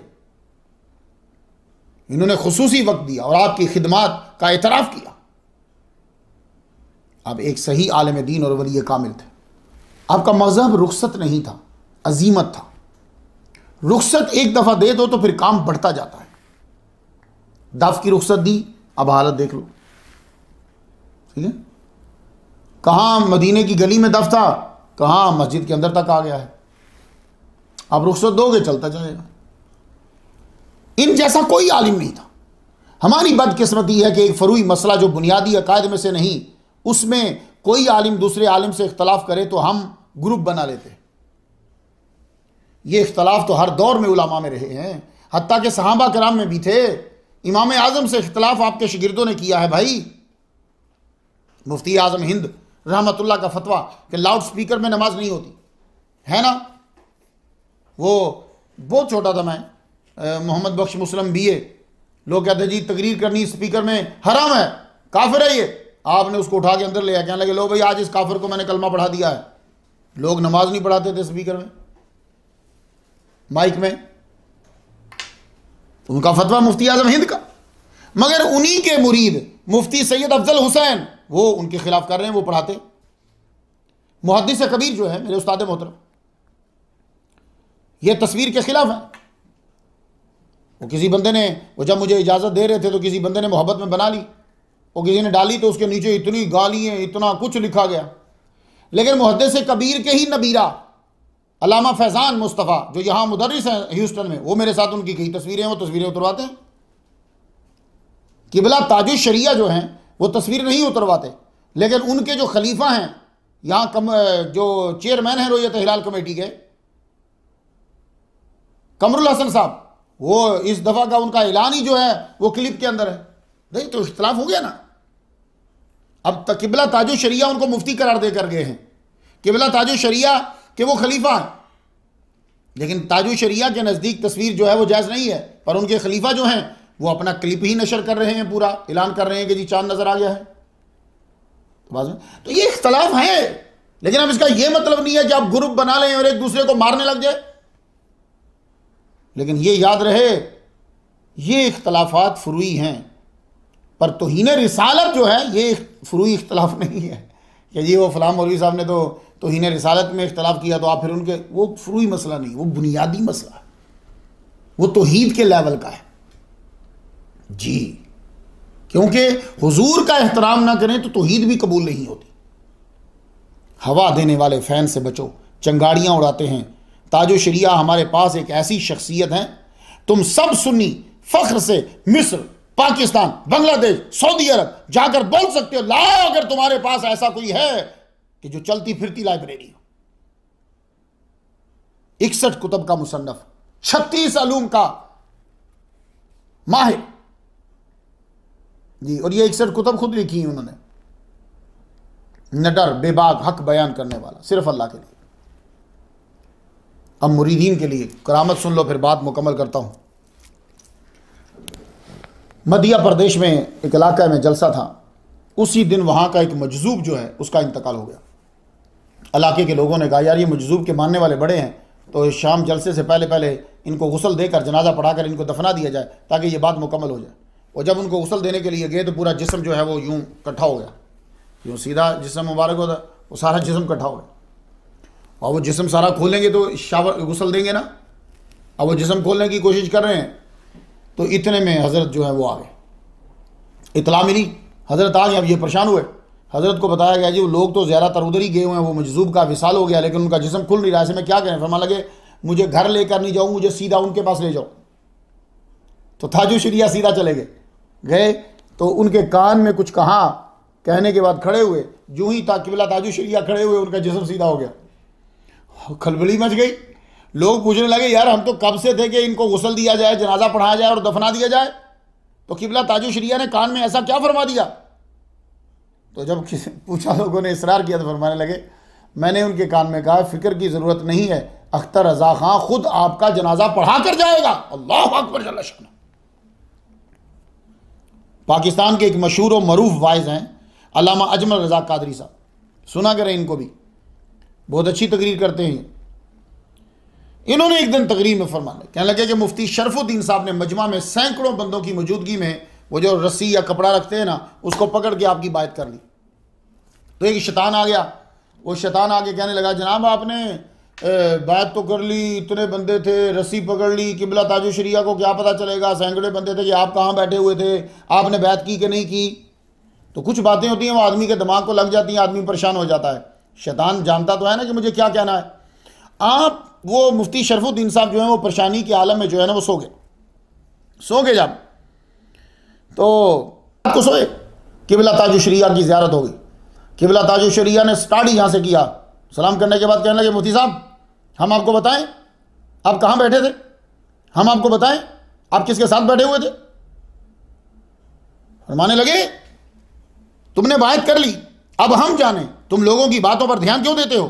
इन्होंने खसूसी वक्त दिया और आपकी खिदमात का एतराफ़ किया आप एक सही आलम दीन और वली कामिल थे आपका मज़हब रुखसत नहीं था अजीमत था रुखसत एक दफ़ा दे दो तो फिर काम बढ़ता जाता है दफ की रुखसत दी अब हालत देख लो ठीक है कहां मदीने की गली में दफ था कहां मस्जिद के अंदर तक आ गया है आप रुखसत दोगे चलता जाएगा इन जैसा कोई आलिम नहीं था हमारी बदकिस्मती है कि एक फरूई मसला जो बुनियादी अकायद में से नहीं उसमें कोई आलिम दूसरे आलिम से इख्तलाफ करे तो हम ग्रुप बना लेते ये इख्तलाफ तो हर दौर में उलामा में रहे हैं हती के सहाबा कराम में भी थे इमाम आज़म से इख्तलाफ आपके शिगिरदों ने किया है भाई मुफ्ती आज़म हिंद रहमतुल्ला का फतवा कि लाउड स्पीकर में नमाज नहीं होती है ना वो बहुत छोटा था मैं मोहम्मद बख्श मुस्लिम बीए लोग कहते जी तकरीर करनी स्पीकर में हराम है काफिर है ये आपने उसको उठा के अंदर ले आया कहने लगे लो भाई आज इस काफिर को मैंने कलमा पढ़ा दिया है लोग नमाज नहीं पढ़ाते थे स्पीकर में माइक में तो उनका फतवा मुफ्ती आजम हिंद का मगर उन्हीं के मुरीद मुफ्ती सैयद अफजल हुसैन वो उनके खिलाफ कर रहे हैं वो पढ़ाते मुहदस कबीर जो है मेरे उस्ताद मोहतरम ये तस्वीर के खिलाफ है वो किसी बंदे ने वो जब मुझे इजाज़त दे रहे थे तो किसी बंदे ने मोहब्बत में बना ली वो किसी ने डाली तो उसके नीचे इतनी गालियाँ इतना कुछ लिखा गया लेकिन मुहदस कबीर के ही नबीरा अलामा फैज़ान मुस्तफ़ा जो यहाँ मुदरस हैं ह्यूस्टन में वो मेरे साथ उनकी कई तस्वीरें वो तस्वीरें उतरवाते हैं किबला ताज शरिया जो हैं वो तस्वीर नहीं उतरवाते लेकिन उनके जो खलीफा हैं यहाँ कम जो चेयरमैन हैं रोयत हिलाल कमेटी के कमरुल हसन साहब वो इस दफ़ा का उनका ऐलान ही जो है वो क्लिप के अंदर है नहीं तो इख्तलाफ हो गया ना अब किबला ताजो शरिया उनको मुफ्ती करार दे कर गए हैं किबला ताजो शरिया के वो खलीफा हैं लेकिन ताजो शरिया के नज़दीक तस्वीर जो है वो जायज़ नहीं है पर उनके खलीफा जो हैं वो अपना क्लिप ही नशर कर रहे हैं पूरा ऐलान कर रहे हैं कि जी चांद नज़र आ गया है तो बाद में तो ये इख्तलाफ है लेकिन अब इसका ये मतलब नहीं है कि आप ग्रुप बना लें और एक दूसरे को मारने लग जाए लेकिन ये याद रहे ये इख्तलाफात फ्रुई हैं पर तोहन रिसालत जो है ये फ्रूई इख्तलाफ नहीं है कि जी वो फलाम मौलवी साहब ने तो तोहन रिसालत में इख्तलाफ किया तो आप फिर उनके वो फ्रूई मसला नहीं वो बुनियादी मसला है वो तोहद के लेवल का है जी क्योंकि हुजूर का एहतराम ना करें तो तोहद भी कबूल नहीं होती हवा देने वाले फ़ैन से बचो चंगाड़ियाँ उड़ाते हैं ताजो शरिया हमारे पास एक ऐसी शख्सियत हैं तुम सब सुनी फ़ख्र से मिस्र पाकिस्तान बांग्लादेश सऊदी अरब जाकर बोल सकते हो लाओ अगर तुम्हारे पास ऐसा कोई है कि जो चलती फिरती लाइब्रेरी हो इकसठ कुतब का मुसन्फ छत्तीस अलूम का माहिर जी और ये इकसठ कुतब खुद लिखी उन्होंने नडर बेबाग हक बयान करने वाला सिर्फ अल्लाह के लिए अब मुरीदीन के लिए करामत सुन लो फिर बात मुकम्मल करता हूं मध्य प्रदेश में एक इलाके में जलसा था उसी दिन वहाँ का एक मजजूब जो है उसका इंतकाल हो गया इलाके के लोगों ने कहा यार ये मजजूब के मानने वाले बड़े हैं तो शाम जलसे से पहले पहले इनको गसल देकर जनाजा पढ़ाकर इनको दफना दिया जाए ताकि ये बात मुकम्मल हो जाए और जब उनको गसल देने के लिए गए तो पूरा जिसम जो है वो यूँ कट्ठा हो गया यूँ सीधा जिसम मुबारक होता वो सारा जिसम कट्ठा हो गया और वो जिसम सारा खोलेंगे तो शावर गसल देंगे ना अब वो जिसम खोलने की कोशिश कर रहे हैं तो इतने में हज़रत जो है वो आ गए इतला मिली हज़रत आ गए अब ये परेशान हुए हज़रत को बताया गया जी वो लोग तो ज़्यादातर उधर ही गए हुए हैं वो मजजूब का विशाल हो गया लेकिन उनका जिसम खुल नहीं रहा ऐसे में क्या करें फरमा लगे मुझे घर लेकर नहीं जाऊँ मुझे सीधा उनके पास ले जाओ तो थाजू शरिया सीधा चले गए गए तो उनके कान में कुछ कहा कहने के बाद खड़े हुए जू ही ताकिबला ताजू शरिया खड़े हुए उनका जिसम सीधा हो गया खलबली मच गई लोग पूछने लगे यार हम तो कब से थे कि इनको गुसल दिया जाए जनाजा पढ़ाया जाए और दफना दिया जाए तो किबला ताजुश्रिया ने कान में ऐसा क्या फरमा दिया तो जब पूछा लोगों ने इसरार किया तो फरमाने लगे मैंने उनके कान में कहा फिक्र की ज़रूरत नहीं है अख्तर रजा खां खुद आपका जनाजा पढ़ा कर जाएगा अल्लाह अकबर पाकिस्तान के एक मशहूर और मरूफ वाइज हैं अलामा अजमल रजा कादरी साहब सुना करें इनको भी बहुत अच्छी तकरीर करते हैं इन्होंने एक दिन तकरीर में फरमाया कहने लगे कि मुफ्ती शरफुद्दीन साहब ने मजमा में सैकड़ों बंदों की मौजूदगी में वो जो रस्सी या कपड़ा रखते हैं ना उसको पकड़ के आपकी बात कर ली तो एक शैतान आ गया वो शैतान आके कहने लगा जनाब आपने बात तो कर ली इतने बंदे थे रस्सी पकड़ ली किबला ताजु शरिया को क्या पता चलेगा सैकड़े बंदे थे कि आप कहाँ बैठे हुए थे आपने बात की कि नहीं की तो कुछ बातें होती हैं वो आदमी के दिमाग को लग जाती हैं आदमी परेशान हो जाता है शैतान जानता तो है ना कि मुझे क्या कहना है आप वो मुफ्ती शरफुद्दीन साहब जो है वो परेशानी के आलम में जो है ना वो सो गए सो गए जब तो आपको सोए किबला ताज शरिया की ज्यारत हो गई किबला ताज शरिया ने स्टार्ट ही यहाँ से किया सलाम करने के बाद कहने लगे मुफ्ती साहब हम आपको बताएं आप कहाँ बैठे थे हम आपको बताएं आप किसके साथ बैठे हुए थे फरमाने लगे तुमने बात कर ली अब हम जाने तुम लोगों की बातों पर ध्यान क्यों देते हो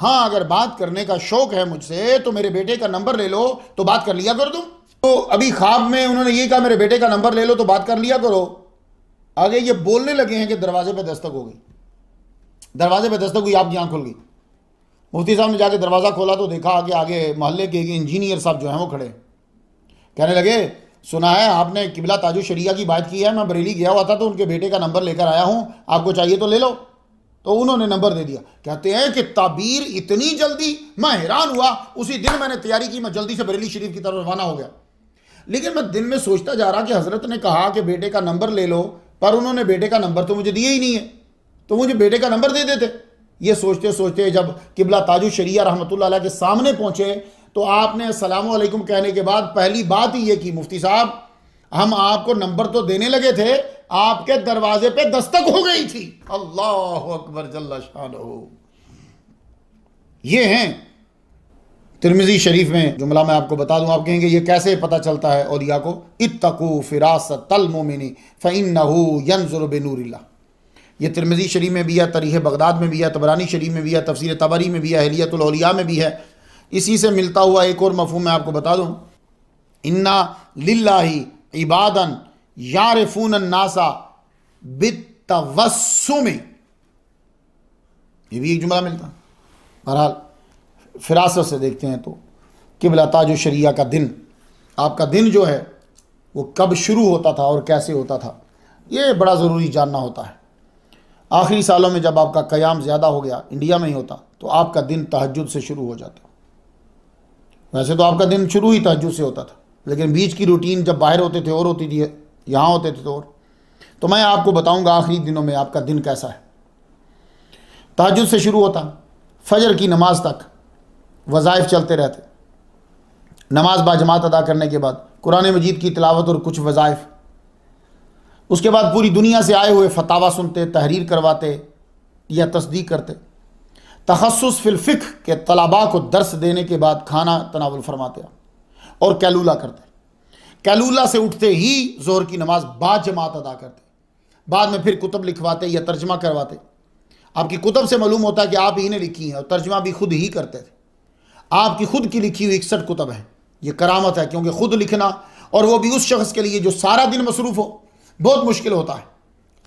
हाँ अगर बात करने का शौक है मुझसे तो मेरे बेटे का नंबर ले लो तो बात कर लिया करो तुम तो अभी ख्वाब में उन्होंने ये कहा मेरे बेटे का नंबर ले लो तो बात कर लिया करो आगे ये बोलने लगे हैं कि दरवाजे पे दस्तक हो गई दरवाजे पे दस्तक हुई आपकी आंख खुल गई मुफ्ती साहब ने जाके दरवाज़ा खोला तो देखा आगे आगे मोहल्ले के इंजीनियर साहब जो हैं वो खड़े कहने लगे सुना है आपने किबला ताजू शरिया की बात की है मैं बरेली गया हुआ था तो उनके बेटे का नंबर लेकर आया हूँ आपको चाहिए तो ले लो तो उन्होंने नंबर दे दिया कहते हैं कि ताबीर इतनी जल्दी मैं हैरान हुआ उसी दिन मैंने तैयारी की मैं जल्दी से बरेली शरीफ की तरफ रवाना हो गया लेकिन मैं दिन में सोचता जा रहा कि हजरत ने कहा कि बेटे का नंबर ले लो पर उन्होंने बेटे का नंबर तो मुझे दिए ही नहीं है तो मुझे बेटे का नंबर दे देते ये सोचते सोचते जब किबला ताजु शरिया रहमत के सामने पहुंचे तो आपने असलम कहने के बाद पहली बात ही ये की मुफ्ती साहब हम आपको नंबर तो देने लगे थे आपके दरवाजे पे दस्तक हो गई थी अल्लाह अकबर जल्ला शान हो ये हैं तिरमिजी शरीफ में जुमला मैं आपको बता दूं आप कहेंगे ये कैसे पता चलता है और को इतकू फिरास तल मोमिनी फ़ैन नहू यनजुर ये तिरमिजी शरीफ में भी है तरीह बगदाद में भी है तबरानी शरीफ में भी है तफसर तबरी में भी है अहलियतलिया में भी है इसी से मिलता हुआ एक और मफहम मैं आपको बता दूँ इन्ना लाही इबादन यारिफून नासा में ये भी एक जुमला मिलता बहरहाल फिरासत से देखते हैं तो किबला ताजो शरिया का दिन आपका दिन जो है वो कब शुरू होता था और कैसे होता था ये बड़ा ज़रूरी जानना होता है आखिरी सालों में जब आपका क़याम ज़्यादा हो गया इंडिया में ही होता तो आपका दिन तहजद से शुरू हो जाता वैसे तो आपका दिन शुरू ही तहजद से होता था लेकिन बीच की रूटीन जब बाहर होते थे और होती थी यहाँ होते थे तो और तो मैं आपको बताऊंगा आखिरी दिनों में आपका दिन कैसा है ताजुद से शुरू होता फजर की नमाज तक वज़ाइफ चलते रहते नमाज बाजमात अदा करने के बाद कुरान मजीद की तलावत और कुछ वज़ाइफ उसके बाद पूरी दुनिया से आए हुए फतावा सुनते तहरीर करवाते या तस्दीक करते तखसस फिलफ़िक के तलाबा को दर्श देने के बाद खाना तनावल फरमाते और कैलूला करते कैलूला से उठते ही जोहर की नमाज बाद जमात अदा करते बाद में फिर कुतब लिखवाते या तर्जमा करवाते आपकी कुतब से मालूम होता है कि आप ही ने लिखी है और तर्जमा भी खुद ही करते थे आपकी खुद की लिखी हुई इकसठ कुतब है ये करामत है क्योंकि खुद लिखना और वह भी उस शख्स के लिए जो सारा दिन मसरूफ़ हो बहुत मुश्किल होता है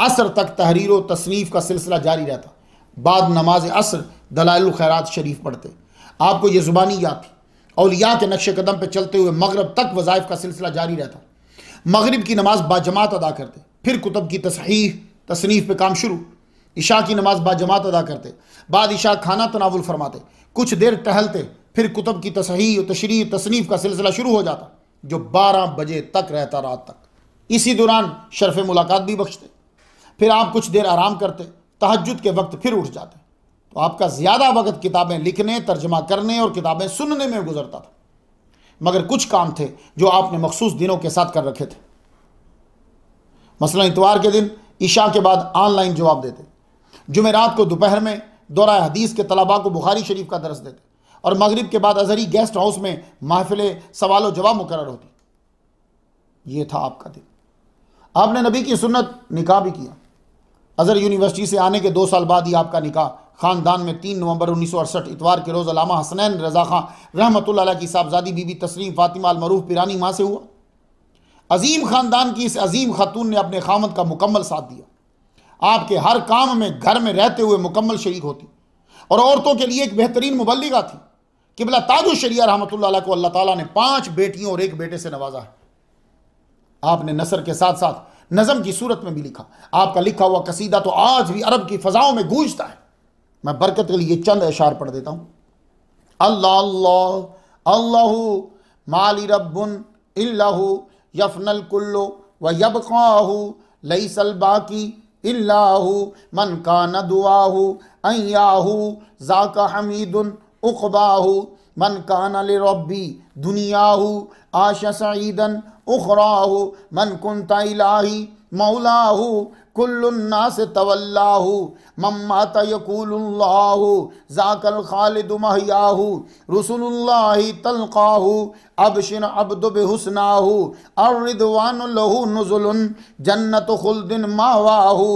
असर तक तहरीर व तसनीफ़ का सिलसिला जारी रहता बाद नमाज असर दलाल खैरात शरीफ पढ़ते आपको यह ज़ुबानी याद थी अलिया के नक्श कदम पर चलते हुए मगरब तक वजायफ का सिलसिला जारी रहता मगरब की नमाज बाजमात अदा करते फिर कुतब की तसहीफ तसनीफ़ पर काम शुरू ईशा की नमाज बाजमात अदा करते बाद ईशा खाना तनावुल फरमाते कुछ देर टहलते फिर कुतब की तसही तशरी तसनीफ़ का सिलसिला शुरू हो जाता जो बारह बजे तक रहता रात तक इसी दौरान शरफ मुलाकात भी बख्शते फिर आप कुछ देर आराम करते तहजद के वक्त फिर उठ जाते तो आपका ज़्यादा वक्त किताबें लिखने तर्जमा करने और किताबें सुनने में गुजरता था मगर कुछ काम थे जो आपने मखसूस दिनों के साथ कर रखे थे मसला इतवार के दिन ईशा के बाद ऑनलाइन जवाब देते जुमेरात को दोपहर में दौरा हदीस के तलबा को बुखारी शरीफ का दरस देते और मगरब के बाद अजहरी गेस्ट हाउस में महफिल सवाल व जवाब मुकर होती ये था आपका दिन आपने नबी की सुन्नत निकाह भी किया अज़हर यूनिवर्सिटी से आने के दो साल बाद ही आपका निकाह ख़ानदान में तीन नवंबर उन्नीस इतवार के रोज़ अलामा हसनैन रज़ा खां रहमत की साहबजादी बीबी तस्लीम फ़ातिमा अलमरूफ पिरानी माँ से हुआ अजीम ख़ानदान की इस अजीम खातून ने अपने खामद का मुकम्मल साथ दिया आपके हर काम में घर में रहते हुए मुकम्मल शरीक होती और औरतों के लिए एक बेहतरीन मुबलिका थी कि ताजु शरिया रहमत को अल्लाह ताला ने पाँच बेटियों और एक बेटे से नवाजा है आपने नसर के साथ साथ नज़म की सूरत में भी लिखा आपका लिखा हुआ कसीदा तो आज भी अरब की फ़जाओं में गूंजता है मैं बरकत के लिए चंद अशार पढ़ देता हूँ अल्लाह अल्लाह अल्लाह माली रबुन इल्लाहु यफनल कुल्लो व यबकाहु लई सलबाकी इल्लाहु मन का न दुआहु अयाहू जाका हमीदुन उखबाहू मन कान लरबी दुनियाहू आशा सईदन उखराहु मन कुंता तलाही मौलाहू कुल्लुन्नास से तवल्लाहू मम्मा तयकूल्लाहू जाकल खालिद महियाहू रसुल्लाही तलकाहू अबशिन अब्दुब हुसनाहू अर्रिदवान लहू नजुलन जन्नत खुलदिन मावाहू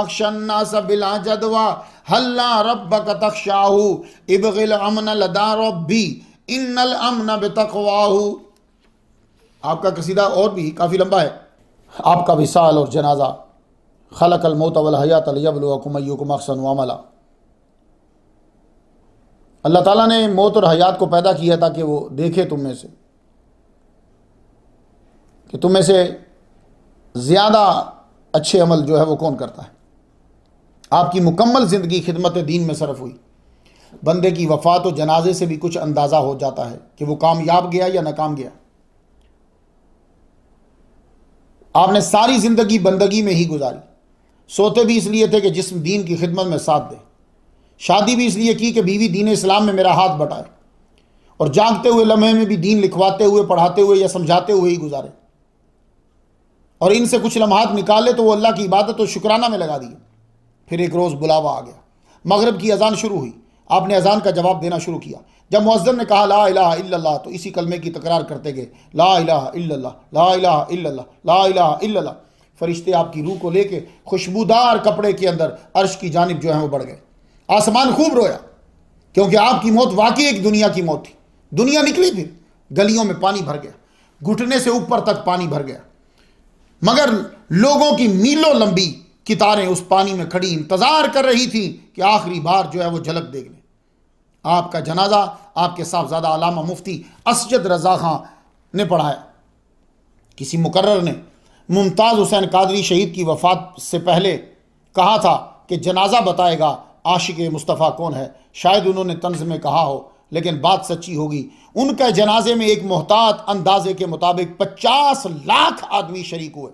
तक्षन्ना सबिला जदवा हल्ला रब्बक तक्षाहू इबगिल अमन लदा रब्बी इन्नल अमन बेतकवाहू आपका कसीदा और भी काफ़ी लंबा है आपका विशाल और जनाजा खलक अलमोत वलहयात अलबलकुमयुकम अक्सन वामला अल्लाह ताला ने मौत और हयात को पैदा किया ताकि वो देखे तुम में से कि तुम में से ज़्यादा अच्छे अमल जो है वो कौन करता है आपकी मुकम्मल ज़िंदगी खिदमत दीन में सरफ हुई बंदे की वफात और जनाजे से भी कुछ अंदाज़ा हो जाता है कि वो कामयाब गया या नाकाम गया आपने सारी ज़िंदगी बंदगी में ही गुजारी सोते भी इसलिए थे कि जिसम दीन की खिदमत में साथ दे शादी भी इसलिए की कि बीवी दीन इस्लाम में मेरा हाथ बटाए और जागते हुए लम्हे में भी दीन लिखवाते हुए पढ़ाते हुए या समझाते हुए ही गुजारे और इनसे कुछ लम्हात निकाले तो वो अल्लाह की इबादत और शुक्राना में लगा दिए फिर एक रोज़ बुलावा आ गया मगरब की अजान शुरू हुई आपने अजान का जवाब देना शुरू किया जब मुअज़्ज़म ने कहा ला इलाहा इल्लल्लाह तो इसी कलमे की तकरार करते गए ला इलाहा इल्लल्लाह ला इलाहा इल्लल्लाह ला इलाहा इल्लल्लाह फरिश्ते आपकी रूह को लेके खुशबूदार कपड़े के अंदर अर्श की जानब जो है वो बढ़ गए आसमान खूब रोया क्योंकि आपकी मौत वाकई एक दुनिया की मौत थी दुनिया निकली फिर गलियों में पानी भर गया घुटने से ऊपर तक पानी भर गया मगर लोगों की मीलों लंबी कितारें उस पानी में खड़ी इंतजार कर रही थी कि आखिरी बार जो है वो झलक देख लें आपका जनाजा आपके साहबजादा अलामा मुफ्ती असजद रजा खां ने पढ़ाया किसी मुकर्र ने मुमताज़ हुसैन कादरी शहीद की वफात से पहले कहा था कि जनाजा बताएगा आशिक मुस्तफ़ा कौन है शायद उन्होंने तंज में कहा हो लेकिन बात सच्ची होगी उनके जनाजे में एक मोहतात अंदाजे के मुताबिक पचास लाख आदमी शरीक हुए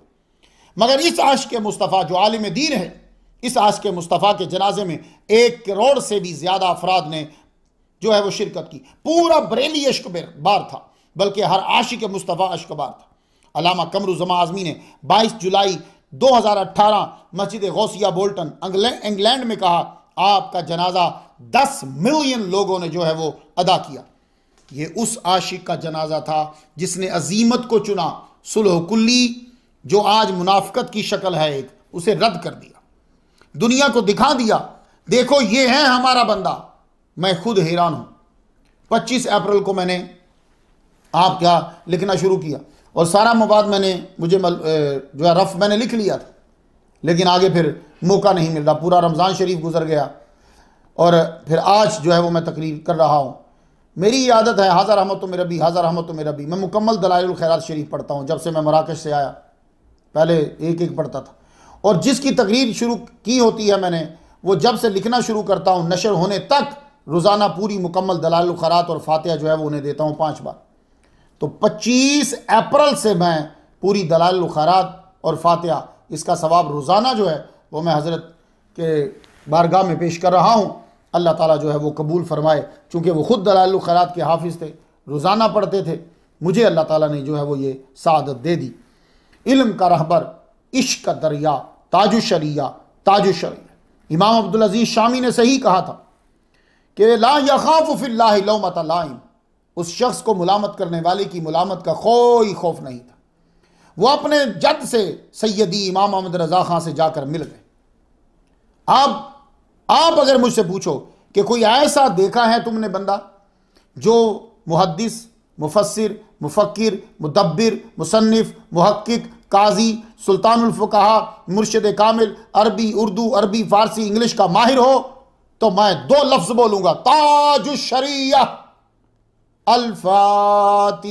मगर इस आश के मुस्तफ़ा जो आलिम दीन है इस आश के मुस्तफ़ा के जनाजे में एक करोड़ से भी ज़्यादा अफराद ने जो है वो शिरकत की पूरा बरेली अश्कबार था बल्कि हर आशिक मुस्तफ़ा अश्कबार था अलामा कमरुजमा आज़मी ने 22 जुलाई 2018 मस्जिद गौसिया बोल्टन इंग्लैंड में कहा आपका जनाजा 10 मिलियन लोगों ने जो है वो अदा किया ये उस आशिक का जनाजा था जिसने अजीमत को चुना सुलह कुल्ली जो आज मुनाफ्त की शक्ल है एक उसे रद्द कर दिया दुनिया को दिखा दिया देखो ये है हमारा बंदा मैं खुद हैरान हूं 25 अप्रैल को मैंने आप क्या लिखना शुरू किया और सारा मवाद मैंने मुझे मल, जो है रफ़ मैंने लिख लिया था लेकिन आगे फिर मौका नहीं मिल रहा पूरा रमज़ान शरीफ गुजर गया और फिर आज जो है वो मैं तकरीर कर रहा हूँ मेरी आदत है हाज़र तो मेरा भी हाज़र तो मेरा भी मैं मुकम्मल दलाइल खैरात शरीफ पढ़ता हूँ जब से मैं मराकश से आया पहले एक एक पढ़ता था और जिसकी तकरीर शुरू की होती है मैंने वो जब से लिखना शुरू करता हूँ नशर होने तक रोज़ाना पूरी मुकम्मल दलाल खरात और फातह जो है वो उन्हें देता हूँ पाँच बार तो 25 अप्रैल से मैं पूरी दलाल खरात और फातह इसका सवाब रोज़ाना जो है वो मैं हज़रत के बारगाह में पेश कर रहा हूँ अल्लाह ताला जो है वो कबूल फरमाए चूँकि वो ख़ुद दलाल खरात के हाफिज़ थे रोज़ाना पढ़ते थे मुझे अल्लाह ताला ने जो है वो ये सदत दे दी इल्म का रहबर इश्क का दरिया ताजुशरिया ताजुशरिया इमाम अब्दुल अजीज़ शामी ने सही कहा था कि ला खाफ फ़िल्ला लौमत लाइम उस शख्स को मुलामत करने वाले की मुलामत का कोई खौफ नहीं था वो अपने जद से सैदी इमाम अहमद रज़ा खां से जाकर मिल गए आप आप अगर मुझसे पूछो कि कोई ऐसा देखा है तुमने बंदा जो मुहदस मुफसर मुफक्र मुदब्बिर मुसनफ़ मुहक काजी सुल्तानफ़ा मुर्शद कामिल अरबी उर्दू अरबी फ़ारसी इंग्लिश का माहिर हो तो मैं दो लफ्ज़ बोलूँगा ताजुशरिया अल्फाति